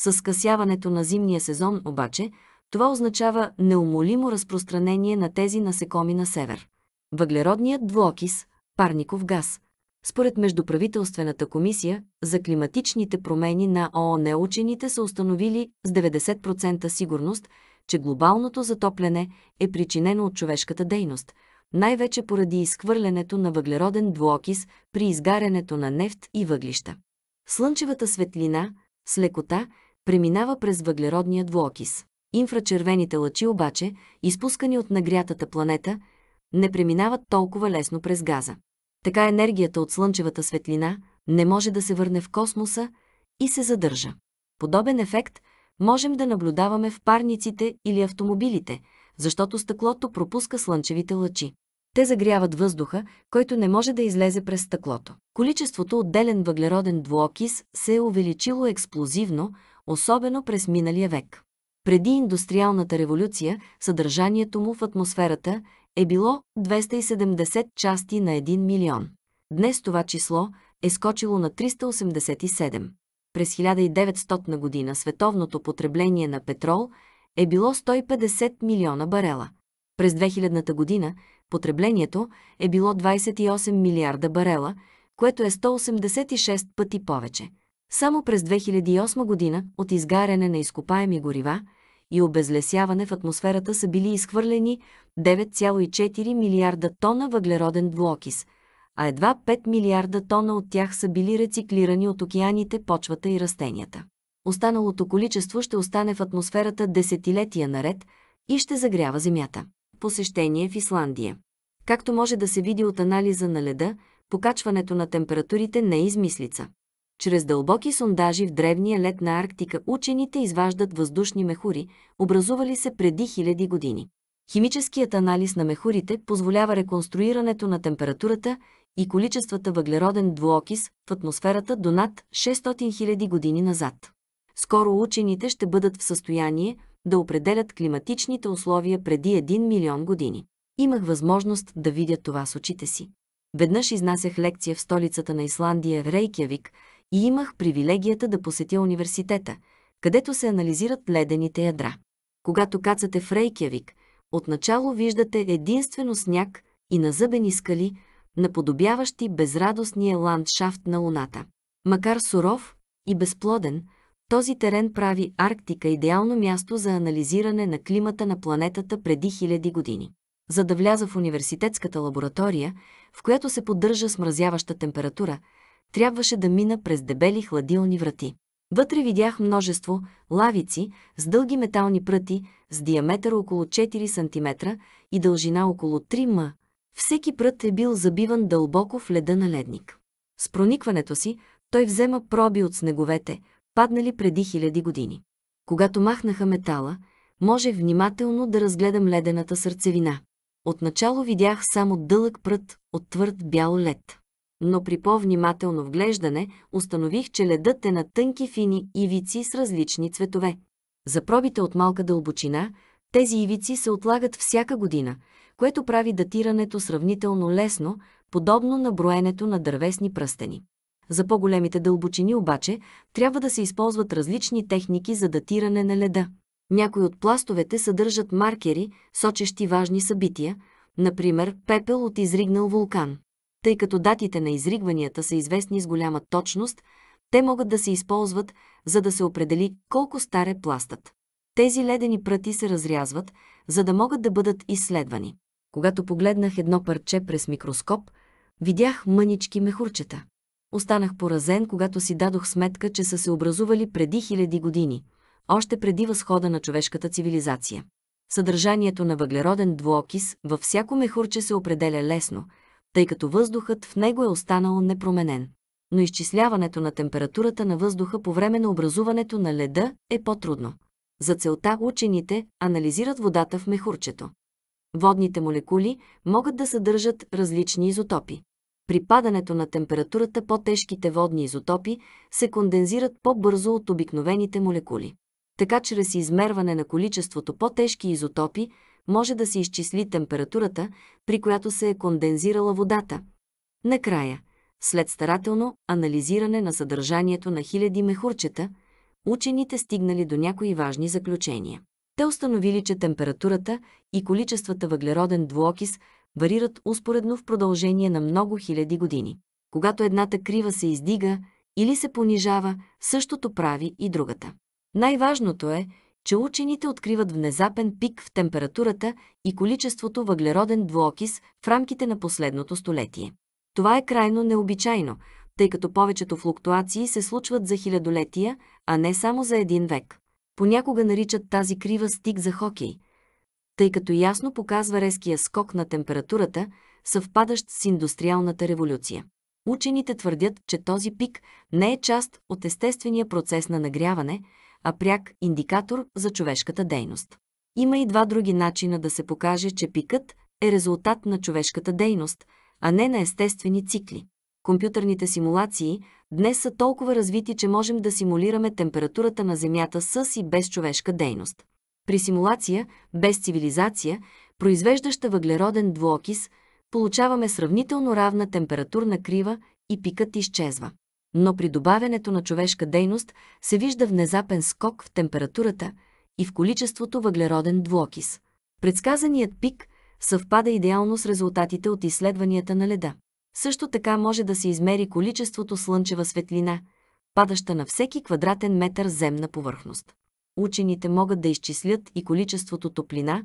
С скъсяването на зимния сезон обаче – това означава неумолимо разпространение на тези насекоми на север. Въглеродният двуокис, парников газ. Според Междуправителствената комисия за климатичните промени на ООН учените са установили с 90% сигурност, че глобалното затопляне е причинено от човешката дейност, най-вече поради изхвърлянето на въглероден двуокис при изгарянето на нефт и въглища. Слънчевата светлина с лекота преминава през въглеродния двуокис. Инфрачервените лъчи обаче, изпускани от нагрятата планета, не преминават толкова лесно през газа. Така енергията от слънчевата светлина не може да се върне в космоса и се задържа. Подобен ефект можем да наблюдаваме в парниците или автомобилите, защото стъклото пропуска слънчевите лъчи. Те загряват въздуха, който не може да излезе през стъклото. Количеството отделен въглероден двуокис се е увеличило експлозивно, особено през миналия век преди индустриалната революция, съдържанието му в атмосферата е било 270 части на 1 милион. Днес това число е скочило на 387. През 1900 година световното потребление на петрол е било 150 милиона барела. През 2000 година потреблението е било 28 милиарда барела, което е 186 пъти повече. Само през 2008 година от изгаряне на изкопаеми горива и обезлесяване в атмосферата са били изхвърлени 9,4 милиарда тона въглероден двуокис, а едва 5 милиарда тона от тях са били рециклирани от океаните, почвата и растенията. Останалото количество ще остане в атмосферата десетилетия наред и ще загрява Земята. Посещение в Исландия Както може да се види от анализа на леда, покачването на температурите не е измислица. Чрез дълбоки сондажи в древния лед на Арктика учените изваждат въздушни мехури, образували се преди хиляди години. Химическият анализ на мехурите позволява реконструирането на температурата и количествата въглероден двуокис в атмосферата до над 600 000 години назад. Скоро учените ще бъдат в състояние да определят климатичните условия преди 1 милион години. Имах възможност да видя това с очите си. Веднъж изнасях лекция в столицата на Исландия, Рейкявик, и имах привилегията да посетя университета, където се анализират ледените ядра. Когато кацате в Рейкявик, отначало виждате единствено сняг и назъбени скали, наподобяващи безрадостния ландшафт на Луната. Макар суров и безплоден, този терен прави Арктика идеално място за анализиране на климата на планетата преди хиляди години. За да вляза в университетската лаборатория, в която се поддържа смразяваща температура – трябваше да мина през дебели хладилни врати. Вътре видях множество лавици с дълги метални пръти с диаметър около 4 см и дължина около 3 м. Всеки прът е бил забиван дълбоко в леда на ледник. С проникването си той взема проби от снеговете, паднали преди хиляди години. Когато махнаха метала, може внимателно да разгледам ледената сърцевина. Отначало видях само дълъг прът от твърд бял лед но при по-внимателно вглеждане установих, че ледът е на тънки фини ивици с различни цветове. За пробите от малка дълбочина, тези ивици се отлагат всяка година, което прави датирането сравнително лесно, подобно на броенето на дървесни пръстени. За по-големите дълбочини обаче трябва да се използват различни техники за датиране на леда. Някои от пластовете съдържат маркери, сочещи важни събития, например пепел от изригнал вулкан. Тъй като датите на изригванията са известни с голяма точност, те могат да се използват, за да се определи колко стар е пластът. Тези ледени пръти се разрязват, за да могат да бъдат изследвани. Когато погледнах едно парче през микроскоп, видях мънички мехурчета. Останах поразен, когато си дадох сметка, че са се образували преди хиляди години, още преди възхода на човешката цивилизация. Съдържанието на въглероден двуокис във всяко мехурче се определя лесно – тъй като въздухът в него е останал непроменен. Но изчисляването на температурата на въздуха по време на образуването на леда е по-трудно. За целта учените анализират водата в мехурчето. Водните молекули могат да съдържат различни изотопи. При падането на температурата по-тежките водни изотопи се кондензират по-бързо от обикновените молекули. Така чрез измерване на количеството по-тежки изотопи може да се изчисли температурата, при която се е кондензирала водата. Накрая, след старателно анализиране на съдържанието на хиляди мехурчета, учените стигнали до някои важни заключения. Те установили, че температурата и количествата въглероден двуокис варират успоредно в продължение на много хиляди години. Когато едната крива се издига или се понижава, същото прави и другата. Най-важното е, че учените откриват внезапен пик в температурата и количеството въглероден двуокис в рамките на последното столетие. Това е крайно необичайно, тъй като повечето флуктуации се случват за хилядолетия, а не само за един век. Понякога наричат тази крива стик за хокей, тъй като ясно показва резкия скок на температурата, съвпадащ с индустриалната революция. Учените твърдят, че този пик не е част от естествения процес на нагряване – а пряк индикатор за човешката дейност. Има и два други начина да се покаже, че пикът е резултат на човешката дейност, а не на естествени цикли. Компютърните симулации днес са толкова развити, че можем да симулираме температурата на Земята с и без човешка дейност. При симулация, без цивилизация, произвеждаща въглероден двуокис, получаваме сравнително равна температурна крива и пикът изчезва но при добавянето на човешка дейност се вижда внезапен скок в температурата и в количеството въглероден двуокис. Предсказаният пик съвпада идеално с резултатите от изследванията на леда. Също така може да се измери количеството слънчева светлина, падаща на всеки квадратен метър земна повърхност. Учените могат да изчислят и количеството топлина,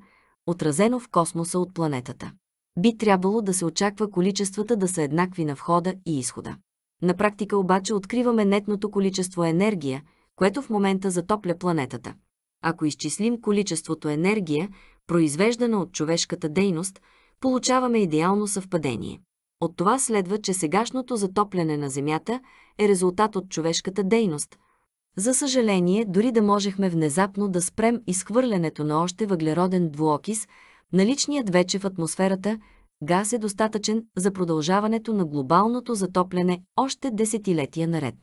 отразено в космоса от планетата. Би трябвало да се очаква количествата да са еднакви на входа и изхода. На практика обаче откриваме нетното количество енергия, което в момента затопля планетата. Ако изчислим количеството енергия, произвеждана от човешката дейност, получаваме идеално съвпадение. От това следва, че сегашното затопляне на Земята е резултат от човешката дейност. За съжаление, дори да можехме внезапно да спрем изхвърлянето на още въглероден двуокис, наличният вече в атмосферата газ е достатъчен за продължаването на глобалното затопляне още десетилетия наред.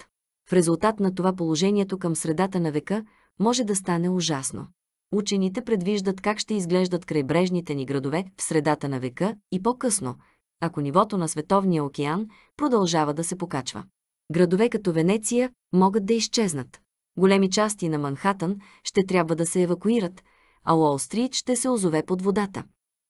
В резултат на това положението към средата на века може да стане ужасно. Учените предвиждат как ще изглеждат крайбрежните ни градове в средата на века и по-късно, ако нивото на Световния океан продължава да се покачва. Градове като Венеция могат да изчезнат. Големи части на Манхатън ще трябва да се евакуират, а Уолл-стрит ще се озове под водата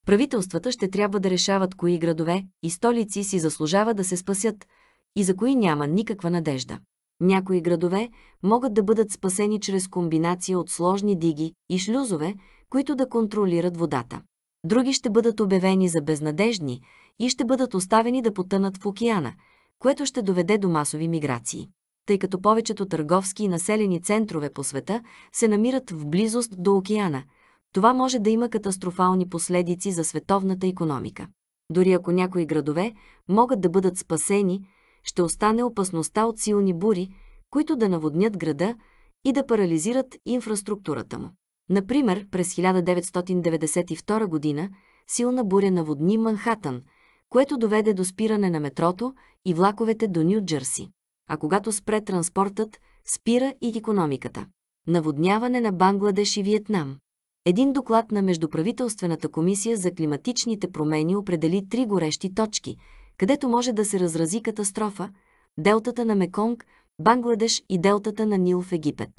правителствата ще трябва да решават кои градове и столици си заслужава да се спасят и за кои няма никаква надежда. Някои градове могат да бъдат спасени чрез комбинация от сложни диги и шлюзове, които да контролират водата. Други ще бъдат обявени за безнадежни и ще бъдат оставени да потънат в океана, което ще доведе до масови миграции. Тъй като повечето търговски и населени центрове по света се намират в близост до океана – това може да има катастрофални последици за световната економика. Дори ако някои градове могат да бъдат спасени, ще остане опасността от силни бури, които да наводнят града и да парализират инфраструктурата му. Например, през 1992 година силна буря наводни Манхатън, което доведе до спиране на метрото и влаковете до Нью Джерси. А когато спре транспортът, спира и економиката. Наводняване на Бангладеш и Виетнам. Един доклад на Междуправителствената комисия за климатичните промени определи три горещи точки, където може да се разрази катастрофа – делтата на Меконг, Бангладеш и делтата на Нил в Египет.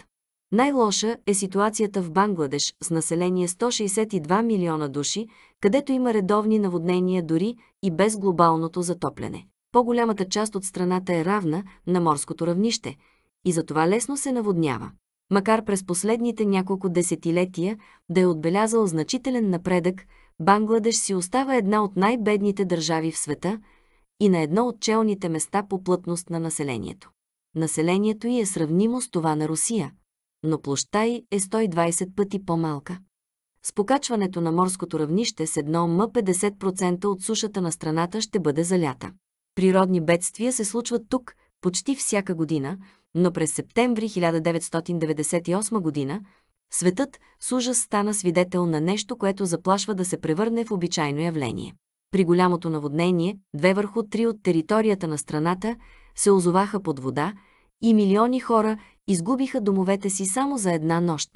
Най-лоша е ситуацията в Бангладеш с население 162 милиона души, където има редовни наводнения дори и без глобалното затопляне. По-голямата част от страната е равна на морското равнище и затова лесно се наводнява. Макар през последните няколко десетилетия да е отбелязал значителен напредък, Бангладеш си остава една от най-бедните държави в света и на едно от челните места по плътност на населението. Населението й е сравнимо с това на Русия, но площта й е 120 пъти по-малка. С покачването на морското равнище с едно М 50% от сушата на страната ще бъде залята. Природни бедствия се случват тук почти всяка година, но през септември 1998 година светът с ужас стана свидетел на нещо, което заплашва да се превърне в обичайно явление. При голямото наводнение, две върху три от територията на страната се озоваха под вода и милиони хора изгубиха домовете си само за една нощ.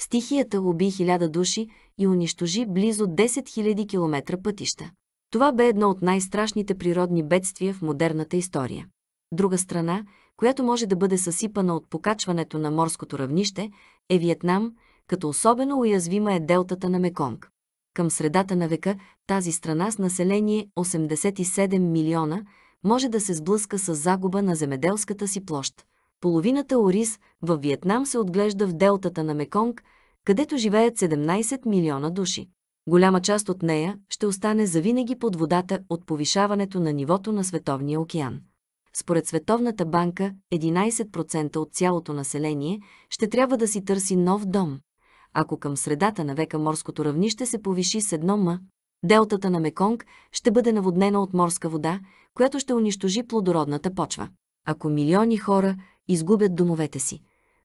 Стихията уби хиляда души и унищожи близо 10 000 км пътища. Това бе едно от най-страшните природни бедствия в модерната история. Друга страна, която може да бъде съсипана от покачването на морското равнище, е Виетнам, като особено уязвима е делтата на Меконг. Към средата на века тази страна с население 87 милиона може да се сблъска с загуба на земеделската си площ. Половината ориз във Виетнам се отглежда в делтата на Меконг, където живеят 17 милиона души. Голяма част от нея ще остане завинаги под водата от повишаването на нивото на Световния океан. Според Световната банка, 11% от цялото население ще трябва да си търси нов дом. Ако към средата на века морското равнище се повиши с едно м, делтата на Меконг ще бъде наводнена от морска вода, която ще унищожи плодородната почва. Ако милиони хора изгубят домовете си,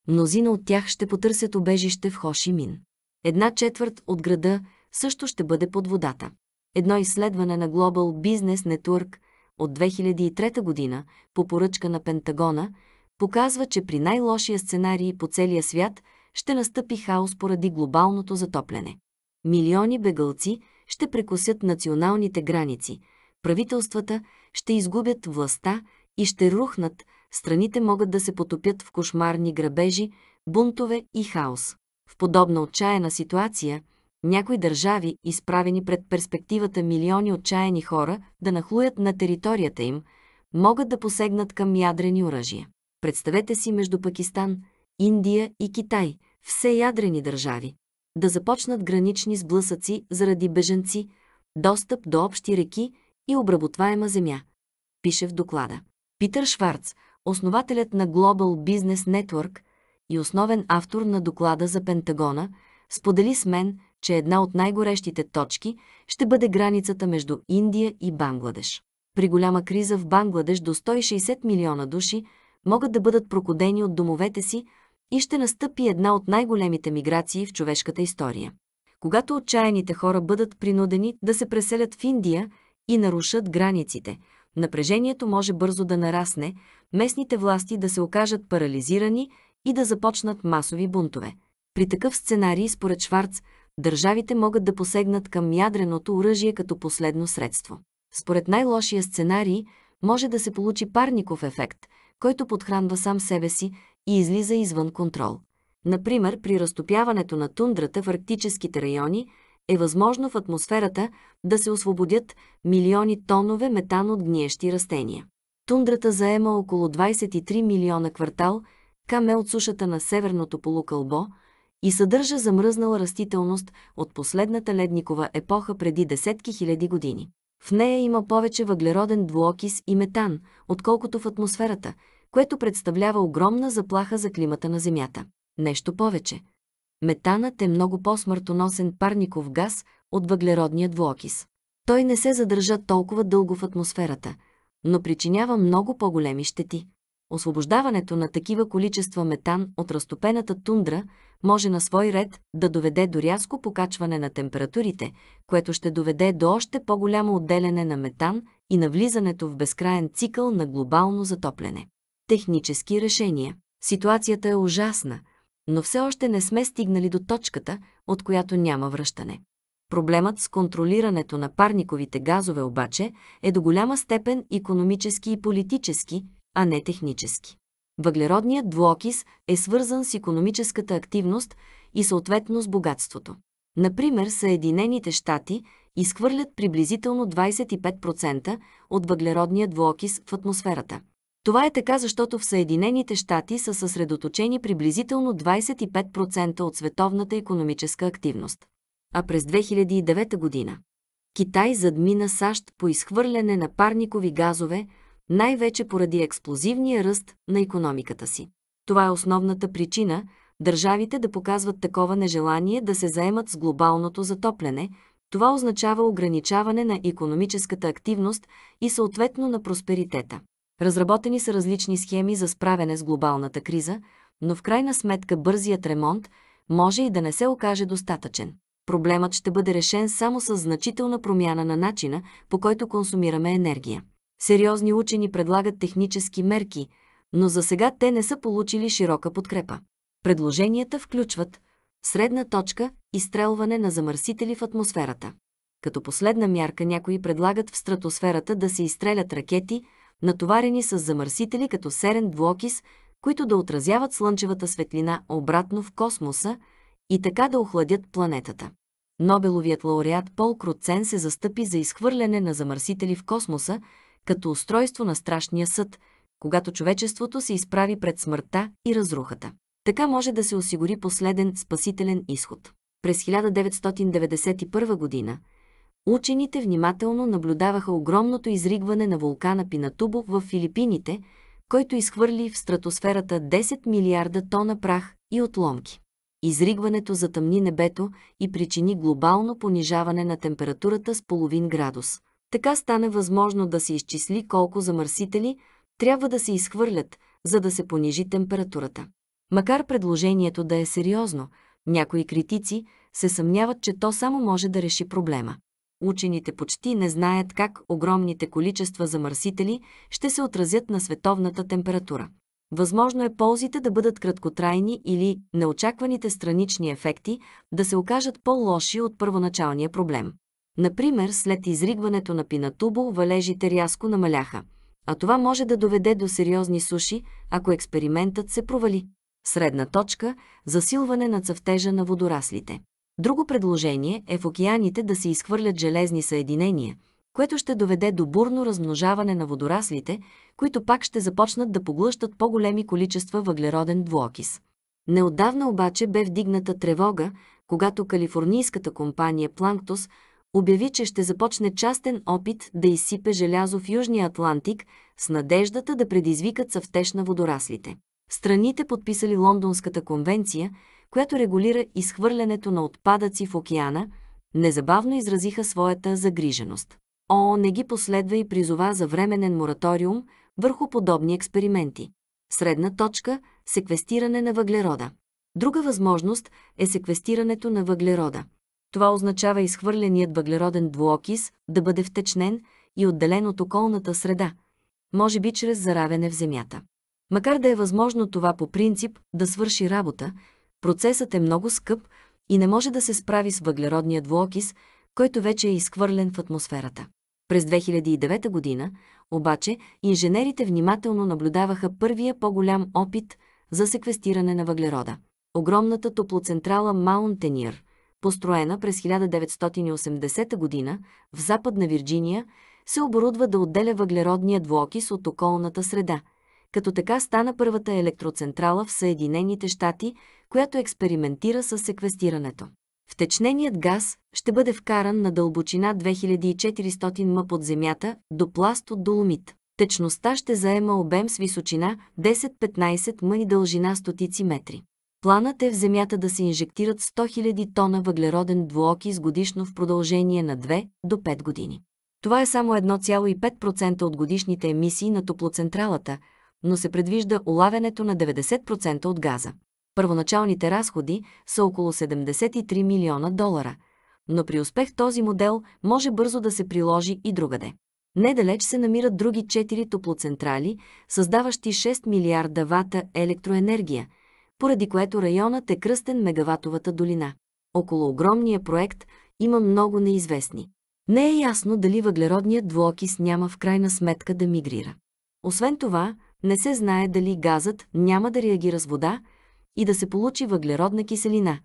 мнозина от тях ще потърсят обежище в Хошимин. Една четвърт от града също ще бъде под водата. Едно изследване на Global Business Network – от 2003 година по поръчка на Пентагона показва, че при най-лошия сценарий по целия свят ще настъпи хаос поради глобалното затопляне. Милиони бегълци ще прекусят националните граници, правителствата ще изгубят властта и ще рухнат, страните могат да се потопят в кошмарни грабежи, бунтове и хаос. В подобна отчаяна ситуация – някои държави, изправени пред перспективата милиони отчаяни хора да нахлуят на територията им, могат да посегнат към ядрени оръжия. Представете си между Пакистан, Индия и Китай, все ядрени държави, да започнат гранични сблъсъци заради беженци, достъп до общи реки и обработваема земя, пише в доклада. Питър Шварц, основателят на Global Business Network и основен автор на доклада за Пентагона, сподели с мен, че една от най-горещите точки ще бъде границата между Индия и Бангладеш. При голяма криза в Бангладеш до 160 милиона души могат да бъдат прокудени от домовете си и ще настъпи една от най-големите миграции в човешката история. Когато отчаяните хора бъдат принудени да се преселят в Индия и нарушат границите, напрежението може бързо да нарасне, местните власти да се окажат парализирани и да започнат масови бунтове. При такъв сценарий, според Шварц, държавите могат да посегнат към ядреното оръжие като последно средство. Според най-лошия сценарий, може да се получи парников ефект, който подхранва сам себе си и излиза извън контрол. Например, при разтопяването на тундрата в арктическите райони е възможно в атмосферата да се освободят милиони тонове метан от гниещи растения. Тундрата заема около 23 милиона квартал, каме от сушата на северното полукълбо – и съдържа замръзнала растителност от последната ледникова епоха преди десетки хиляди години. В нея има повече въглероден двуокис и метан, отколкото в атмосферата, което представлява огромна заплаха за климата на Земята. Нещо повече. Метанът е много по-смъртоносен парников газ от въглеродния двуокис. Той не се задържа толкова дълго в атмосферата, но причинява много по-големи щети освобождаването на такива количества метан от разтопената тундра може на свой ред да доведе до рязко покачване на температурите, което ще доведе до още по-голямо отделяне на метан и навлизането в безкраен цикъл на глобално затопляне. Технически решения. Ситуацията е ужасна, но все още не сме стигнали до точката, от която няма връщане. Проблемът с контролирането на парниковите газове обаче е до голяма степен економически и политически, а не технически. Въглеродният двуокис е свързан с економическата активност и съответно с богатството. Например, Съединените щати изхвърлят приблизително 25% от въглеродния двуокис в атмосферата. Това е така, защото в Съединените щати са съсредоточени приблизително 25% от световната економическа активност. А през 2009 година Китай задмина САЩ по изхвърляне на парникови газове – най-вече поради експлозивния ръст на економиката си. Това е основната причина държавите да показват такова нежелание да се заемат с глобалното затопляне. Това означава ограничаване на економическата активност и съответно на просперитета. Разработени са различни схеми за справяне с глобалната криза, но в крайна сметка бързият ремонт може и да не се окаже достатъчен. Проблемът ще бъде решен само с значителна промяна на начина, по който консумираме енергия. Сериозни учени предлагат технически мерки, но за сега те не са получили широка подкрепа. Предложенията включват средна точка и стрелване на замърсители в атмосферата. Като последна мярка някои предлагат в стратосферата да се изстрелят ракети, натоварени с замърсители като серен двуокис, които да отразяват слънчевата светлина обратно в космоса и така да охладят планетата. Нобеловият лауреат Пол Кроцен се застъпи за изхвърляне на замърсители в космоса, като устройство на страшния съд, когато човечеството се изправи пред смъртта и разрухата. Така може да се осигури последен спасителен изход. През 1991 година учените внимателно наблюдаваха огромното изригване на вулкана Пинатубо в Филипините, който изхвърли в стратосферата 10 милиарда тона прах и отломки. Изригването затъмни небето и причини глобално понижаване на температурата с половин градус – така стане възможно да се изчисли колко замърсители трябва да се изхвърлят, за да се понижи температурата. Макар предложението да е сериозно, някои критици се съмняват, че то само може да реши проблема. Учените почти не знаят как огромните количества замърсители ще се отразят на световната температура. Възможно е ползите да бъдат краткотрайни или неочакваните странични ефекти да се окажат по-лоши от първоначалния проблем. Например, след изригването на Пинатубо валежите рязко намаляха, а това може да доведе до сериозни суши, ако експериментът се провали. Средна точка – засилване на цъфтежа на водораслите. Друго предложение е в океаните да се изхвърлят железни съединения, което ще доведе до бурно размножаване на водораслите, които пак ще започнат да поглъщат по-големи количества въглероден двуокис. Неодавна обаче бе вдигната тревога, когато калифорнийската компания Планктос обяви, че ще започне частен опит да изсипе желязо в Южния Атлантик с надеждата да предизвикат съвтеж на водораслите. Страните подписали Лондонската конвенция, която регулира изхвърлянето на отпадъци в океана, незабавно изразиха своята загриженост. ООН ги последва и призова за временен мораториум върху подобни експерименти. Средна точка – секвестиране на въглерода. Друга възможност е секвестирането на въглерода. Това означава изхвърленият въглероден двуокис да бъде втечнен и отделен от околната среда, може би чрез заравяне в земята. Макар да е възможно това по принцип да свърши работа, процесът е много скъп и не може да се справи с въглеродния двуокис, който вече е изхвърлен в атмосферата. През 2009 година, обаче, инженерите внимателно наблюдаваха първия по-голям опит за секвестиране на въглерода. Огромната топлоцентрала Маунтениер – построена през 1980 г. в Западна Вирджиния, се оборудва да отделя въглеродния двуокис от околната среда, като така стана първата електроцентрала в Съединените щати, която експериментира с секвестирането. Втечненият газ ще бъде вкаран на дълбочина 2400 м под земята до пласт от доломит. Течността ще заема обем с височина 10-15 м и дължина стотици метри. Планът е в земята да се инжектират 100 000 тона въглероден двуокис годишно в продължение на 2 до 5 години. Това е само 1,5% от годишните емисии на топлоцентралата, но се предвижда улавянето на 90% от газа. Първоначалните разходи са около 73 милиона долара, но при успех този модел може бързо да се приложи и другаде. Недалеч се намират други 4 топлоцентрали, създаващи 6 милиарда вата електроенергия – поради което районът е кръстен Мегаватовата долина. Около огромния проект има много неизвестни. Не е ясно дали въглеродният двуокис няма в крайна сметка да мигрира. Освен това, не се знае дали газът няма да реагира с вода и да се получи въглеродна киселина,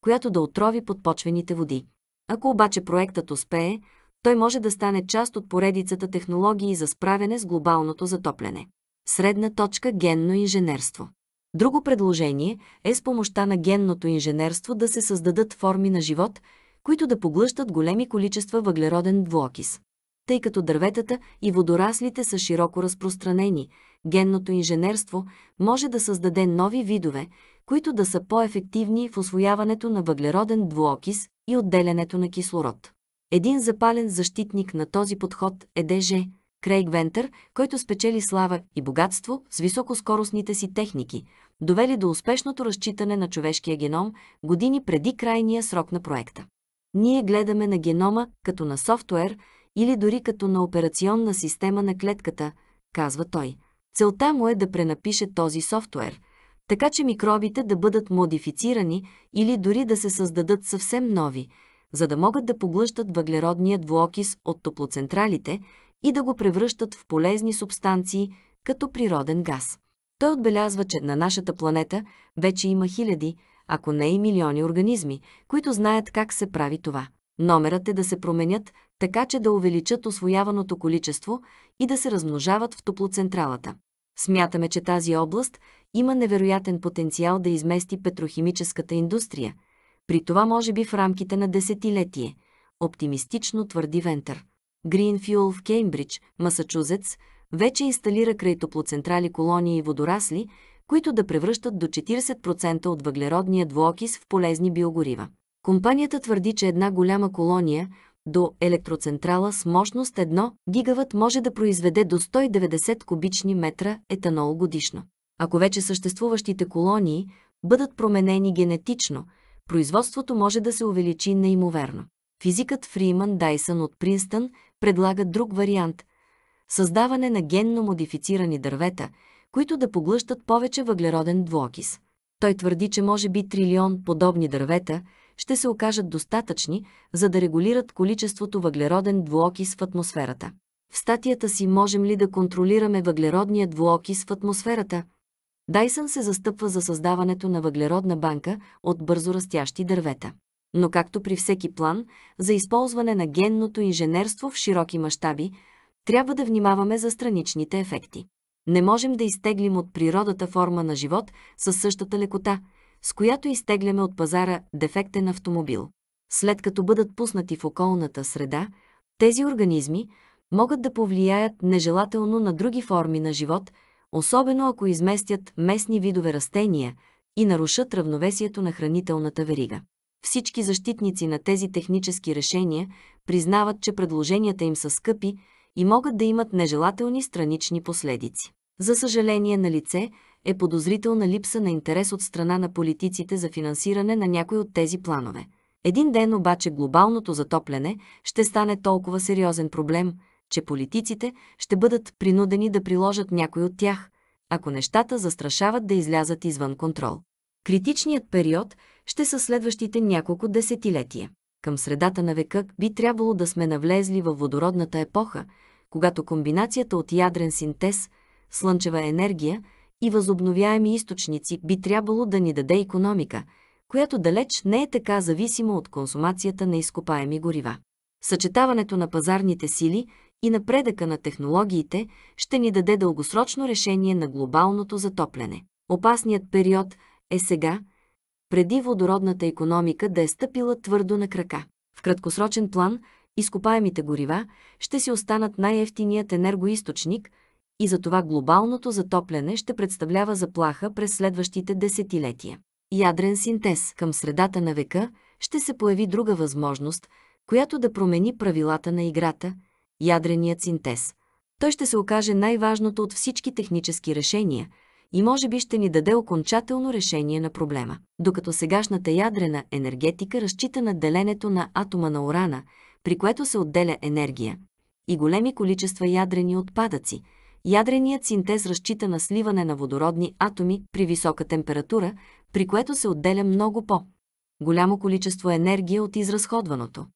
която да отрови подпочвените води. Ако обаче проектът успее, той може да стане част от поредицата технологии за справяне с глобалното затопляне. Средна точка генно инженерство. Друго предложение е с помощта на генното инженерство да се създадат форми на живот, които да поглъщат големи количества въглероден двуокис. Тъй като дърветата и водораслите са широко разпространени, генното инженерство може да създаде нови видове, които да са по-ефективни в освояването на въглероден двуокис и отделянето на кислород. Един запален защитник на този подход е ДЖ, Крейг Вентър, който спечели слава и богатство с високоскоростните си техники, довели до успешното разчитане на човешкия геном години преди крайния срок на проекта. Ние гледаме на генома като на софтуер или дори като на операционна система на клетката, казва той. Целта му е да пренапише този софтуер, така че микробите да бъдат модифицирани или дори да се създадат съвсем нови, за да могат да поглъщат въглеродния двуокис от топлоцентралите – и да го превръщат в полезни субстанции, като природен газ. Той отбелязва, че на нашата планета вече има хиляди, ако не и милиони организми, които знаят как се прави това. Номерът е да се променят, така че да увеличат освояваното количество и да се размножават в топлоцентралата. Смятаме, че тази област има невероятен потенциал да измести петрохимическата индустрия, при това може би в рамките на десетилетие, оптимистично твърди Вентър. Greenfuel в Кеймбридж, Масачузетс, вече инсталира край топлоцентрали колонии и водорасли, които да превръщат до 40% от въглеродния двуокис в полезни биогорива. Компанията твърди, че една голяма колония до електроцентрала с мощност 1 гигават може да произведе до 190 кубични метра етанол годишно. Ако вече съществуващите колонии бъдат променени генетично, производството може да се увеличи неимоверно физикът Фриман Дайсън от Принстън предлага друг вариант – създаване на генно модифицирани дървета, които да поглъщат повече въглероден двуокис. Той твърди, че може би трилион подобни дървета ще се окажат достатъчни, за да регулират количеството въглероден двуокис в атмосферата. В статията си можем ли да контролираме въглеродния двуокис в атмосферата? Дайсън се застъпва за създаването на въглеродна банка от бързо растящи дървета но както при всеки план за използване на генното инженерство в широки мащаби, трябва да внимаваме за страничните ефекти. Не можем да изтеглим от природата форма на живот със същата лекота, с която изтегляме от пазара дефектен автомобил. След като бъдат пуснати в околната среда, тези организми могат да повлияят нежелателно на други форми на живот, особено ако изместят местни видове растения и нарушат равновесието на хранителната верига. Всички защитници на тези технически решения признават, че предложенията им са скъпи и могат да имат нежелателни странични последици. За съжаление на лице е подозрителна липса на интерес от страна на политиците за финансиране на някои от тези планове. Един ден обаче глобалното затопляне ще стане толкова сериозен проблем, че политиците ще бъдат принудени да приложат някой от тях, ако нещата застрашават да излязат извън контрол. Критичният период ще са следващите няколко десетилетия. Към средата на века би трябвало да сме навлезли във водородната епоха, когато комбинацията от ядрен синтез, слънчева енергия и възобновяеми източници би трябвало да ни даде економика, която далеч не е така зависима от консумацията на изкопаеми горива. Съчетаването на пазарните сили и напредъка на технологиите ще ни даде дългосрочно решение на глобалното затопляне. Опасният период е сега – преди водородната економика да е стъпила твърдо на крака. В краткосрочен план, изкопаемите горива ще си останат най-ефтиният енергоисточник и затова глобалното затопляне ще представлява заплаха през следващите десетилетия. Ядрен синтез към средата на века ще се появи друга възможност, която да промени правилата на играта – ядреният синтез. Той ще се окаже най-важното от всички технически решения – и може би ще ни даде окончателно решение на проблема. Докато сегашната ядрена енергетика разчита на деленето на атома на урана, при което се отделя енергия, и големи количества ядрени отпадъци, ядреният синтез разчита на сливане на водородни атоми при висока температура, при което се отделя много по голямо количество енергия от изразходваното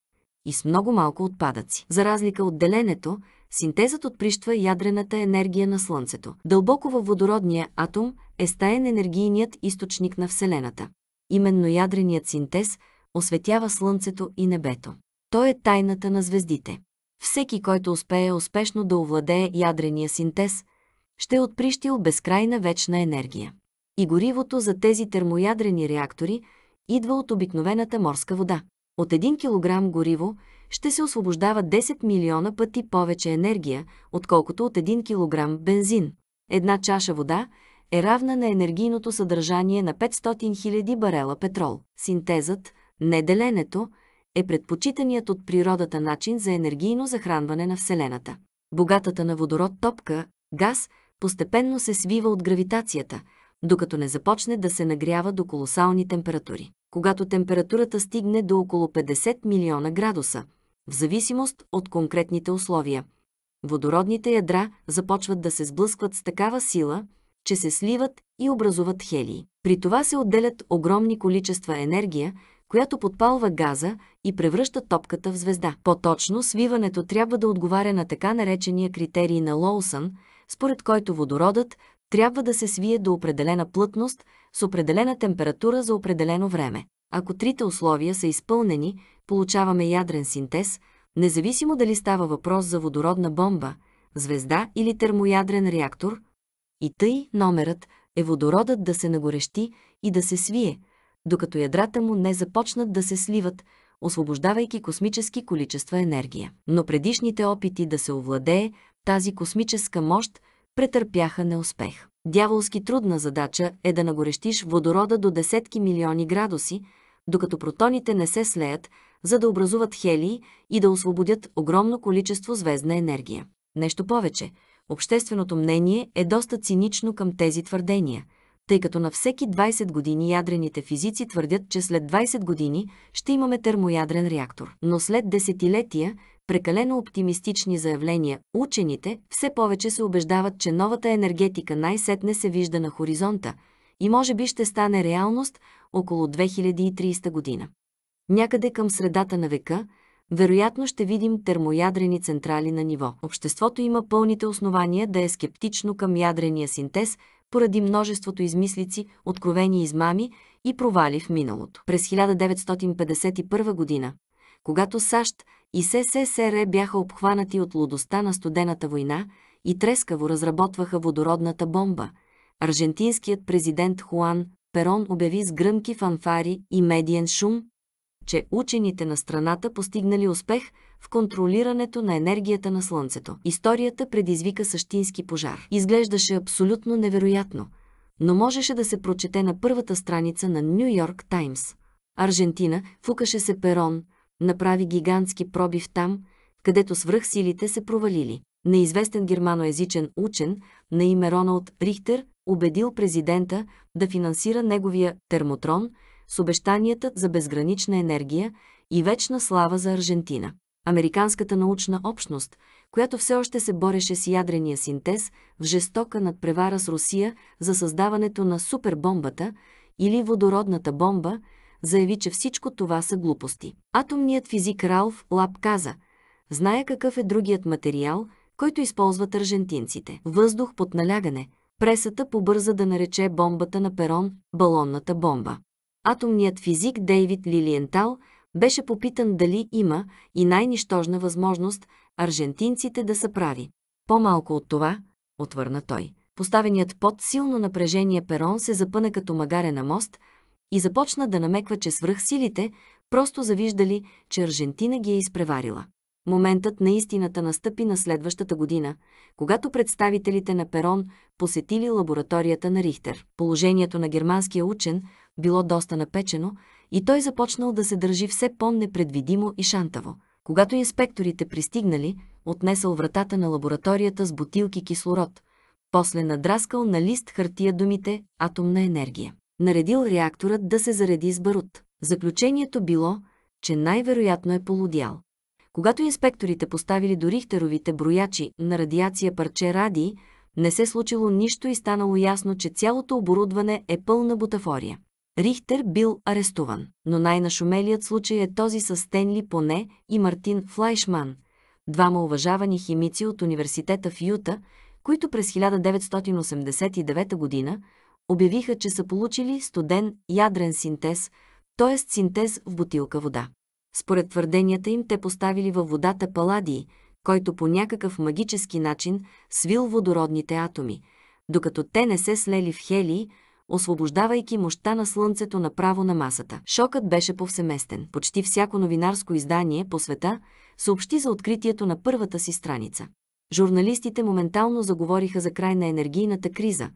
и с много малко отпадъци. За разлика от деленето, Синтезът отприщва ядрената енергия на Слънцето. Дълбоко във водородния атом е стаен енергийният източник на Вселената. Именно ядреният синтез осветява Слънцето и небето. Той е тайната на звездите. Всеки, който успее успешно да овладее ядрения синтез, ще е отприщил безкрайна вечна енергия. И горивото за тези термоядрени реактори идва от обикновената морска вода. От 1 кг гориво – ще се освобождава 10 милиона пъти повече енергия, отколкото от 1 кг бензин. Една чаша вода е равна на енергийното съдържание на 500 000 барела петрол. Синтезът, неделенето, е предпочитаният от природата начин за енергийно захранване на Вселената. Богатата на водород топка, газ, постепенно се свива от гравитацията, докато не започне да се нагрява до колосални температури. Когато температурата стигне до около 50 милиона градуса, в зависимост от конкретните условия. Водородните ядра започват да се сблъскват с такава сила, че се сливат и образуват хелии. При това се отделят огромни количества енергия, която подпалва газа и превръща топката в звезда. По-точно, свиването трябва да отговаря на така наречения критерий на Лоусън, според който водородът трябва да се свие до определена плътност с определена температура за определено време. Ако трите условия са изпълнени, получаваме ядрен синтез, независимо дали става въпрос за водородна бомба, звезда или термоядрен реактор. И тъй номерът е водородът да се нагорещи и да се свие, докато ядрата му не започнат да се сливат, освобождавайки космически количества енергия. Но предишните опити да се овладее тази космическа мощ претърпяха неуспех. Дяволски трудна задача е да нагорещиш водорода до десетки милиони градуси, докато протоните не се слеят, за да образуват хелии и да освободят огромно количество звездна енергия. Нещо повече, общественото мнение е доста цинично към тези твърдения, тъй като на всеки 20 години ядрените физици твърдят, че след 20 години ще имаме термоядрен реактор. Но след десетилетия прекалено оптимистични заявления, учените все повече се убеждават, че новата енергетика най-сетне се вижда на хоризонта и може би ще стане реалност около 2300 година. Някъде към средата на века, вероятно ще видим термоядрени централи на ниво. Обществото има пълните основания да е скептично към ядрения синтез поради множеството измислици, откровени измами и провали в миналото. През 1951 година, когато САЩ и СССР бяха обхванати от лудостта на студената война и трескаво разработваха водородната бомба, аржентинският президент Хуан Перон обяви с гръмки фанфари и медиен шум, че учените на страната постигнали успех в контролирането на енергията на Слънцето. Историята предизвика същински пожар. Изглеждаше абсолютно невероятно, но можеше да се прочете на първата страница на Нью Йорк Таймс. Аржентина фукаше се Перон, направи гигантски пробив там, където свръхсилите се провалили. Неизвестен германоязичен учен на име Роналд Рихтер убедил президента да финансира неговия термотрон с обещанията за безгранична енергия и вечна слава за Аржентина. Американската научна общност, която все още се бореше с ядрения синтез в жестока надпревара с Русия за създаването на супербомбата или водородната бомба, заяви, че всичко това са глупости. Атомният физик Ралф Лап каза, зная какъв е другият материал, който използват аржентинците. Въздух под налягане, Пресата побърза да нарече бомбата на перон балонната бомба. Атомният физик Дейвид Лилиентал беше попитан дали има и най-нищожна възможност аржентинците да са прави. По-малко от това, отвърна той. Поставеният под силно напрежение перон се запъна като на мост и започна да намеква, че свръх силите просто завиждали, че Аржентина ги е изпреварила. Моментът на истината настъпи на следващата година, когато представителите на Перон посетили лабораторията на Рихтер. Положението на германския учен било доста напечено и той започнал да се държи все по-непредвидимо и шантаво. Когато инспекторите пристигнали, отнесъл вратата на лабораторията с бутилки кислород, после надраскал на лист хартия думите «атомна енергия». Наредил реакторът да се зареди с барут. Заключението било, че най-вероятно е полудял. Когато инспекторите поставили до рихтеровите броячи на радиация парче ради, не се случило нищо и станало ясно, че цялото оборудване е пълна бутафория. Рихтер бил арестуван, но най-нашумелият случай е този с Стенли Поне и Мартин Флайшман, двама уважавани химици от университета в Юта, които през 1989 година обявиха, че са получили студен ядрен синтез, т.е. синтез в бутилка вода. Според твърденията им те поставили във водата паладии, който по някакъв магически начин свил водородните атоми, докато те не се слели в хелии, освобождавайки мощта на Слънцето направо на масата. Шокът беше повсеместен. Почти всяко новинарско издание по света съобщи за откритието на първата си страница. Журналистите моментално заговориха за край на енергийната криза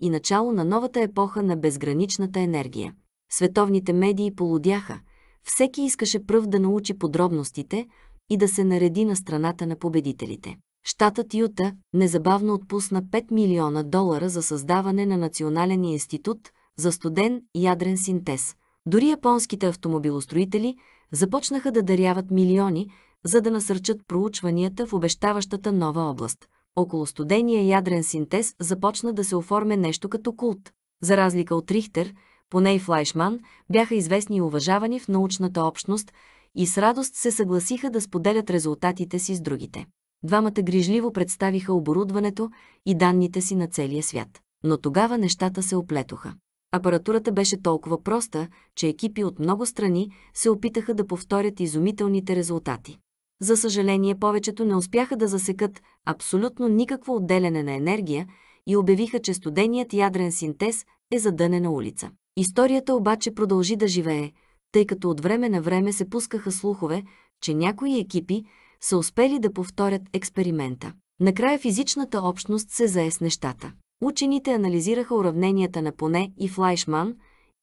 и начало на новата епоха на безграничната енергия. Световните медии полудяха, всеки искаше пръв да научи подробностите и да се нареди на страната на победителите. Штатът Юта незабавно отпусна 5 милиона долара за създаване на Национален институт за студен ядрен синтез. Дори японските автомобилостроители започнаха да даряват милиони, за да насърчат проучванията в обещаващата нова област. Около студения ядрен синтез започна да се оформя нещо като култ. За разлика от Рихтер, поне и Флайшман, бяха известни и уважавани в научната общност и с радост се съгласиха да споделят резултатите си с другите. Двамата грижливо представиха оборудването и данните си на целия свят. Но тогава нещата се оплетоха. Апаратурата беше толкова проста, че екипи от много страни се опитаха да повторят изумителните резултати. За съжаление, повечето не успяха да засекат абсолютно никакво отделяне на енергия и обявиха, че студеният ядрен синтез е задънена улица. Историята обаче продължи да живее, тъй като от време на време се пускаха слухове, че някои екипи са успели да повторят експеримента. Накрая физичната общност се зае с нещата. Учените анализираха уравненията на Поне и Флайшман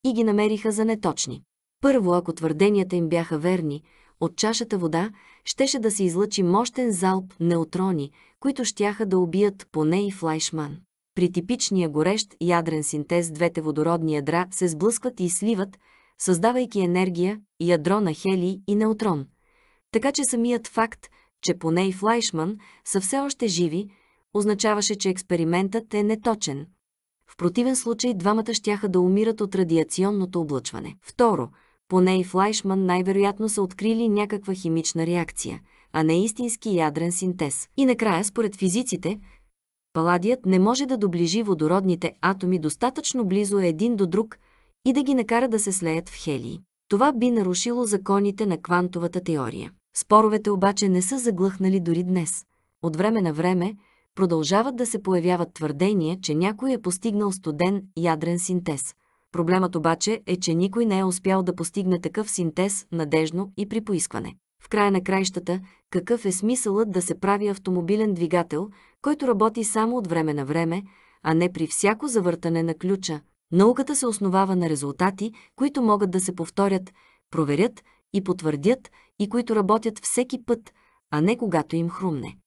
и ги намериха за неточни. Първо, ако твърденията им бяха верни, от чашата вода щеше да се излъчи мощен залп неутрони, които щяха да убият Поне и Флайшман. При типичния горещ ядрен синтез двете водородни ядра се сблъскват и сливат, създавайки енергия, ядро на хели и неутрон. Така че самият факт, че поне и Флайшман са все още живи, означаваше, че експериментът е неточен. В противен случай двамата щяха да умират от радиационното облъчване. Второ, поне и Флайшман най-вероятно са открили някаква химична реакция, а не истински ядрен синтез. И накрая, според физиците, Паладият не може да доближи водородните атоми достатъчно близо един до друг и да ги накара да се слеят в хелии. Това би нарушило законите на квантовата теория. Споровете обаче не са заглъхнали дори днес. От време на време продължават да се появяват твърдения, че някой е постигнал студен ядрен синтез. Проблемът обаче е, че никой не е успял да постигне такъв синтез надежно и при поискване. В края на краищата, какъв е смисълът да се прави автомобилен двигател, който работи само от време на време, а не при всяко завъртане на ключа. Науката се основава на резултати, които могат да се повторят, проверят и потвърдят и които работят всеки път, а не когато им хрумне.